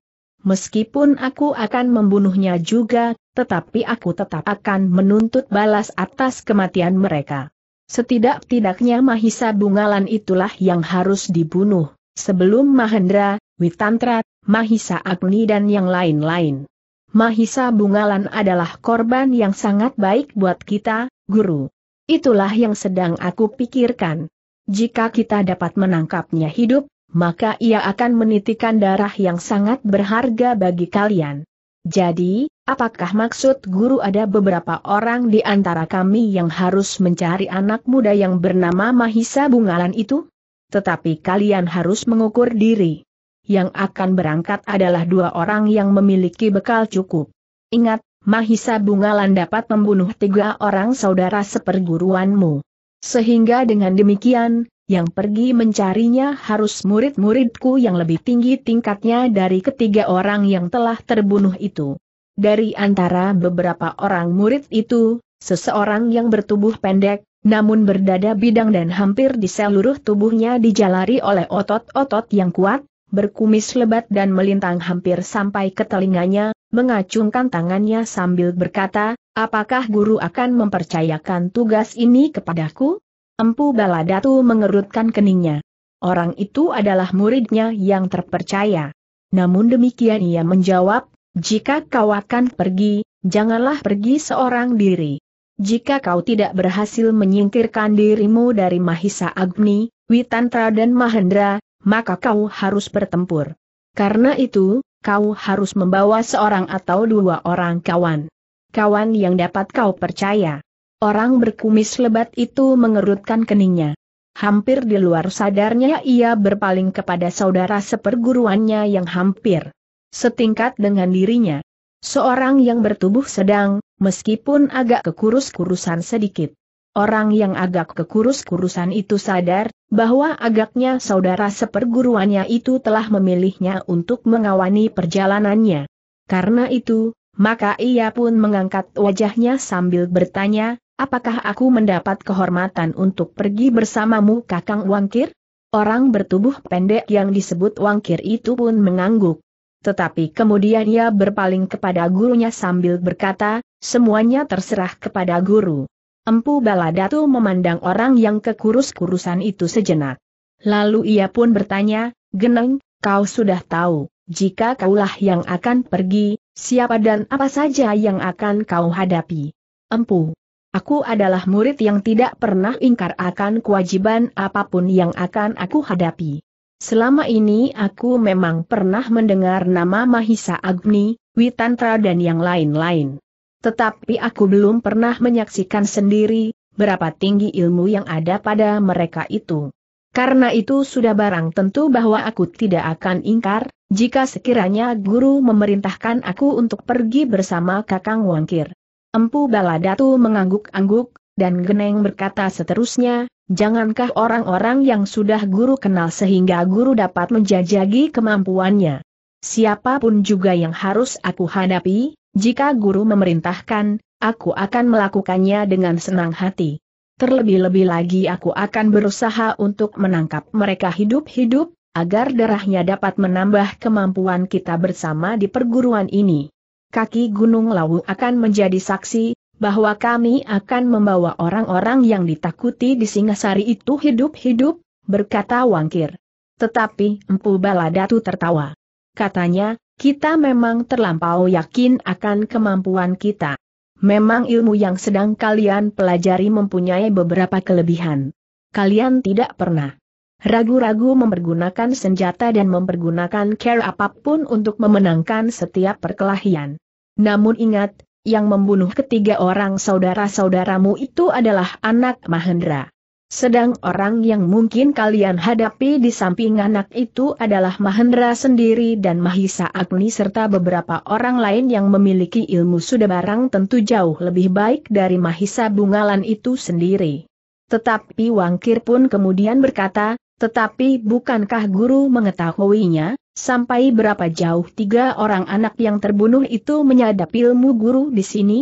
Meskipun aku akan membunuhnya juga, tetapi aku tetap akan menuntut balas atas kematian mereka. Setidak-tidaknya Mahisa Bungalan itulah yang harus dibunuh, sebelum Mahendra, Witantra, Mahisa Agni dan yang lain-lain. Mahisa Bungalan adalah korban yang sangat baik buat kita, guru. Itulah yang sedang aku pikirkan. Jika kita dapat menangkapnya hidup, maka ia akan menitikan darah yang sangat berharga bagi kalian. Jadi, apakah maksud guru ada beberapa orang di antara kami yang harus mencari anak muda yang bernama Mahisa Bungalan itu? Tetapi kalian harus mengukur diri. Yang akan berangkat adalah dua orang yang memiliki bekal cukup. Ingat, Mahisa Bungalan dapat membunuh tiga orang saudara seperguruanmu. Sehingga dengan demikian, yang pergi mencarinya harus murid-muridku yang lebih tinggi tingkatnya dari ketiga orang yang telah terbunuh itu. Dari antara beberapa orang murid itu, seseorang yang bertubuh pendek, namun berdada bidang dan hampir di seluruh tubuhnya dijalari oleh otot-otot yang kuat, berkumis lebat dan melintang hampir sampai ke telinganya, mengacungkan tangannya sambil berkata, apakah guru akan mempercayakan tugas ini kepadaku? Empu Baladatu mengerutkan keningnya. Orang itu adalah muridnya yang terpercaya. Namun demikian ia menjawab, jika kau akan pergi, janganlah pergi seorang diri. Jika kau tidak berhasil menyingkirkan dirimu dari Mahisa Agni, Witantra dan Mahendra, maka kau harus bertempur. Karena itu, kau harus membawa seorang atau dua orang kawan. Kawan yang dapat kau percaya. Orang berkumis lebat itu mengerutkan keningnya. Hampir di luar sadarnya ia berpaling kepada saudara seperguruannya yang hampir setingkat dengan dirinya. Seorang yang bertubuh sedang, meskipun agak kekurus-kurusan sedikit. Orang yang agak kekurus-kurusan itu sadar, bahwa agaknya saudara seperguruannya itu telah memilihnya untuk mengawani perjalanannya. Karena itu, maka ia pun mengangkat wajahnya sambil bertanya, apakah aku mendapat kehormatan untuk pergi bersamamu Kakang Wangkir? Orang bertubuh pendek yang disebut Wangkir itu pun mengangguk. Tetapi kemudian ia berpaling kepada gurunya sambil berkata, semuanya terserah kepada guru. Empu Baladatu memandang orang yang kekurus-kurusan itu sejenak. Lalu ia pun bertanya, Geneng, kau sudah tahu, jika kaulah yang akan pergi, siapa dan apa saja yang akan kau hadapi. Empu Aku adalah murid yang tidak pernah ingkar akan kewajiban apapun yang akan aku hadapi. Selama ini aku memang pernah mendengar nama Mahisa Agni, Witantra dan yang lain-lain. Tetapi aku belum pernah menyaksikan sendiri, berapa tinggi ilmu yang ada pada mereka itu. Karena itu sudah barang tentu bahwa aku tidak akan ingkar, jika sekiranya guru memerintahkan aku untuk pergi bersama Kakang Wangkir. Empu Baladatu mengangguk-angguk, dan Geneng berkata seterusnya, Jangankah orang-orang yang sudah guru kenal sehingga guru dapat menjajagi kemampuannya? Siapapun juga yang harus aku hadapi, jika guru memerintahkan, aku akan melakukannya dengan senang hati. Terlebih-lebih lagi aku akan berusaha untuk menangkap mereka hidup-hidup, agar darahnya dapat menambah kemampuan kita bersama di perguruan ini kaki Gunung Lawu akan menjadi saksi, bahwa kami akan membawa orang-orang yang ditakuti di Singasari itu hidup-hidup, berkata Wangkir. Tetapi Empu Baladatu tertawa. Katanya, kita memang terlampau yakin akan kemampuan kita. Memang ilmu yang sedang kalian pelajari mempunyai beberapa kelebihan. Kalian tidak pernah ragu-ragu mempergunakan senjata dan mempergunakan care apapun untuk memenangkan setiap perkelahian. Namun ingat, yang membunuh ketiga orang saudara-saudaramu itu adalah anak Mahendra. Sedang orang yang mungkin kalian hadapi di samping anak itu adalah Mahendra sendiri dan Mahisa Agni serta beberapa orang lain yang memiliki ilmu sudah barang tentu jauh lebih baik dari Mahisa Bungalan itu sendiri. Tetapi Wangkir pun kemudian berkata, tetapi bukankah guru mengetahuinya, sampai berapa jauh tiga orang anak yang terbunuh itu menyadap ilmu guru di sini?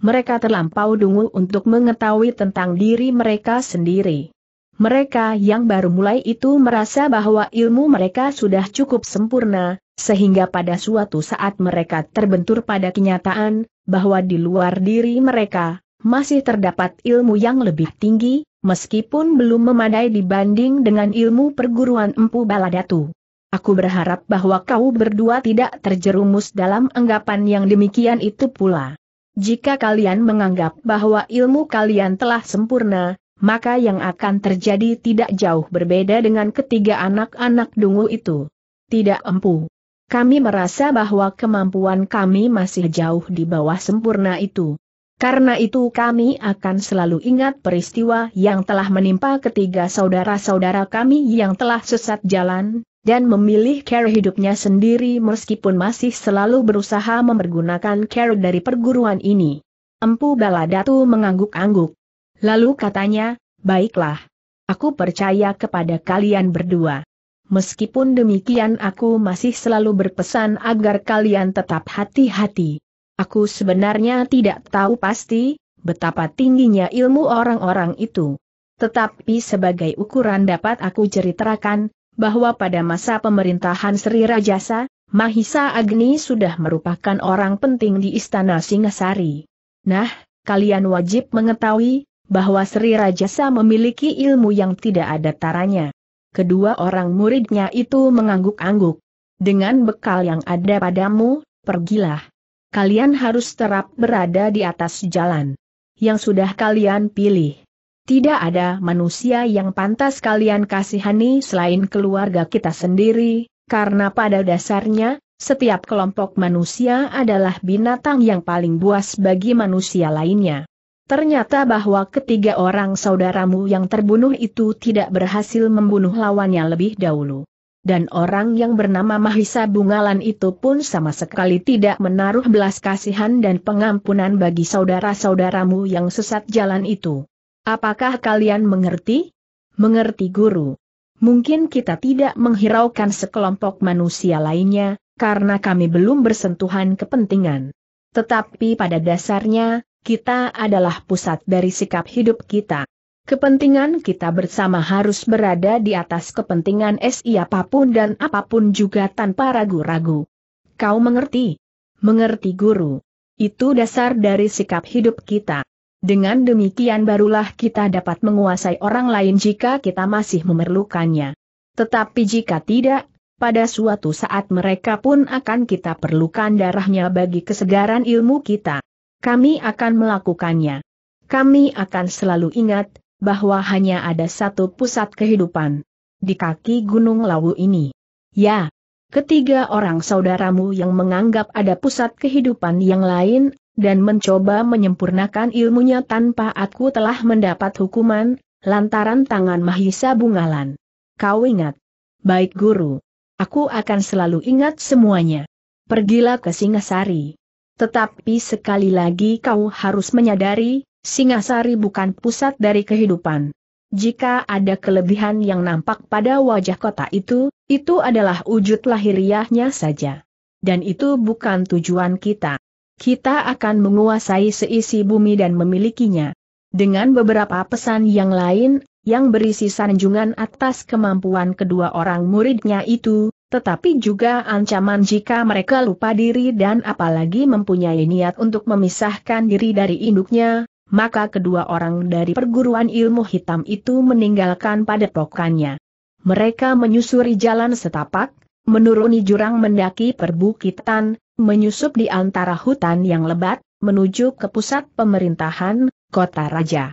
Mereka terlampau dungu untuk mengetahui tentang diri mereka sendiri. Mereka yang baru mulai itu merasa bahwa ilmu mereka sudah cukup sempurna, sehingga pada suatu saat mereka terbentur pada kenyataan, bahwa di luar diri mereka, masih terdapat ilmu yang lebih tinggi, meskipun belum memadai dibanding dengan ilmu perguruan Empu Baladatu. Aku berharap bahwa kau berdua tidak terjerumus dalam anggapan yang demikian itu pula. Jika kalian menganggap bahwa ilmu kalian telah sempurna, maka yang akan terjadi tidak jauh berbeda dengan ketiga anak-anak dungu itu. Tidak empu. Kami merasa bahwa kemampuan kami masih jauh di bawah sempurna itu. Karena itu kami akan selalu ingat peristiwa yang telah menimpa ketiga saudara-saudara kami yang telah sesat jalan, dan memilih care hidupnya sendiri meskipun masih selalu berusaha mempergunakan care dari perguruan ini. Empu Baladatu mengangguk-angguk. Lalu katanya, baiklah. Aku percaya kepada kalian berdua. Meskipun demikian aku masih selalu berpesan agar kalian tetap hati-hati. Aku sebenarnya tidak tahu pasti, betapa tingginya ilmu orang-orang itu. Tetapi sebagai ukuran dapat aku ceritakan, bahwa pada masa pemerintahan Sri Rajasa, Mahisa Agni sudah merupakan orang penting di Istana Singasari. Nah, kalian wajib mengetahui, bahwa Sri Rajasa memiliki ilmu yang tidak ada taranya. Kedua orang muridnya itu mengangguk-angguk. Dengan bekal yang ada padamu, pergilah kalian harus terap berada di atas jalan yang sudah kalian pilih. Tidak ada manusia yang pantas kalian kasihani selain keluarga kita sendiri, karena pada dasarnya, setiap kelompok manusia adalah binatang yang paling buas bagi manusia lainnya. Ternyata bahwa ketiga orang saudaramu yang terbunuh itu tidak berhasil membunuh lawannya lebih dahulu dan orang yang bernama Mahisa Bungalan itu pun sama sekali tidak menaruh belas kasihan dan pengampunan bagi saudara-saudaramu yang sesat jalan itu. Apakah kalian mengerti? Mengerti guru. Mungkin kita tidak menghiraukan sekelompok manusia lainnya, karena kami belum bersentuhan kepentingan. Tetapi pada dasarnya, kita adalah pusat dari sikap hidup kita. Kepentingan kita bersama harus berada di atas kepentingan SI apapun dan apapun juga tanpa ragu-ragu. Kau mengerti? Mengerti guru. Itu dasar dari sikap hidup kita. Dengan demikian barulah kita dapat menguasai orang lain jika kita masih memerlukannya. Tetapi jika tidak, pada suatu saat mereka pun akan kita perlukan darahnya bagi kesegaran ilmu kita. Kami akan melakukannya. Kami akan selalu ingat, bahwa hanya ada satu pusat kehidupan. Di kaki Gunung Lawu ini. Ya, ketiga orang saudaramu yang menganggap ada pusat kehidupan yang lain, dan mencoba menyempurnakan ilmunya tanpa aku telah mendapat hukuman, lantaran tangan Mahisa Bungalan. Kau ingat? Baik guru. Aku akan selalu ingat semuanya. Pergilah ke Singasari. Tetapi sekali lagi kau harus menyadari, Singasari bukan pusat dari kehidupan. Jika ada kelebihan yang nampak pada wajah kota itu, itu adalah wujud lahiriahnya saja. Dan itu bukan tujuan kita. Kita akan menguasai seisi bumi dan memilikinya. Dengan beberapa pesan yang lain, yang berisi sanjungan atas kemampuan kedua orang muridnya itu, tetapi juga ancaman jika mereka lupa diri dan apalagi mempunyai niat untuk memisahkan diri dari induknya, maka kedua orang dari perguruan ilmu hitam itu meninggalkan padepokannya. Mereka menyusuri jalan setapak, menuruni jurang mendaki perbukitan, menyusup di antara hutan yang lebat, menuju ke pusat pemerintahan, kota raja.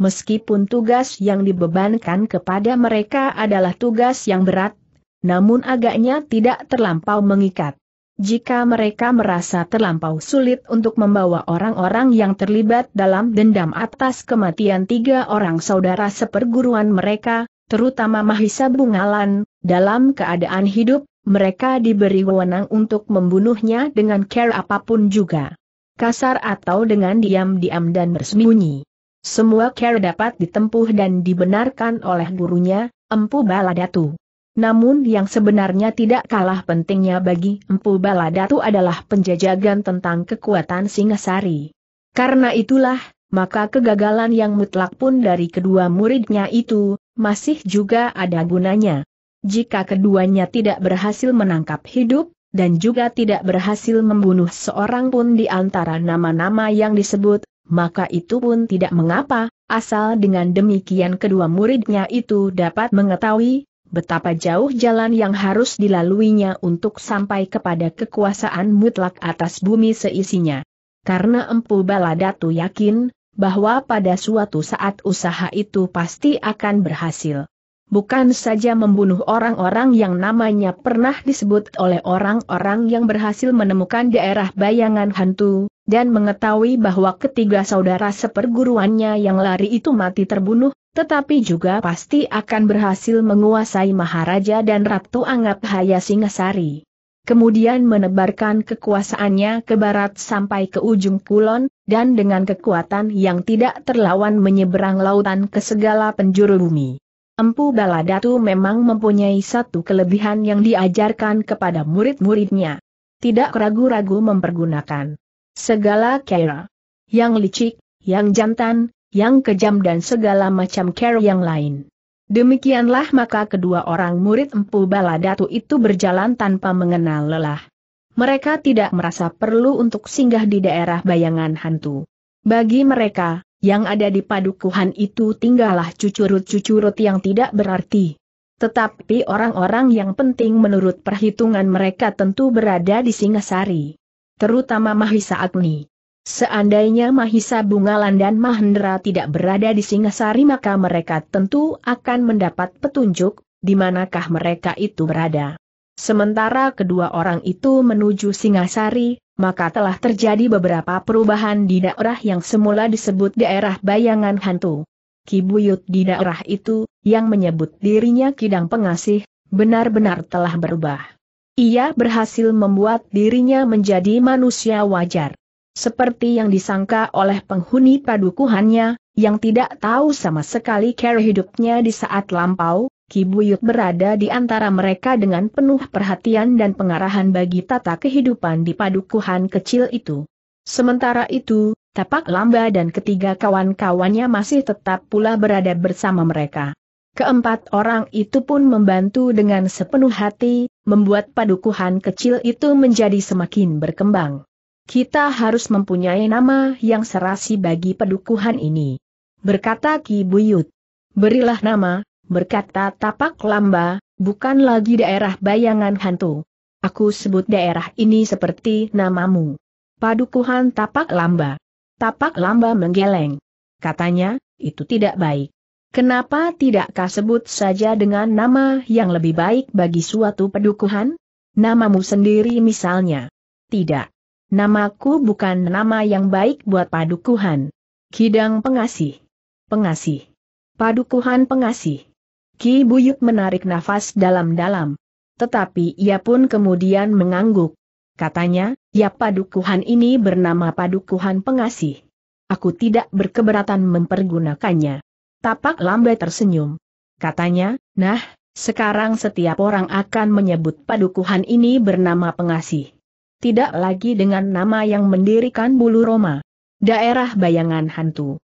Meskipun tugas yang dibebankan kepada mereka adalah tugas yang berat, namun agaknya tidak terlampau mengikat. Jika mereka merasa terlampau sulit untuk membawa orang-orang yang terlibat dalam dendam atas kematian tiga orang saudara seperguruan mereka, terutama Mahisa Bungalan, dalam keadaan hidup, mereka diberi wewenang untuk membunuhnya dengan care apapun juga. Kasar atau dengan diam-diam dan bersembunyi. Semua care dapat ditempuh dan dibenarkan oleh gurunya, Empu Baladatu namun yang sebenarnya tidak kalah pentingnya bagi Empu Baladatu adalah penjajagan tentang kekuatan Singasari. Karena itulah, maka kegagalan yang mutlak pun dari kedua muridnya itu, masih juga ada gunanya. Jika keduanya tidak berhasil menangkap hidup, dan juga tidak berhasil membunuh seorang pun di antara nama-nama yang disebut, maka itu pun tidak mengapa, asal dengan demikian kedua muridnya itu dapat mengetahui, Betapa jauh jalan yang harus dilaluinya untuk sampai kepada kekuasaan mutlak atas bumi seisinya. Karena Empu Baladatu yakin, bahwa pada suatu saat usaha itu pasti akan berhasil. Bukan saja membunuh orang-orang yang namanya pernah disebut oleh orang-orang yang berhasil menemukan daerah bayangan hantu, dan mengetahui bahwa ketiga saudara seperguruannya yang lari itu mati terbunuh, tetapi juga pasti akan berhasil menguasai Maharaja dan Ratu Anggap Haya Singasari. Kemudian menebarkan kekuasaannya ke barat sampai ke ujung kulon, dan dengan kekuatan yang tidak terlawan menyeberang lautan ke segala penjuru bumi. Empu Baladatu memang mempunyai satu kelebihan yang diajarkan kepada murid-muridnya. Tidak ragu-ragu mempergunakan segala kera. Yang licik, yang jantan, yang kejam dan segala macam cara yang lain. Demikianlah maka kedua orang murid Empu Baladatu itu berjalan tanpa mengenal lelah. Mereka tidak merasa perlu untuk singgah di daerah bayangan hantu. Bagi mereka, yang ada di padukuhan itu tinggallah cucurut-cucurut yang tidak berarti. Tetapi orang-orang yang penting menurut perhitungan mereka tentu berada di Singasari. Terutama Mahisa Agni. Seandainya Mahisa Bungalan dan Mahendra tidak berada di Singasari maka mereka tentu akan mendapat petunjuk, di manakah mereka itu berada. Sementara kedua orang itu menuju Singasari, maka telah terjadi beberapa perubahan di daerah yang semula disebut daerah bayangan hantu. Kibuyut di daerah itu, yang menyebut dirinya Kidang Pengasih, benar-benar telah berubah. Ia berhasil membuat dirinya menjadi manusia wajar seperti yang disangka oleh penghuni padukuhannya, yang tidak tahu sama sekali cara hidupnya di saat lampau, Kibuyut berada di antara mereka dengan penuh perhatian dan pengarahan bagi tata kehidupan di padukuhan kecil itu. Sementara itu, Tapak Lamba dan ketiga kawan-kawannya masih tetap pula berada bersama mereka. Keempat orang itu pun membantu dengan sepenuh hati, membuat padukuhan kecil itu menjadi semakin berkembang. Kita harus mempunyai nama yang serasi bagi pedukuhan ini. Berkata Ki Buyut. Berilah nama, berkata Tapak Lamba, bukan lagi daerah bayangan hantu. Aku sebut daerah ini seperti namamu. Padukuhan Tapak Lamba. Tapak Lamba menggeleng. Katanya, itu tidak baik. Kenapa tidakkah sebut saja dengan nama yang lebih baik bagi suatu pedukuhan? Namamu sendiri misalnya. Tidak. Namaku bukan nama yang baik buat padukuhan. Kidang pengasih. Pengasih. Padukuhan pengasih. Ki Buyuk menarik nafas dalam-dalam. Tetapi ia pun kemudian mengangguk. Katanya, ya padukuhan ini bernama padukuhan pengasih. Aku tidak berkeberatan mempergunakannya. Tapak lambai tersenyum. Katanya, nah, sekarang setiap orang akan menyebut padukuhan ini bernama pengasih tidak lagi dengan nama yang mendirikan bulu Roma. Daerah bayangan hantu.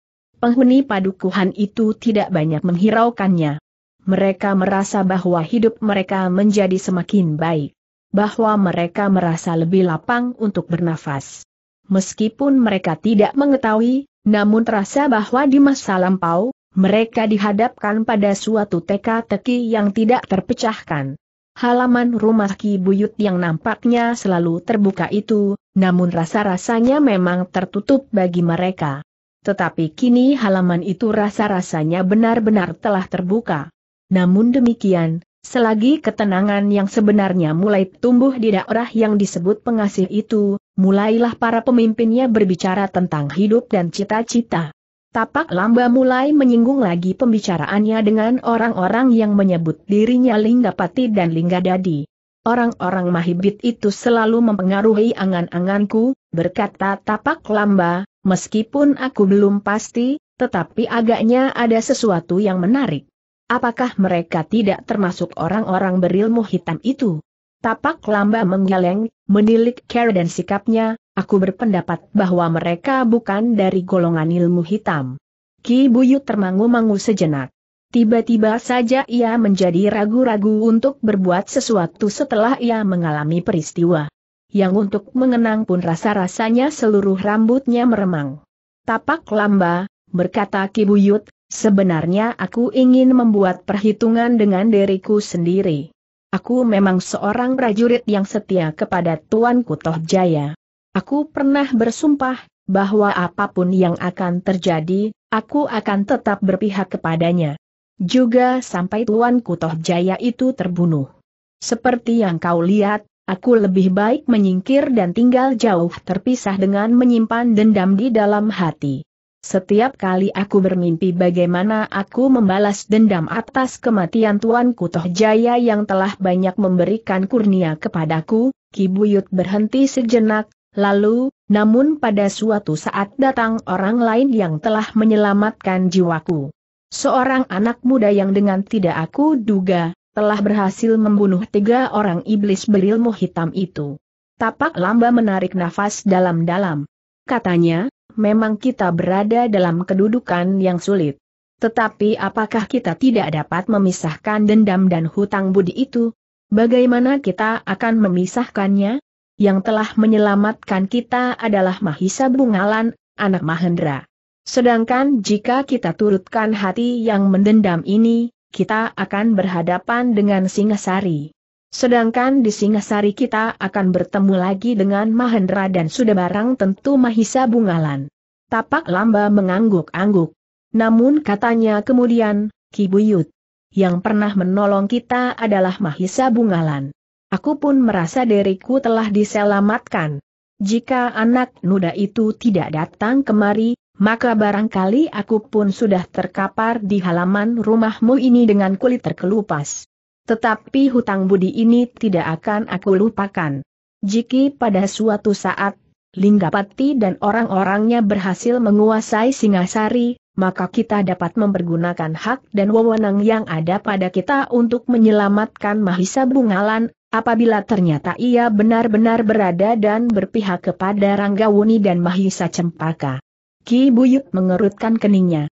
Penghuni padukuhan itu tidak banyak menghiraukannya. Mereka merasa bahwa hidup mereka menjadi semakin baik. Bahwa mereka merasa lebih lapang untuk bernafas. Meskipun mereka tidak mengetahui, namun terasa bahwa di masa lampau, mereka dihadapkan pada suatu teka-teki yang tidak terpecahkan. Halaman rumah Ki Buyut yang nampaknya selalu terbuka itu, namun rasa-rasanya memang tertutup bagi mereka. Tetapi kini halaman itu rasa-rasanya benar-benar telah terbuka. Namun demikian, selagi ketenangan yang sebenarnya mulai tumbuh di daerah yang disebut pengasih itu, mulailah para pemimpinnya berbicara tentang hidup dan cita-cita. Tapak Lamba mulai menyinggung lagi pembicaraannya dengan orang-orang yang menyebut dirinya Linggapati dan Linggadadi. Orang-orang Mahibit itu selalu mempengaruhi angan-anganku, berkata Tapak Lamba, meskipun aku belum pasti, tetapi agaknya ada sesuatu yang menarik. Apakah mereka tidak termasuk orang-orang berilmu hitam itu? Tapak Lamba menggeleng, menilik cara dan sikapnya, Aku berpendapat bahwa mereka bukan dari golongan ilmu hitam. Ki Buyut termangu-mangu sejenak. Tiba-tiba saja ia menjadi ragu-ragu untuk berbuat sesuatu setelah ia mengalami peristiwa. Yang untuk mengenang pun rasa-rasanya seluruh rambutnya meremang. Tapak lamba, berkata Ki Buyut, sebenarnya aku ingin membuat perhitungan dengan diriku sendiri. Aku memang seorang prajurit yang setia kepada Tuan Kutoh Jaya. Aku pernah bersumpah, bahwa apapun yang akan terjadi, aku akan tetap berpihak kepadanya. Juga sampai Tuan Kutoh Jaya itu terbunuh. Seperti yang kau lihat, aku lebih baik menyingkir dan tinggal jauh terpisah dengan menyimpan dendam di dalam hati. Setiap kali aku bermimpi bagaimana aku membalas dendam atas kematian Tuan Kutoh Jaya yang telah banyak memberikan kurnia kepadaku, Kibuyut berhenti sejenak, Lalu, namun pada suatu saat datang orang lain yang telah menyelamatkan jiwaku. Seorang anak muda yang dengan tidak aku duga, telah berhasil membunuh tiga orang iblis berilmu hitam itu. Tapak lamba menarik nafas dalam-dalam. Katanya, memang kita berada dalam kedudukan yang sulit. Tetapi apakah kita tidak dapat memisahkan dendam dan hutang budi itu? Bagaimana kita akan memisahkannya? yang telah menyelamatkan kita adalah Mahisa Bungalan, anak Mahendra. Sedangkan jika kita turutkan hati yang mendendam ini, kita akan berhadapan dengan Singasari. Sedangkan di Singasari kita akan bertemu lagi dengan Mahendra dan sudah barang tentu Mahisa Bungalan. Tapak lamba mengangguk-angguk. Namun katanya kemudian, Kibuyut. Yang pernah menolong kita adalah Mahisa Bungalan. Aku pun merasa diriku telah diselamatkan. Jika anak muda itu tidak datang kemari, maka barangkali aku pun sudah terkapar di halaman rumahmu ini dengan kulit terkelupas. Tetapi hutang budi ini tidak akan aku lupakan. Jika pada suatu saat, Linggapati dan orang-orangnya berhasil menguasai Singasari, maka kita dapat mempergunakan hak dan wewenang yang ada pada kita untuk menyelamatkan Mahisa Bungalan, Apabila ternyata ia benar-benar berada dan berpihak kepada Ranggawuni dan Mahisa Cempaka. Ki Buyut mengerutkan keningnya.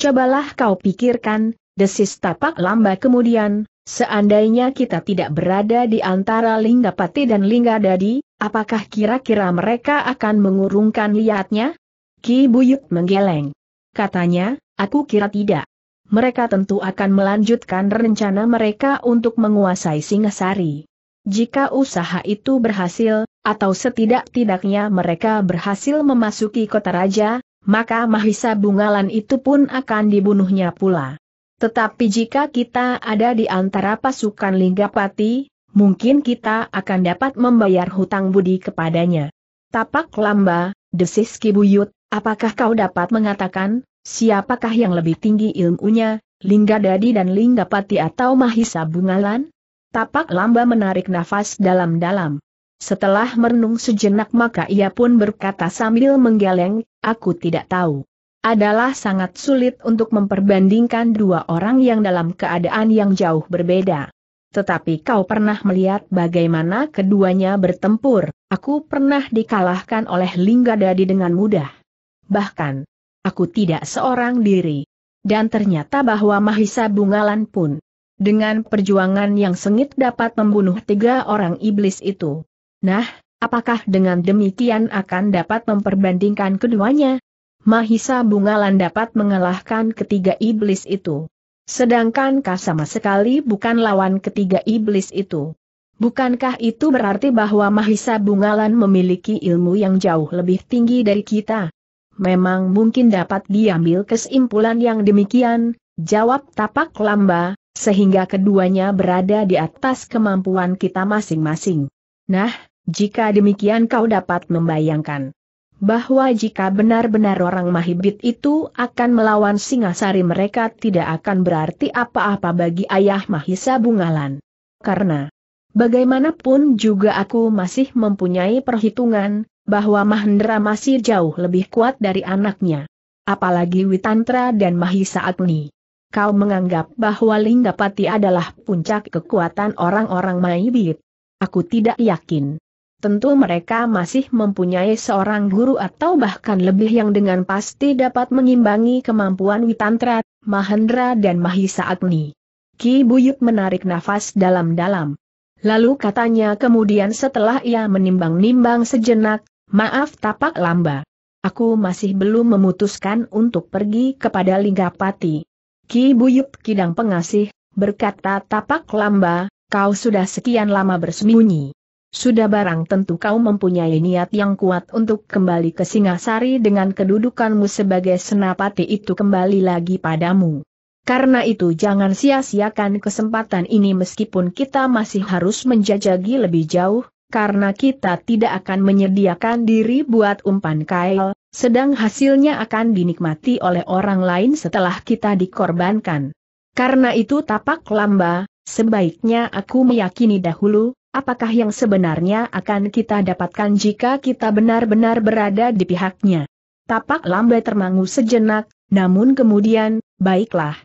Cobalah kau pikirkan, desis tapak lamba kemudian, seandainya kita tidak berada di antara Linggapati dan Linggadadi, apakah kira-kira mereka akan mengurungkan liatnya? Ki Buyut menggeleng. Katanya, aku kira tidak. Mereka tentu akan melanjutkan rencana mereka untuk menguasai Singasari. Jika usaha itu berhasil, atau setidak-tidaknya mereka berhasil memasuki kota raja, maka Mahisa Bungalan itu pun akan dibunuhnya pula. Tetapi jika kita ada di antara pasukan Linggapati, mungkin kita akan dapat membayar hutang budi kepadanya. Tapak lamba, desis Kibuyut, apakah kau dapat mengatakan, siapakah yang lebih tinggi ilmunya, Linggadadi dan Linggapati atau Mahisa Bungalan? Tapak lamba menarik nafas dalam-dalam. Setelah merenung sejenak maka ia pun berkata sambil menggeleng, aku tidak tahu. Adalah sangat sulit untuk memperbandingkan dua orang yang dalam keadaan yang jauh berbeda. Tetapi kau pernah melihat bagaimana keduanya bertempur, aku pernah dikalahkan oleh Linggadadi dengan mudah. Bahkan, aku tidak seorang diri. Dan ternyata bahwa Mahisa Bungalan pun dengan perjuangan yang sengit dapat membunuh tiga orang iblis itu. Nah, apakah dengan demikian akan dapat memperbandingkan keduanya? Mahisa Bungalan dapat mengalahkan ketiga iblis itu. Sedangkan kau sama sekali bukan lawan ketiga iblis itu. Bukankah itu berarti bahwa Mahisa Bungalan memiliki ilmu yang jauh lebih tinggi dari kita? Memang mungkin dapat diambil kesimpulan yang demikian, jawab tapak lamba, sehingga keduanya berada di atas kemampuan kita masing-masing. Nah, jika demikian kau dapat membayangkan bahwa jika benar-benar orang Mahibit itu akan melawan Singasari mereka tidak akan berarti apa-apa bagi ayah Mahisa Bungalan. Karena bagaimanapun juga aku masih mempunyai perhitungan bahwa Mahendra masih jauh lebih kuat dari anaknya. Apalagi Witantra dan Mahisa Agni kau menganggap bahwa Linggapati adalah puncak kekuatan orang-orang Maibit. Aku tidak yakin. Tentu mereka masih mempunyai seorang guru atau bahkan lebih yang dengan pasti dapat mengimbangi kemampuan Witantra, Mahendra dan Mahisa Agni. Ki Buyut menarik nafas dalam-dalam. Lalu katanya kemudian setelah ia menimbang-nimbang sejenak, maaf tapak lamba. Aku masih belum memutuskan untuk pergi kepada Linggapati. Ki Buyut Kidang Pengasih, berkata tapak lamba, kau sudah sekian lama bersembunyi. Sudah barang tentu kau mempunyai niat yang kuat untuk kembali ke Singasari dengan kedudukanmu sebagai senapati itu kembali lagi padamu. Karena itu jangan sia-siakan kesempatan ini meskipun kita masih harus menjajagi lebih jauh, karena kita tidak akan menyediakan diri buat umpan kail, sedang hasilnya akan dinikmati oleh orang lain setelah kita dikorbankan. Karena itu tapak lamba, sebaiknya aku meyakini dahulu, apakah yang sebenarnya akan kita dapatkan jika kita benar-benar berada di pihaknya. Tapak lamba termangu sejenak, namun kemudian, baiklah.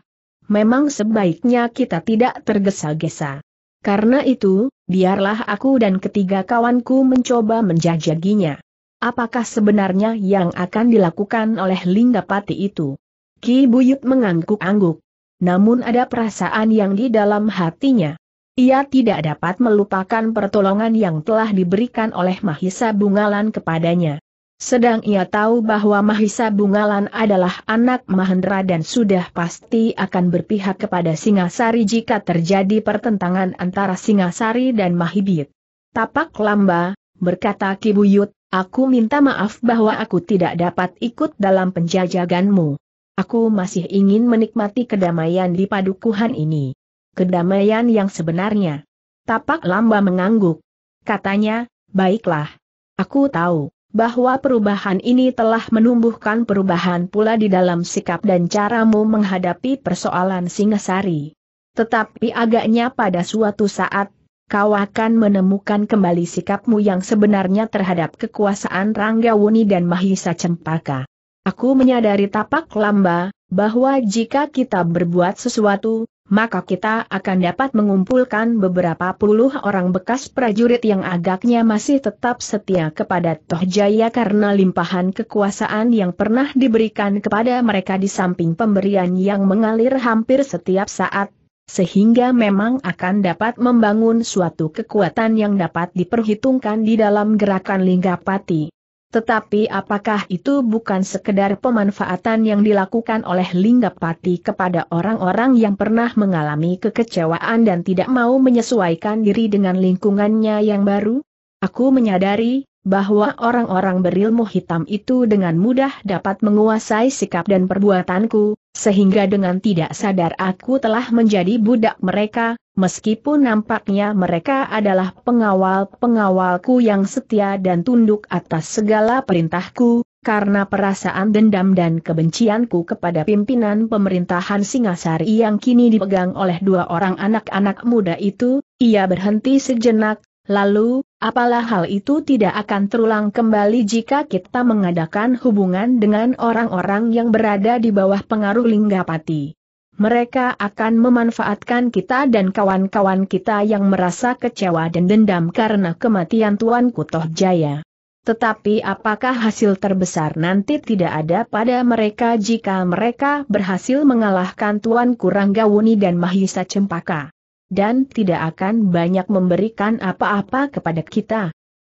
Memang sebaiknya kita tidak tergesa-gesa. Karena itu, biarlah aku dan ketiga kawanku mencoba menjajaginya. Apakah sebenarnya yang akan dilakukan oleh Linggapati itu? Ki Buyut mengangguk-angguk. Namun ada perasaan yang di dalam hatinya. Ia tidak dapat melupakan pertolongan yang telah diberikan oleh Mahisa Bungalan kepadanya. Sedang ia tahu bahwa Mahisa Bungalan adalah anak Mahendra dan sudah pasti akan berpihak kepada Singasari jika terjadi pertentangan antara Singasari dan Mahibit. Tapak lamba, berkata Kibuyut, Aku minta maaf bahwa aku tidak dapat ikut dalam penjajaganmu. Aku masih ingin menikmati kedamaian di padukuhan ini. Kedamaian yang sebenarnya. Tapak lamba mengangguk. Katanya, baiklah. Aku tahu bahwa perubahan ini telah menumbuhkan perubahan pula di dalam sikap dan caramu menghadapi persoalan Singasari. Tetapi agaknya pada suatu saat kau akan menemukan kembali sikapmu yang sebenarnya terhadap kekuasaan Rangga Wuni dan Mahisa Cempaka. Aku menyadari tapak lamba, bahwa jika kita berbuat sesuatu, maka kita akan dapat mengumpulkan beberapa puluh orang bekas prajurit yang agaknya masih tetap setia kepada Tohjaya karena limpahan kekuasaan yang pernah diberikan kepada mereka di samping pemberian yang mengalir hampir setiap saat sehingga memang akan dapat membangun suatu kekuatan yang dapat diperhitungkan di dalam gerakan Linggapati. Tetapi apakah itu bukan sekedar pemanfaatan yang dilakukan oleh Linggapati kepada orang-orang yang pernah mengalami kekecewaan dan tidak mau menyesuaikan diri dengan lingkungannya yang baru? Aku menyadari bahwa orang-orang berilmu hitam itu dengan mudah dapat menguasai sikap dan perbuatanku, sehingga dengan tidak sadar aku telah menjadi budak mereka, meskipun nampaknya mereka adalah pengawal-pengawalku yang setia dan tunduk atas segala perintahku, karena perasaan dendam dan kebencianku kepada pimpinan pemerintahan Singasari yang kini dipegang oleh dua orang anak-anak muda itu, ia berhenti sejenak, lalu, Apalah hal itu tidak akan terulang kembali jika kita mengadakan hubungan dengan orang-orang yang berada di bawah pengaruh Linggapati. Mereka akan memanfaatkan kita dan kawan-kawan kita yang merasa kecewa dan dendam karena kematian Tuan Kutoh Jaya. Tetapi apakah hasil terbesar nanti tidak ada pada mereka jika mereka berhasil mengalahkan Tuan Kurang Gawuni dan Mahisa Cempaka? dan tidak akan banyak memberikan apa-apa kepada kita.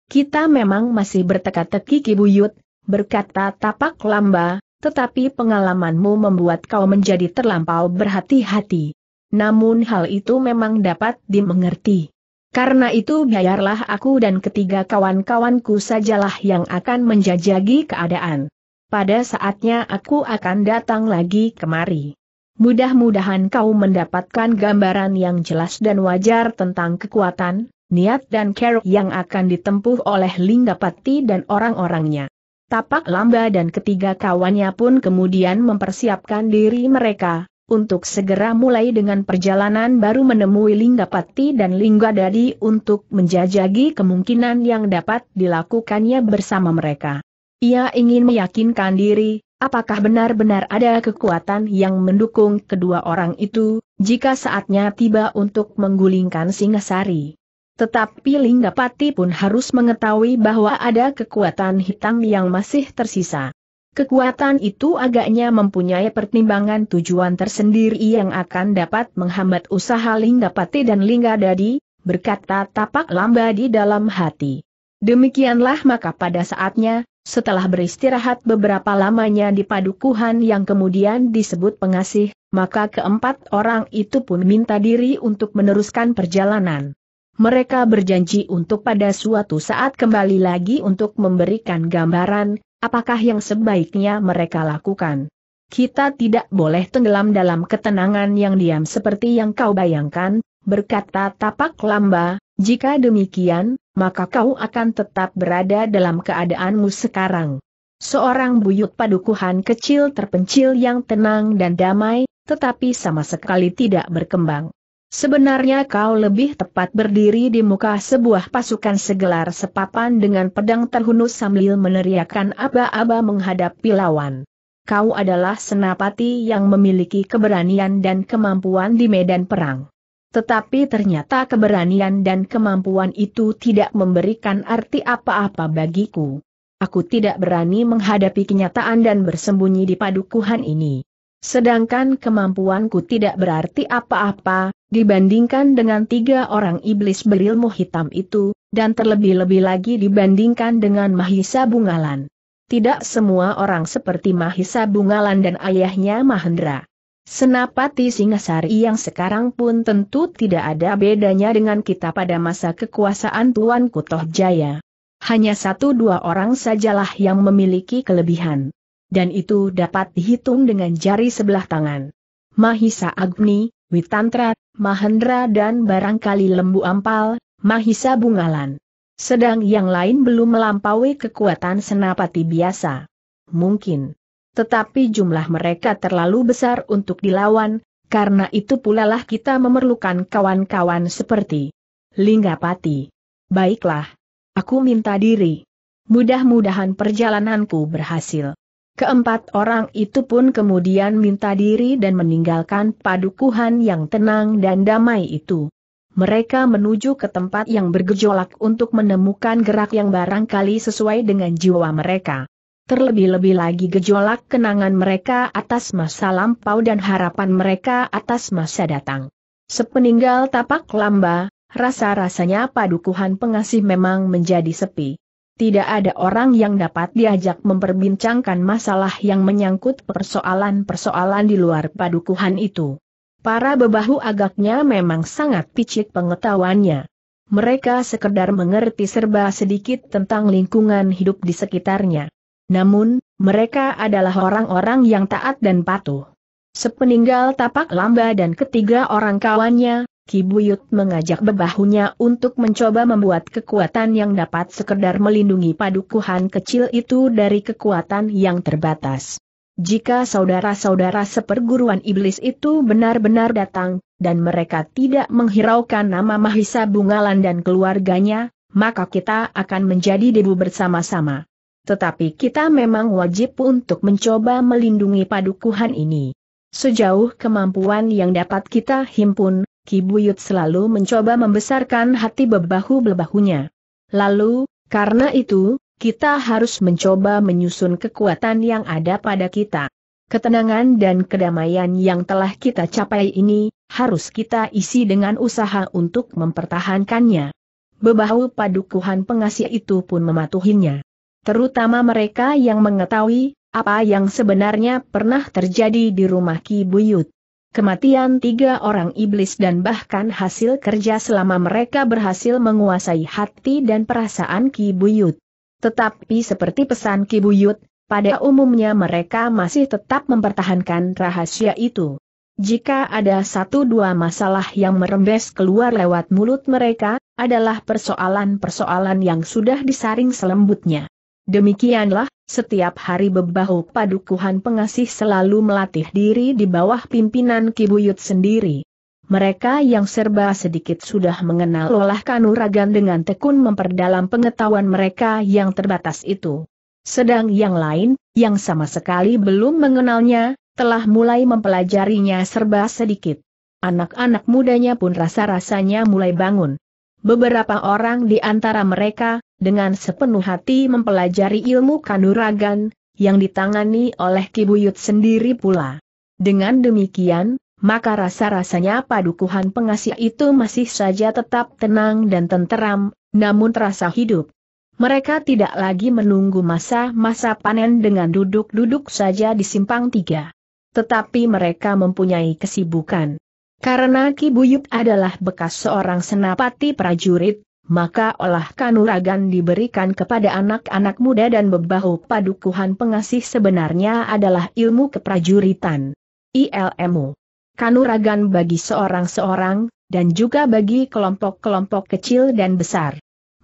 Kita memang masih berteka-teki kibuyut, berkata tapak lamba, tetapi pengalamanmu membuat kau menjadi terlampau berhati-hati. Namun hal itu memang dapat dimengerti. Karena itu biarlah aku dan ketiga kawan-kawanku sajalah yang akan menjajagi keadaan. Pada saatnya aku akan datang lagi kemari. Mudah-mudahan kau mendapatkan gambaran yang jelas dan wajar tentang kekuatan, niat dan care yang akan ditempuh oleh Linggapati dan orang-orangnya. Tapak Lamba dan ketiga kawannya pun kemudian mempersiapkan diri mereka, untuk segera mulai dengan perjalanan baru menemui Linggapati dan Linggadadi untuk menjajagi kemungkinan yang dapat dilakukannya bersama mereka. Ia ingin meyakinkan diri, apakah benar-benar ada kekuatan yang mendukung kedua orang itu, jika saatnya tiba untuk menggulingkan Singasari. Tetapi Linggapati pun harus mengetahui bahwa ada kekuatan hitam yang masih tersisa. Kekuatan itu agaknya mempunyai pertimbangan tujuan tersendiri yang akan dapat menghambat usaha Linggapati dan Linggadadi, berkata tapak lamba di dalam hati. Demikianlah maka pada saatnya, setelah beristirahat beberapa lamanya di padukuhan yang kemudian disebut pengasih, maka keempat orang itu pun minta diri untuk meneruskan perjalanan. Mereka berjanji untuk pada suatu saat kembali lagi untuk memberikan gambaran, apakah yang sebaiknya mereka lakukan. Kita tidak boleh tenggelam dalam ketenangan yang diam seperti yang kau bayangkan, berkata tapak lamba, jika demikian, maka kau akan tetap berada dalam keadaanmu sekarang. Seorang buyut padukuhan kecil terpencil yang tenang dan damai, tetapi sama sekali tidak berkembang. Sebenarnya kau lebih tepat berdiri di muka sebuah pasukan segelar sepapan dengan pedang terhunus sambil meneriakkan aba-aba menghadapi lawan. Kau adalah senapati yang memiliki keberanian dan kemampuan di medan perang. Tetapi ternyata keberanian dan kemampuan itu tidak memberikan arti apa-apa bagiku. Aku tidak berani menghadapi kenyataan dan bersembunyi di padukuhan ini. Sedangkan kemampuanku tidak berarti apa-apa, dibandingkan dengan tiga orang iblis berilmu hitam itu, dan terlebih-lebih lagi dibandingkan dengan Mahisa Bungalan. Tidak semua orang seperti Mahisa Bungalan dan ayahnya Mahendra. Senapati Singasari yang sekarang pun tentu tidak ada bedanya dengan kita pada masa kekuasaan Tuan Kutoh Jaya. Hanya satu dua orang sajalah yang memiliki kelebihan. Dan itu dapat dihitung dengan jari sebelah tangan. Mahisa Agni, Witantra, Mahendra dan barangkali Lembu Ampal, Mahisa Bungalan. Sedang yang lain belum melampaui kekuatan senapati biasa. Mungkin tetapi jumlah mereka terlalu besar untuk dilawan, karena itu pula lah kita memerlukan kawan-kawan seperti Linggapati. Baiklah. Aku minta diri. Mudah-mudahan perjalananku berhasil. Keempat orang itu pun kemudian minta diri dan meninggalkan padukuhan yang tenang dan damai itu. Mereka menuju ke tempat yang bergejolak untuk menemukan gerak yang barangkali sesuai dengan jiwa mereka terlebih-lebih lagi gejolak kenangan mereka atas masa lampau dan harapan mereka atas masa datang. Sepeninggal tapak lamba, rasa-rasanya padukuhan pengasih memang menjadi sepi. Tidak ada orang yang dapat diajak memperbincangkan masalah yang menyangkut persoalan-persoalan di luar padukuhan itu. Para bebahu agaknya memang sangat picik pengetahuannya. Mereka sekedar mengerti serba sedikit tentang lingkungan hidup di sekitarnya. Namun, mereka adalah orang-orang yang taat dan patuh. Sepeninggal tapak lamba dan ketiga orang kawannya, Kibuyut mengajak bebahunya untuk mencoba membuat kekuatan yang dapat sekedar melindungi padukuhan kecil itu dari kekuatan yang terbatas. Jika saudara-saudara seperguruan iblis itu benar-benar datang, dan mereka tidak menghiraukan nama Mahisa Bungalan dan keluarganya, maka kita akan menjadi debu bersama-sama tetapi kita memang wajib untuk mencoba melindungi padukuhan ini. Sejauh kemampuan yang dapat kita himpun, Kibuyut selalu mencoba membesarkan hati bebahu-bebahunya. Lalu, karena itu, kita harus mencoba menyusun kekuatan yang ada pada kita. Ketenangan dan kedamaian yang telah kita capai ini, harus kita isi dengan usaha untuk mempertahankannya. Bebahu padukuhan pengasih itu pun mematuhinya terutama mereka yang mengetahui apa yang sebenarnya pernah terjadi di rumah Ki Buyut. Kematian tiga orang iblis dan bahkan hasil kerja selama mereka berhasil menguasai hati dan perasaan Ki Buyut. Tetapi seperti pesan Ki Buyut, pada umumnya mereka masih tetap mempertahankan rahasia itu. Jika ada satu dua masalah yang merembes keluar lewat mulut mereka, adalah persoalan-persoalan yang sudah disaring selembutnya. Demikianlah, setiap hari bebahu padukuhan pengasih selalu melatih diri di bawah pimpinan Kibuyut sendiri. Mereka yang serba sedikit sudah mengenal olah kanuragan dengan tekun memperdalam pengetahuan mereka yang terbatas itu. Sedang yang lain, yang sama sekali belum mengenalnya, telah mulai mempelajarinya serba sedikit. Anak-anak mudanya pun rasa-rasanya mulai bangun. Beberapa orang di antara mereka, dengan sepenuh hati mempelajari ilmu kanuragan, yang ditangani oleh Kibuyut sendiri pula. Dengan demikian, maka rasa-rasanya padukuhan pengasih itu masih saja tetap tenang dan tenteram, namun terasa hidup. Mereka tidak lagi menunggu masa-masa panen dengan duduk-duduk saja di simpang tiga. Tetapi mereka mempunyai kesibukan. Karena Kibuyut adalah bekas seorang senapati prajurit, maka olah kanuragan diberikan kepada anak-anak muda dan bebahu padukuhan pengasih sebenarnya adalah ilmu keprajuritan. ILMU. Kanuragan bagi seorang-seorang, dan juga bagi kelompok-kelompok kecil dan besar.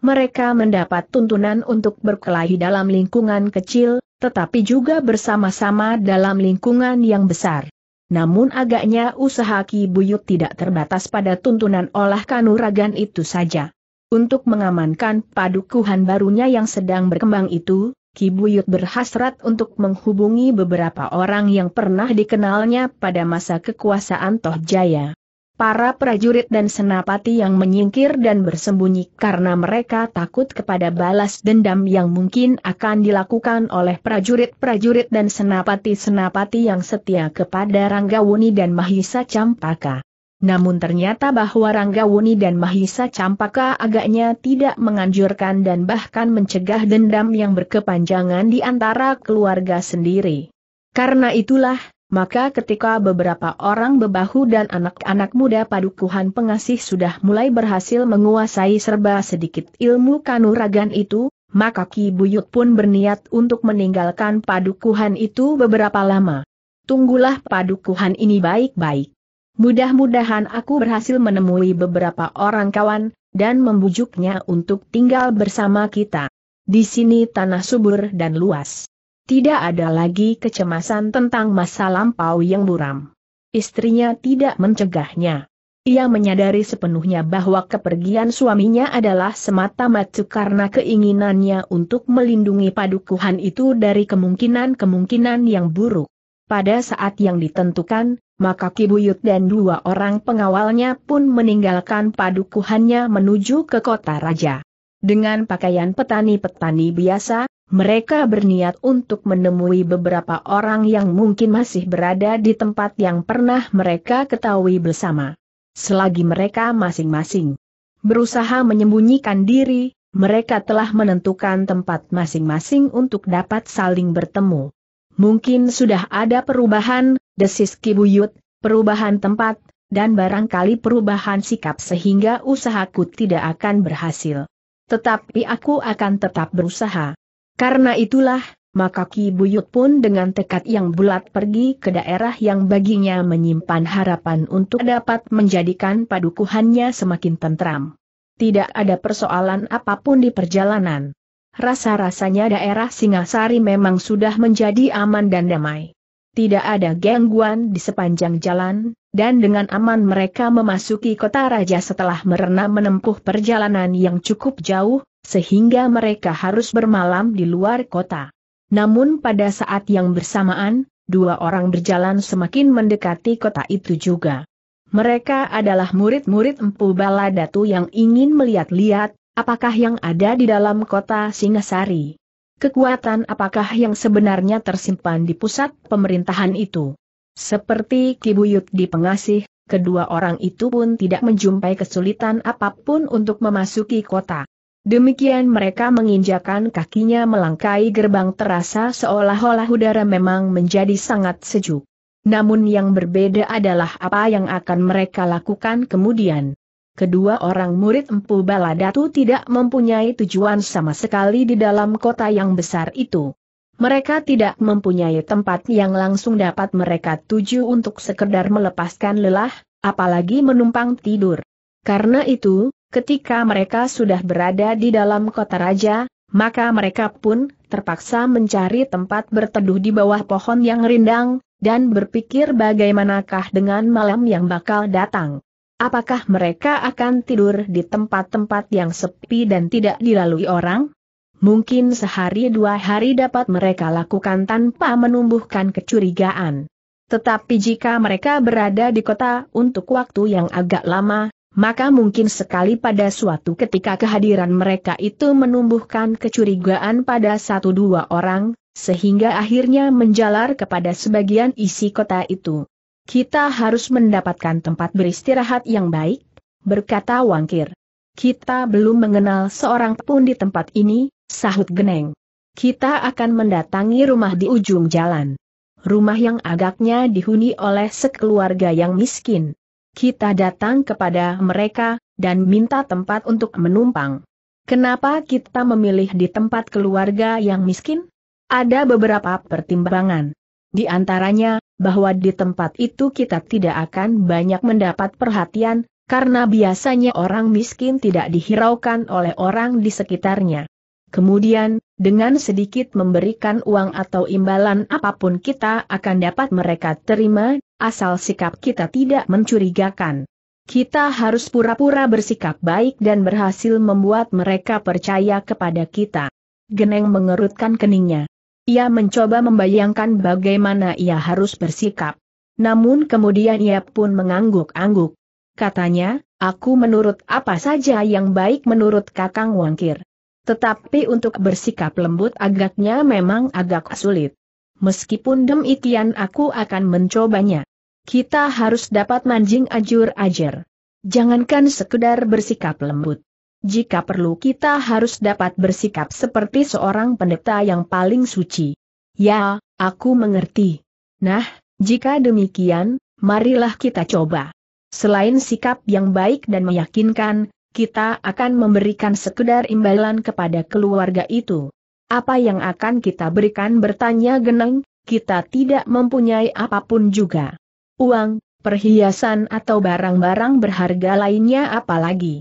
Mereka mendapat tuntunan untuk berkelahi dalam lingkungan kecil, tetapi juga bersama-sama dalam lingkungan yang besar. Namun agaknya usaha Ki Buyut tidak terbatas pada tuntunan olah kanuragan itu saja. Untuk mengamankan padukuhan barunya yang sedang berkembang itu, Ki berhasrat untuk menghubungi beberapa orang yang pernah dikenalnya pada masa kekuasaan Toh Jaya. Para prajurit dan senapati yang menyingkir dan bersembunyi karena mereka takut kepada balas dendam yang mungkin akan dilakukan oleh prajurit-prajurit dan senapati-senapati yang setia kepada Ranggawuni dan Mahisa Campaka. Namun ternyata bahwa Rangga Wuni dan Mahisa Campaka agaknya tidak menganjurkan dan bahkan mencegah dendam yang berkepanjangan di antara keluarga sendiri. Karena itulah, maka ketika beberapa orang bebahu dan anak-anak muda padukuhan pengasih sudah mulai berhasil menguasai serba sedikit ilmu kanuragan itu, maka Ki Buyut pun berniat untuk meninggalkan padukuhan itu beberapa lama. Tunggulah padukuhan ini baik-baik. Mudah-mudahan aku berhasil menemui beberapa orang kawan, dan membujuknya untuk tinggal bersama kita. Di sini tanah subur dan luas. Tidak ada lagi kecemasan tentang masa lampau yang buram. Istrinya tidak mencegahnya. Ia menyadari sepenuhnya bahwa kepergian suaminya adalah semata-mata karena keinginannya untuk melindungi padukuhan itu dari kemungkinan-kemungkinan yang buruk. Pada saat yang ditentukan, maka Kibuyut dan dua orang pengawalnya pun meninggalkan padukuhannya menuju ke kota raja. Dengan pakaian petani-petani biasa, mereka berniat untuk menemui beberapa orang yang mungkin masih berada di tempat yang pernah mereka ketahui bersama. Selagi mereka masing-masing berusaha menyembunyikan diri, mereka telah menentukan tempat masing-masing untuk dapat saling bertemu. Mungkin sudah ada perubahan, desis Kibuyut, perubahan tempat, dan barangkali perubahan sikap sehingga usahaku tidak akan berhasil. Tetapi aku akan tetap berusaha. Karena itulah, maka Ki Buyut pun dengan tekad yang bulat pergi ke daerah yang baginya menyimpan harapan untuk dapat menjadikan padukuhannya semakin tentram. Tidak ada persoalan apapun di perjalanan rasa-rasanya daerah Singasari memang sudah menjadi aman dan damai. Tidak ada gangguan di sepanjang jalan, dan dengan aman mereka memasuki kota raja setelah merenam menempuh perjalanan yang cukup jauh, sehingga mereka harus bermalam di luar kota. Namun pada saat yang bersamaan, dua orang berjalan semakin mendekati kota itu juga. Mereka adalah murid-murid Empu Baladatu yang ingin melihat-lihat, apakah yang ada di dalam kota Singasari? Kekuatan apakah yang sebenarnya tersimpan di pusat pemerintahan itu? Seperti Kibuyut di pengasih, kedua orang itu pun tidak menjumpai kesulitan apapun untuk memasuki kota. Demikian mereka menginjakan kakinya melangkai gerbang terasa seolah-olah udara memang menjadi sangat sejuk. Namun yang berbeda adalah apa yang akan mereka lakukan kemudian kedua orang murid Empu Baladatu tidak mempunyai tujuan sama sekali di dalam kota yang besar itu. Mereka tidak mempunyai tempat yang langsung dapat mereka tuju untuk sekedar melepaskan lelah, apalagi menumpang tidur. Karena itu, ketika mereka sudah berada di dalam kota raja, maka mereka pun terpaksa mencari tempat berteduh di bawah pohon yang rindang, dan berpikir bagaimanakah dengan malam yang bakal datang. Apakah mereka akan tidur di tempat-tempat yang sepi dan tidak dilalui orang? Mungkin sehari dua hari dapat mereka lakukan tanpa menumbuhkan kecurigaan. Tetapi jika mereka berada di kota untuk waktu yang agak lama, maka mungkin sekali pada suatu ketika kehadiran mereka itu menumbuhkan kecurigaan pada satu dua orang, sehingga akhirnya menjalar kepada sebagian isi kota itu. Kita harus mendapatkan tempat beristirahat yang baik, berkata Wangkir. Kita belum mengenal seorang pun di tempat ini, sahut Geneng. Kita akan mendatangi rumah di ujung jalan. Rumah yang agaknya dihuni oleh sekeluarga yang miskin. Kita datang kepada mereka, dan minta tempat untuk menumpang. Kenapa kita memilih di tempat keluarga yang miskin? Ada beberapa pertimbangan. Di antaranya, bahwa di tempat itu kita tidak akan banyak mendapat perhatian, karena biasanya orang miskin tidak dihiraukan oleh orang di sekitarnya. Kemudian, dengan sedikit memberikan uang atau imbalan apapun kita akan dapat mereka terima, asal sikap kita tidak mencurigakan. Kita harus pura-pura bersikap baik dan berhasil membuat mereka percaya kepada kita. Geneng mengerutkan keningnya. Ia mencoba membayangkan bagaimana ia harus bersikap. Namun kemudian ia pun mengangguk-angguk. Katanya, aku menurut apa saja yang baik menurut Kakang Wangkir. Tetapi untuk bersikap lembut agaknya memang agak sulit. Meskipun demikian aku akan mencobanya. Kita harus dapat manjing ajur-ajer. Jangankan sekedar bersikap lembut. Jika perlu kita harus dapat bersikap seperti seorang pendeta yang paling suci. Ya, aku mengerti. Nah, jika demikian, marilah kita coba. Selain sikap yang baik dan meyakinkan, kita akan memberikan sekedar imbalan kepada keluarga itu. Apa yang akan kita berikan bertanya Geneng, kita tidak mempunyai apapun juga. Uang, perhiasan atau barang-barang berharga lainnya apalagi.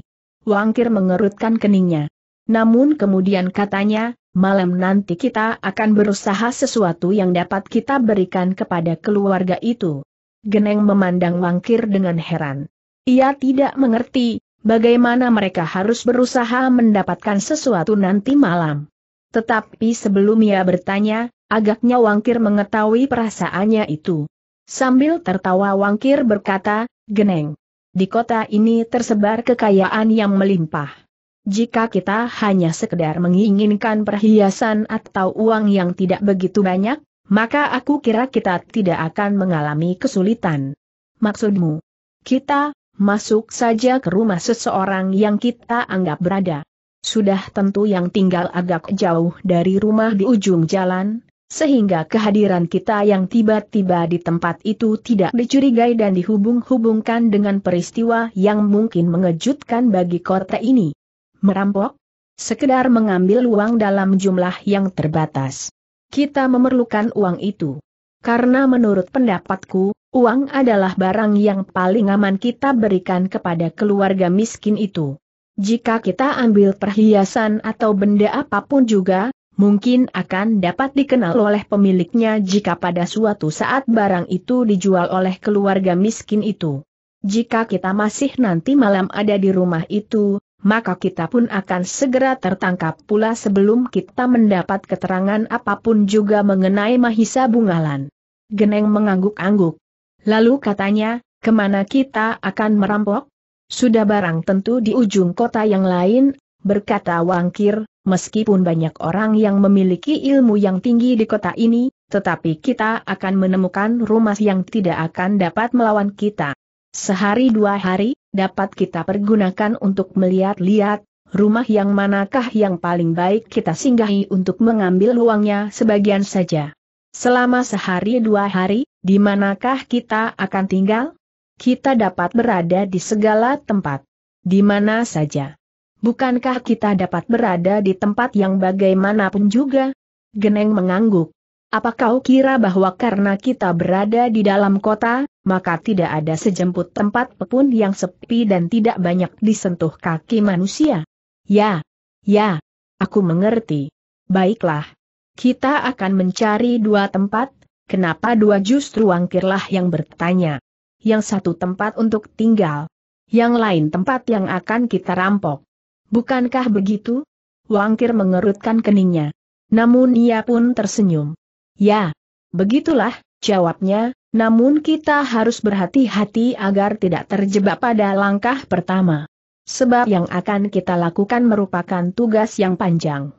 Wangkir mengerutkan keningnya. Namun kemudian katanya, malam nanti kita akan berusaha sesuatu yang dapat kita berikan kepada keluarga itu. Geneng memandang Wangkir dengan heran. Ia tidak mengerti, bagaimana mereka harus berusaha mendapatkan sesuatu nanti malam. Tetapi sebelum ia bertanya, agaknya Wangkir mengetahui perasaannya itu. Sambil tertawa Wangkir berkata, Geneng, di kota ini tersebar kekayaan yang melimpah. Jika kita hanya sekedar menginginkan perhiasan atau uang yang tidak begitu banyak, maka aku kira kita tidak akan mengalami kesulitan. Maksudmu? Kita, masuk saja ke rumah seseorang yang kita anggap berada. Sudah tentu yang tinggal agak jauh dari rumah di ujung jalan, sehingga kehadiran kita yang tiba-tiba di tempat itu tidak dicurigai dan dihubung-hubungkan dengan peristiwa yang mungkin mengejutkan bagi kota ini. Merampok? Sekedar mengambil uang dalam jumlah yang terbatas. Kita memerlukan uang itu. Karena menurut pendapatku, uang adalah barang yang paling aman kita berikan kepada keluarga miskin itu. Jika kita ambil perhiasan atau benda apapun juga, mungkin akan dapat dikenal oleh pemiliknya jika pada suatu saat barang itu dijual oleh keluarga miskin itu. Jika kita masih nanti malam ada di rumah itu, maka kita pun akan segera tertangkap pula sebelum kita mendapat keterangan apapun juga mengenai Mahisa Bungalan. Geneng mengangguk-angguk. Lalu katanya, kemana kita akan merampok? Sudah barang tentu di ujung kota yang lain, berkata Wangkir, meskipun banyak orang yang memiliki ilmu yang tinggi di kota ini, tetapi kita akan menemukan rumah yang tidak akan dapat melawan kita. Sehari dua hari, dapat kita pergunakan untuk melihat-lihat, rumah yang manakah yang paling baik kita singgahi untuk mengambil uangnya sebagian saja. Selama sehari dua hari, di manakah kita akan tinggal? Kita dapat berada di segala tempat. Di mana saja. Bukankah kita dapat berada di tempat yang bagaimanapun juga? Geneng mengangguk. Apa kau kira bahwa karena kita berada di dalam kota, maka tidak ada sejemput tempat pun yang sepi dan tidak banyak disentuh kaki manusia? Ya, ya, aku mengerti. Baiklah. Kita akan mencari dua tempat, kenapa dua justru angkirlah yang bertanya. Yang satu tempat untuk tinggal. Yang lain tempat yang akan kita rampok. Bukankah begitu? Wangkir mengerutkan keningnya. Namun ia pun tersenyum. Ya, begitulah, jawabnya, namun kita harus berhati-hati agar tidak terjebak pada langkah pertama. Sebab yang akan kita lakukan merupakan tugas yang panjang.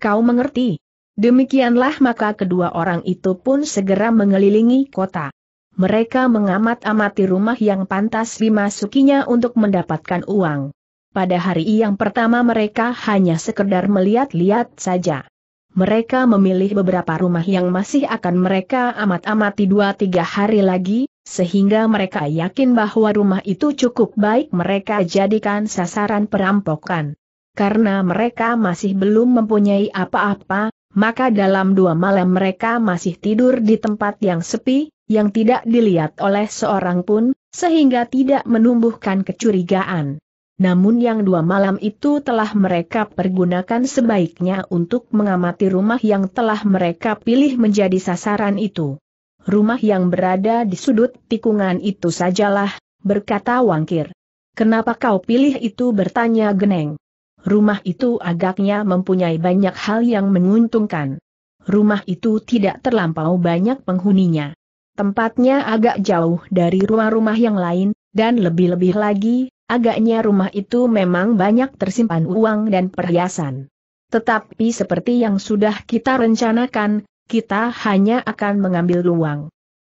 Kau mengerti? Demikianlah maka kedua orang itu pun segera mengelilingi kota. Mereka mengamat-amati rumah yang pantas dimasukinya untuk mendapatkan uang. Pada hari yang pertama mereka hanya sekedar melihat-lihat saja. Mereka memilih beberapa rumah yang masih akan mereka amat-amati dua tiga hari lagi, sehingga mereka yakin bahwa rumah itu cukup baik mereka jadikan sasaran perampokan. Karena mereka masih belum mempunyai apa-apa, maka dalam dua malam mereka masih tidur di tempat yang sepi, yang tidak dilihat oleh seorang pun, sehingga tidak menumbuhkan kecurigaan. Namun yang dua malam itu telah mereka pergunakan sebaiknya untuk mengamati rumah yang telah mereka pilih menjadi sasaran itu. Rumah yang berada di sudut tikungan itu sajalah, berkata Wangkir. Kenapa kau pilih itu bertanya Geneng. Rumah itu agaknya mempunyai banyak hal yang menguntungkan. Rumah itu tidak terlampau banyak penghuninya tempatnya agak jauh dari rumah-rumah yang lain, dan lebih-lebih lagi, Agaknya rumah itu memang banyak tersimpan uang dan perhiasan. Tetapi seperti yang sudah kita rencanakan, kita hanya akan mengambil uang.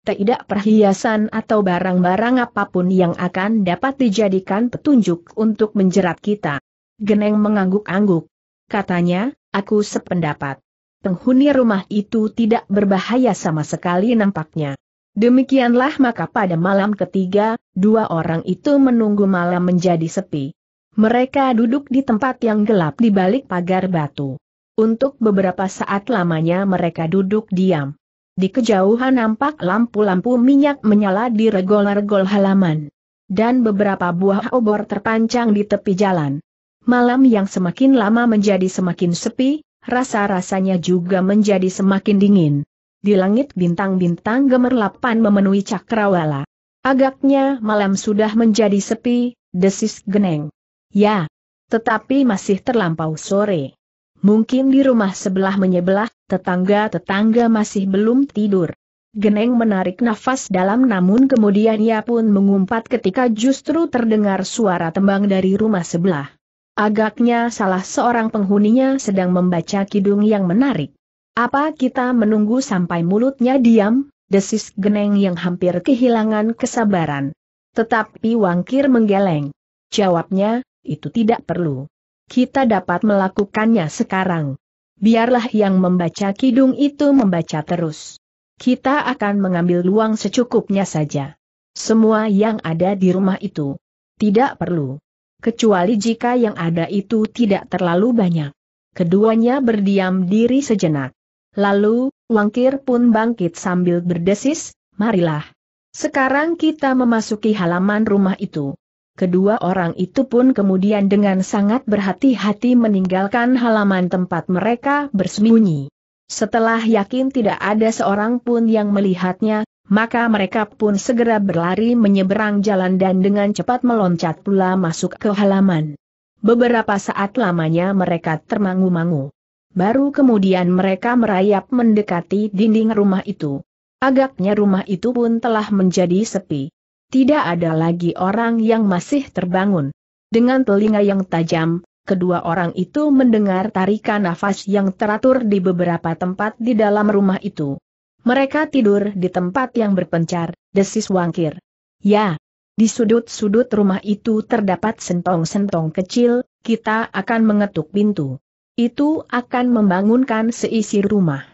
Tidak perhiasan atau barang-barang apapun yang akan dapat dijadikan petunjuk untuk menjerat kita. Geneng mengangguk-angguk. Katanya, aku sependapat. Penghuni rumah itu tidak berbahaya sama sekali nampaknya. Demikianlah maka pada malam ketiga, dua orang itu menunggu malam menjadi sepi. Mereka duduk di tempat yang gelap di balik pagar batu. Untuk beberapa saat lamanya mereka duduk diam. Di kejauhan nampak lampu-lampu minyak menyala di regol-regol halaman. Dan beberapa buah obor terpancang di tepi jalan. Malam yang semakin lama menjadi semakin sepi, rasa-rasanya juga menjadi semakin dingin. Di langit bintang-bintang gemerlapan memenuhi cakrawala. Agaknya malam sudah menjadi sepi, desis geneng. Ya, tetapi masih terlampau sore. Mungkin di rumah sebelah menyebelah, tetangga-tetangga masih belum tidur. Geneng menarik nafas dalam namun kemudian ia pun mengumpat ketika justru terdengar suara tembang dari rumah sebelah. Agaknya salah seorang penghuninya sedang membaca kidung yang menarik. Apa kita menunggu sampai mulutnya diam? Desis Geneng yang hampir kehilangan kesabaran. Tetapi Wangkir menggeleng. Jawabnya, itu tidak perlu. Kita dapat melakukannya sekarang. Biarlah yang membaca kidung itu membaca terus. Kita akan mengambil luang secukupnya saja. Semua yang ada di rumah itu. Tidak perlu. Kecuali jika yang ada itu tidak terlalu banyak. Keduanya berdiam diri sejenak. Lalu, Wangkir pun bangkit sambil berdesis, marilah. Sekarang kita memasuki halaman rumah itu. Kedua orang itu pun kemudian dengan sangat berhati-hati meninggalkan halaman tempat mereka bersembunyi. Setelah yakin tidak ada seorang pun yang melihatnya, maka mereka pun segera berlari menyeberang jalan dan dengan cepat meloncat pula masuk ke halaman. Beberapa saat lamanya mereka termangu-mangu. Baru kemudian mereka merayap mendekati dinding rumah itu. Agaknya rumah itu pun telah menjadi sepi. Tidak ada lagi orang yang masih terbangun. Dengan telinga yang tajam, kedua orang itu mendengar tarikan nafas yang teratur di beberapa tempat di dalam rumah itu. Mereka tidur di tempat yang berpencar, desis wangkir. Ya, di sudut-sudut rumah itu terdapat sentong-sentong kecil, kita akan mengetuk pintu. Itu akan membangunkan seisi rumah.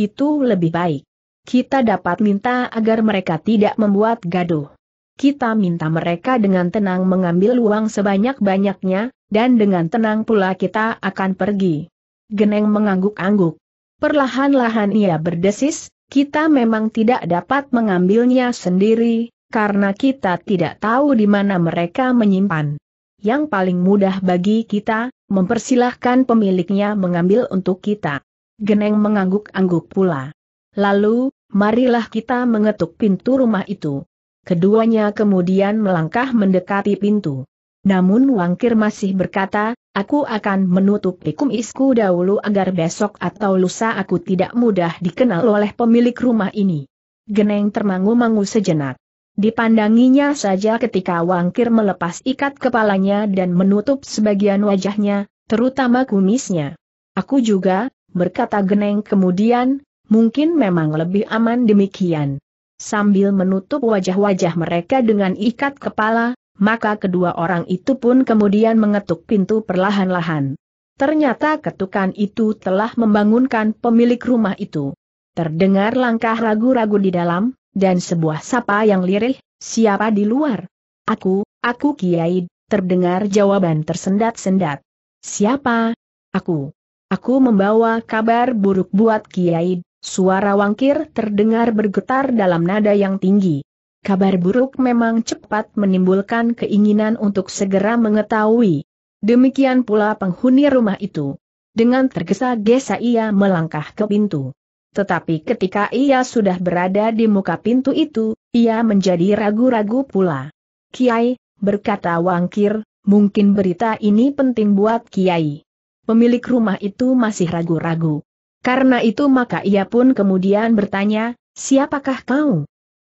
Itu lebih baik. Kita dapat minta agar mereka tidak membuat gaduh. Kita minta mereka dengan tenang mengambil uang sebanyak-banyaknya, dan dengan tenang pula kita akan pergi. Geneng mengangguk-angguk. Perlahan-lahan ia berdesis, kita memang tidak dapat mengambilnya sendiri, karena kita tidak tahu di mana mereka menyimpan yang paling mudah bagi kita, mempersilahkan pemiliknya mengambil untuk kita. Geneng mengangguk-angguk pula. Lalu, marilah kita mengetuk pintu rumah itu. Keduanya kemudian melangkah mendekati pintu. Namun Wangkir masih berkata, aku akan menutup ikum isku dahulu agar besok atau lusa aku tidak mudah dikenal oleh pemilik rumah ini. Geneng termangu-mangu sejenak. Dipandanginya saja ketika Wangkir melepas ikat kepalanya dan menutup sebagian wajahnya, terutama kumisnya. Aku juga, berkata Geneng kemudian, mungkin memang lebih aman demikian. Sambil menutup wajah-wajah mereka dengan ikat kepala, maka kedua orang itu pun kemudian mengetuk pintu perlahan-lahan. Ternyata ketukan itu telah membangunkan pemilik rumah itu. Terdengar langkah ragu-ragu di dalam, dan sebuah sapa yang lirih, siapa di luar? Aku, aku Kiai, terdengar jawaban tersendat-sendat. Siapa? Aku. Aku membawa kabar buruk buat Kiai, suara wangkir terdengar bergetar dalam nada yang tinggi. Kabar buruk memang cepat menimbulkan keinginan untuk segera mengetahui. Demikian pula penghuni rumah itu. Dengan tergesa-gesa ia melangkah ke pintu. Tetapi ketika ia sudah berada di muka pintu itu, ia menjadi ragu-ragu pula. Kiai, berkata Wangkir, mungkin berita ini penting buat Kiai. Pemilik rumah itu masih ragu-ragu. Karena itu maka ia pun kemudian bertanya, siapakah kau?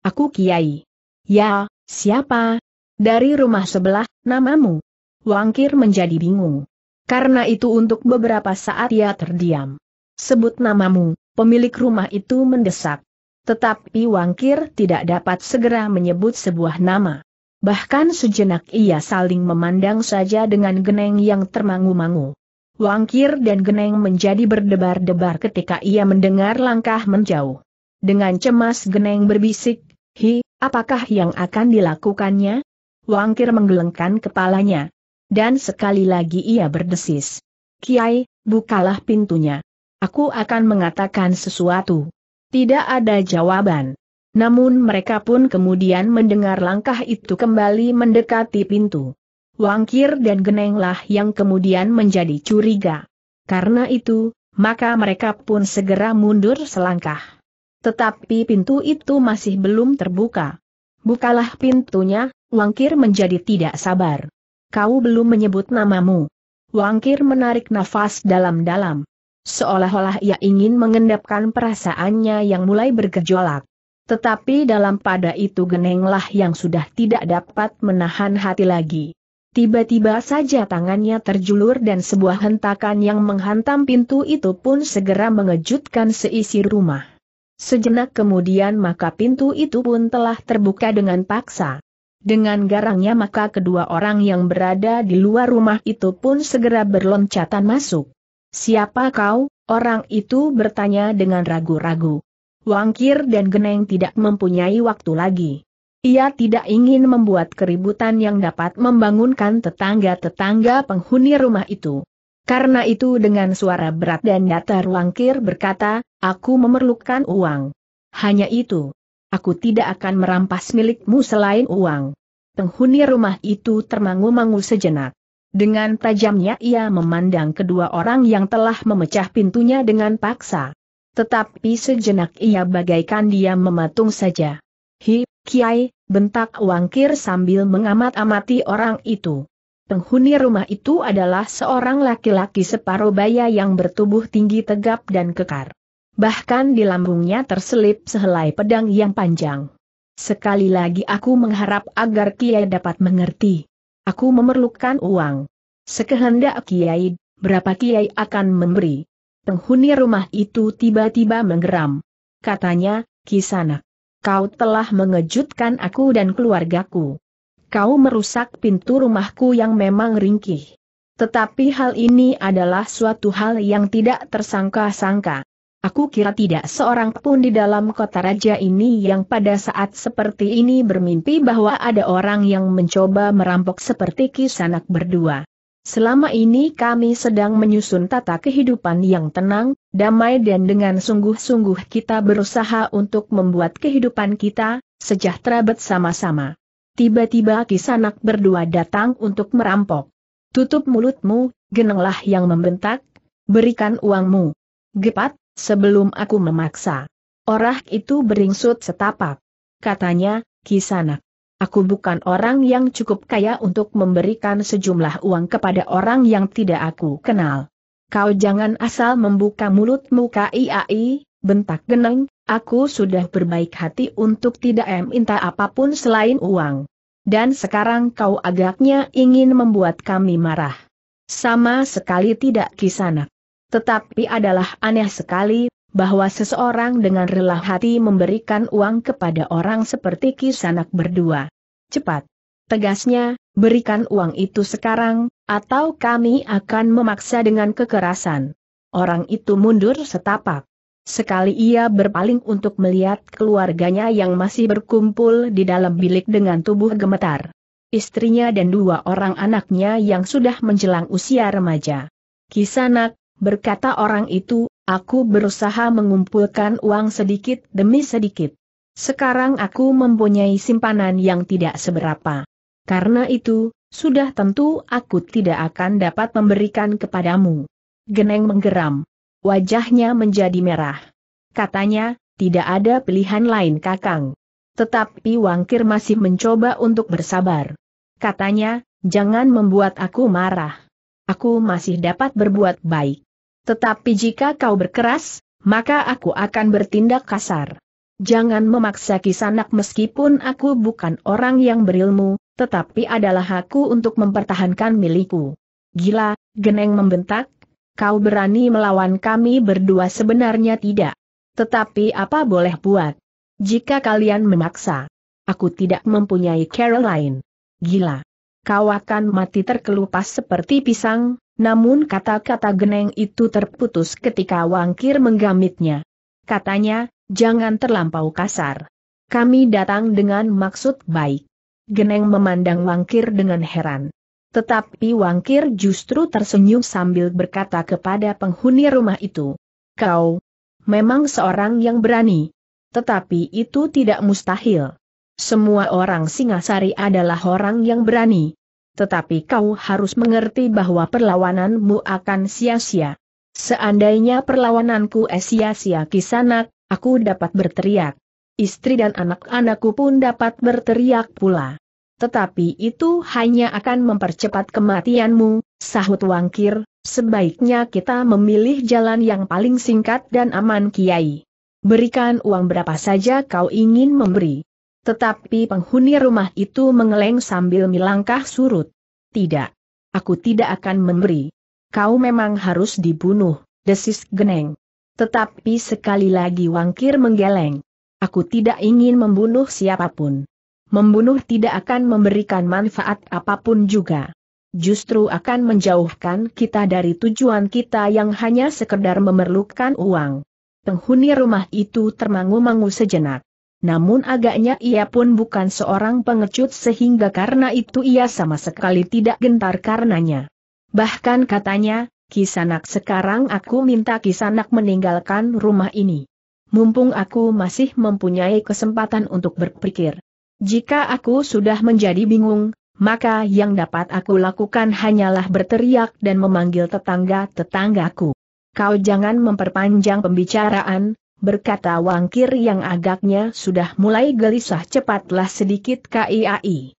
Aku Kiai. Ya, siapa? Dari rumah sebelah, namamu. Wangkir menjadi bingung. Karena itu untuk beberapa saat ia terdiam. Sebut namamu, pemilik rumah itu mendesak. Tetapi Wangkir tidak dapat segera menyebut sebuah nama. Bahkan sejenak ia saling memandang saja dengan Geneng yang termangu-mangu. Wangkir dan Geneng menjadi berdebar-debar ketika ia mendengar langkah menjauh. Dengan cemas Geneng berbisik, Hi, apakah yang akan dilakukannya? Wangkir menggelengkan kepalanya. Dan sekali lagi ia berdesis. Kiai, bukalah pintunya. Aku akan mengatakan sesuatu. Tidak ada jawaban. Namun mereka pun kemudian mendengar langkah itu kembali mendekati pintu. Wangkir dan Genenglah yang kemudian menjadi curiga. Karena itu, maka mereka pun segera mundur selangkah. Tetapi pintu itu masih belum terbuka. Bukalah pintunya, Wangkir menjadi tidak sabar. Kau belum menyebut namamu. Wangkir menarik nafas dalam-dalam seolah-olah ia ingin mengendapkan perasaannya yang mulai bergejolak. Tetapi dalam pada itu genenglah yang sudah tidak dapat menahan hati lagi. Tiba-tiba saja tangannya terjulur dan sebuah hentakan yang menghantam pintu itu pun segera mengejutkan seisi rumah. Sejenak kemudian maka pintu itu pun telah terbuka dengan paksa. Dengan garangnya maka kedua orang yang berada di luar rumah itu pun segera berloncatan masuk. Siapa kau? Orang itu bertanya dengan ragu-ragu. Wangkir dan Geneng tidak mempunyai waktu lagi. Ia tidak ingin membuat keributan yang dapat membangunkan tetangga-tetangga penghuni rumah itu. Karena itu dengan suara berat dan datar Wangkir berkata, aku memerlukan uang. Hanya itu. Aku tidak akan merampas milikmu selain uang. Penghuni rumah itu termangu-mangu sejenak. Dengan tajamnya ia memandang kedua orang yang telah memecah pintunya dengan paksa. Tetapi sejenak ia bagaikan dia mematung saja. Hi, Kiai, bentak Wangkir sambil mengamat-amati orang itu. Penghuni rumah itu adalah seorang laki-laki separuh baya yang bertubuh tinggi tegap dan kekar. Bahkan di lambungnya terselip sehelai pedang yang panjang. Sekali lagi aku mengharap agar Kiai dapat mengerti. Aku memerlukan uang. Sekehendak Kiai, berapa Kiai akan memberi? Penghuni rumah itu tiba-tiba menggeram. Katanya, kisana, Kau telah mengejutkan aku dan keluargaku. Kau merusak pintu rumahku yang memang ringkih. Tetapi hal ini adalah suatu hal yang tidak tersangka-sangka. Aku kira tidak seorang pun di dalam kota raja ini yang pada saat seperti ini bermimpi bahwa ada orang yang mencoba merampok seperti kisanak berdua. Selama ini kami sedang menyusun tata kehidupan yang tenang, damai dan dengan sungguh-sungguh kita berusaha untuk membuat kehidupan kita, sejahtera bersama-sama. Tiba-tiba kisanak berdua datang untuk merampok. Tutup mulutmu, genenglah yang membentak, berikan uangmu. Gepat, sebelum aku memaksa. Orang itu beringsut setapak. Katanya, Kisanak. Aku bukan orang yang cukup kaya untuk memberikan sejumlah uang kepada orang yang tidak aku kenal. Kau jangan asal membuka mulutmu KIAI, bentak geneng, aku sudah berbaik hati untuk tidak minta apapun selain uang. Dan sekarang kau agaknya ingin membuat kami marah. Sama sekali tidak kisanak. Tetapi adalah aneh sekali, bahwa seseorang dengan rela hati memberikan uang kepada orang seperti kisanak berdua. Cepat. Tegasnya, berikan uang itu sekarang, atau kami akan memaksa dengan kekerasan. Orang itu mundur setapak. Sekali ia berpaling untuk melihat keluarganya yang masih berkumpul di dalam bilik dengan tubuh gemetar. Istrinya dan dua orang anaknya yang sudah menjelang usia remaja. Kisanak, berkata orang itu, aku berusaha mengumpulkan uang sedikit demi sedikit. Sekarang aku mempunyai simpanan yang tidak seberapa. Karena itu, sudah tentu aku tidak akan dapat memberikan kepadamu. Geneng menggeram. Wajahnya menjadi merah. Katanya, tidak ada pilihan lain kakang. Tetapi Wangkir masih mencoba untuk bersabar. Katanya, jangan membuat aku marah. Aku masih dapat berbuat baik. Tetapi jika kau berkeras, maka aku akan bertindak kasar. Jangan memaksa kisanak meskipun aku bukan orang yang berilmu, tetapi adalah aku untuk mempertahankan milikku. Gila, Geneng membentak, kau berani melawan kami berdua sebenarnya tidak. Tetapi apa boleh buat? Jika kalian memaksa, aku tidak mempunyai Caroline. Gila. Kau akan mati terkelupas seperti pisang, namun kata-kata geneng itu terputus ketika Wangkir menggamitnya. Katanya, jangan terlampau kasar. Kami datang dengan maksud baik. Geneng memandang Wangkir dengan heran. Tetapi Wangkir justru tersenyum sambil berkata kepada penghuni rumah itu. Kau, memang seorang yang berani. Tetapi itu tidak mustahil. Semua orang Singasari adalah orang yang berani tetapi kau harus mengerti bahwa perlawananmu akan sia-sia. Seandainya perlawananku eh sia-sia kisanak, aku dapat berteriak. Istri dan anak-anakku pun dapat berteriak pula. Tetapi itu hanya akan mempercepat kematianmu, sahut Wangkir, sebaiknya kita memilih jalan yang paling singkat dan aman Kiai. Berikan uang berapa saja kau ingin memberi. Tetapi penghuni rumah itu mengeleng sambil melangkah surut. Tidak. Aku tidak akan memberi. Kau memang harus dibunuh, desis geneng. Tetapi sekali lagi wangkir menggeleng. Aku tidak ingin membunuh siapapun. Membunuh tidak akan memberikan manfaat apapun juga justru akan menjauhkan kita dari tujuan kita yang hanya sekedar memerlukan uang. Penghuni rumah itu termangu-mangu sejenak namun agaknya ia pun bukan seorang pengecut sehingga karena itu ia sama sekali tidak gentar karenanya. Bahkan katanya, Kisanak sekarang aku minta Kisanak meninggalkan rumah ini. Mumpung aku masih mempunyai kesempatan untuk berpikir. Jika aku sudah menjadi bingung, maka yang dapat aku lakukan hanyalah berteriak dan memanggil tetangga-tetanggaku. Kau jangan memperpanjang pembicaraan, berkata Wangkir yang agaknya sudah mulai gelisah cepatlah sedikit KIAI.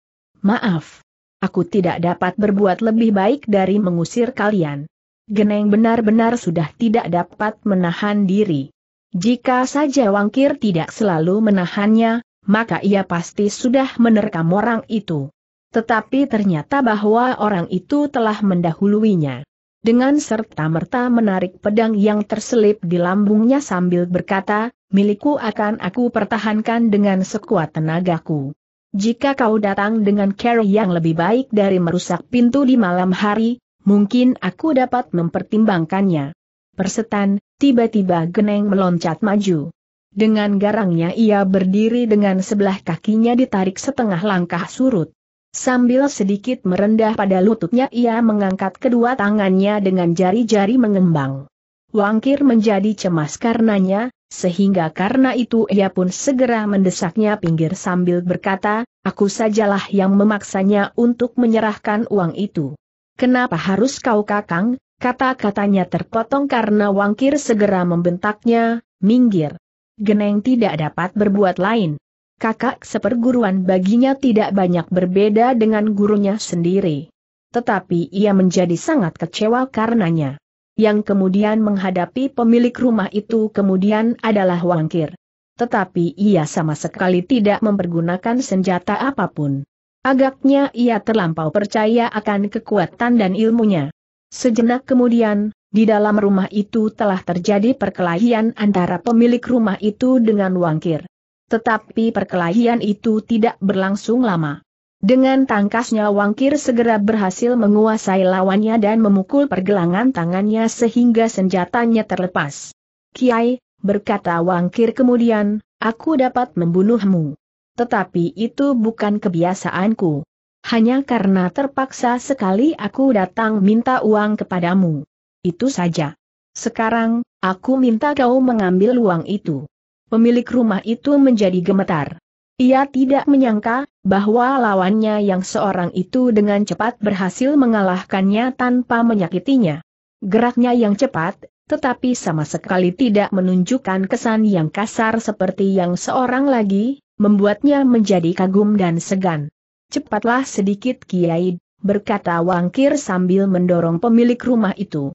Maaf. Aku tidak dapat berbuat lebih baik dari mengusir kalian. Geneng benar-benar sudah tidak dapat menahan diri. Jika saja Wangkir tidak selalu menahannya, maka ia pasti sudah menerkam orang itu. Tetapi ternyata bahwa orang itu telah mendahuluinya dengan serta merta menarik pedang yang terselip di lambungnya sambil berkata, milikku akan aku pertahankan dengan sekuat tenagaku. Jika kau datang dengan cara yang lebih baik dari merusak pintu di malam hari, mungkin aku dapat mempertimbangkannya. Persetan, tiba-tiba geneng meloncat maju. Dengan garangnya ia berdiri dengan sebelah kakinya ditarik setengah langkah surut. Sambil sedikit merendah pada lututnya ia mengangkat kedua tangannya dengan jari-jari mengembang. Wangkir menjadi cemas karenanya, sehingga karena itu ia pun segera mendesaknya pinggir sambil berkata, aku sajalah yang memaksanya untuk menyerahkan uang itu. Kenapa harus kau kakang? Kata-katanya terpotong karena Wangkir segera membentaknya, minggir. Geneng tidak dapat berbuat lain kakak seperguruan baginya tidak banyak berbeda dengan gurunya sendiri. Tetapi ia menjadi sangat kecewa karenanya. Yang kemudian menghadapi pemilik rumah itu kemudian adalah Wangkir. Tetapi ia sama sekali tidak mempergunakan senjata apapun. Agaknya ia terlampau percaya akan kekuatan dan ilmunya. Sejenak kemudian, di dalam rumah itu telah terjadi perkelahian antara pemilik rumah itu dengan Wangkir. Tetapi perkelahian itu tidak berlangsung lama. Dengan tangkasnya Wangkir segera berhasil menguasai lawannya dan memukul pergelangan tangannya sehingga senjatanya terlepas. Kiai, berkata Wangkir kemudian, aku dapat membunuhmu. Tetapi itu bukan kebiasaanku. Hanya karena terpaksa sekali aku datang minta uang kepadamu. Itu saja. Sekarang, aku minta kau mengambil uang itu pemilik rumah itu menjadi gemetar. Ia tidak menyangka, bahwa lawannya yang seorang itu dengan cepat berhasil mengalahkannya tanpa menyakitinya. Geraknya yang cepat, tetapi sama sekali tidak menunjukkan kesan yang kasar seperti yang seorang lagi, membuatnya menjadi kagum dan segan. Cepatlah sedikit Kiai, berkata Wangkir sambil mendorong pemilik rumah itu.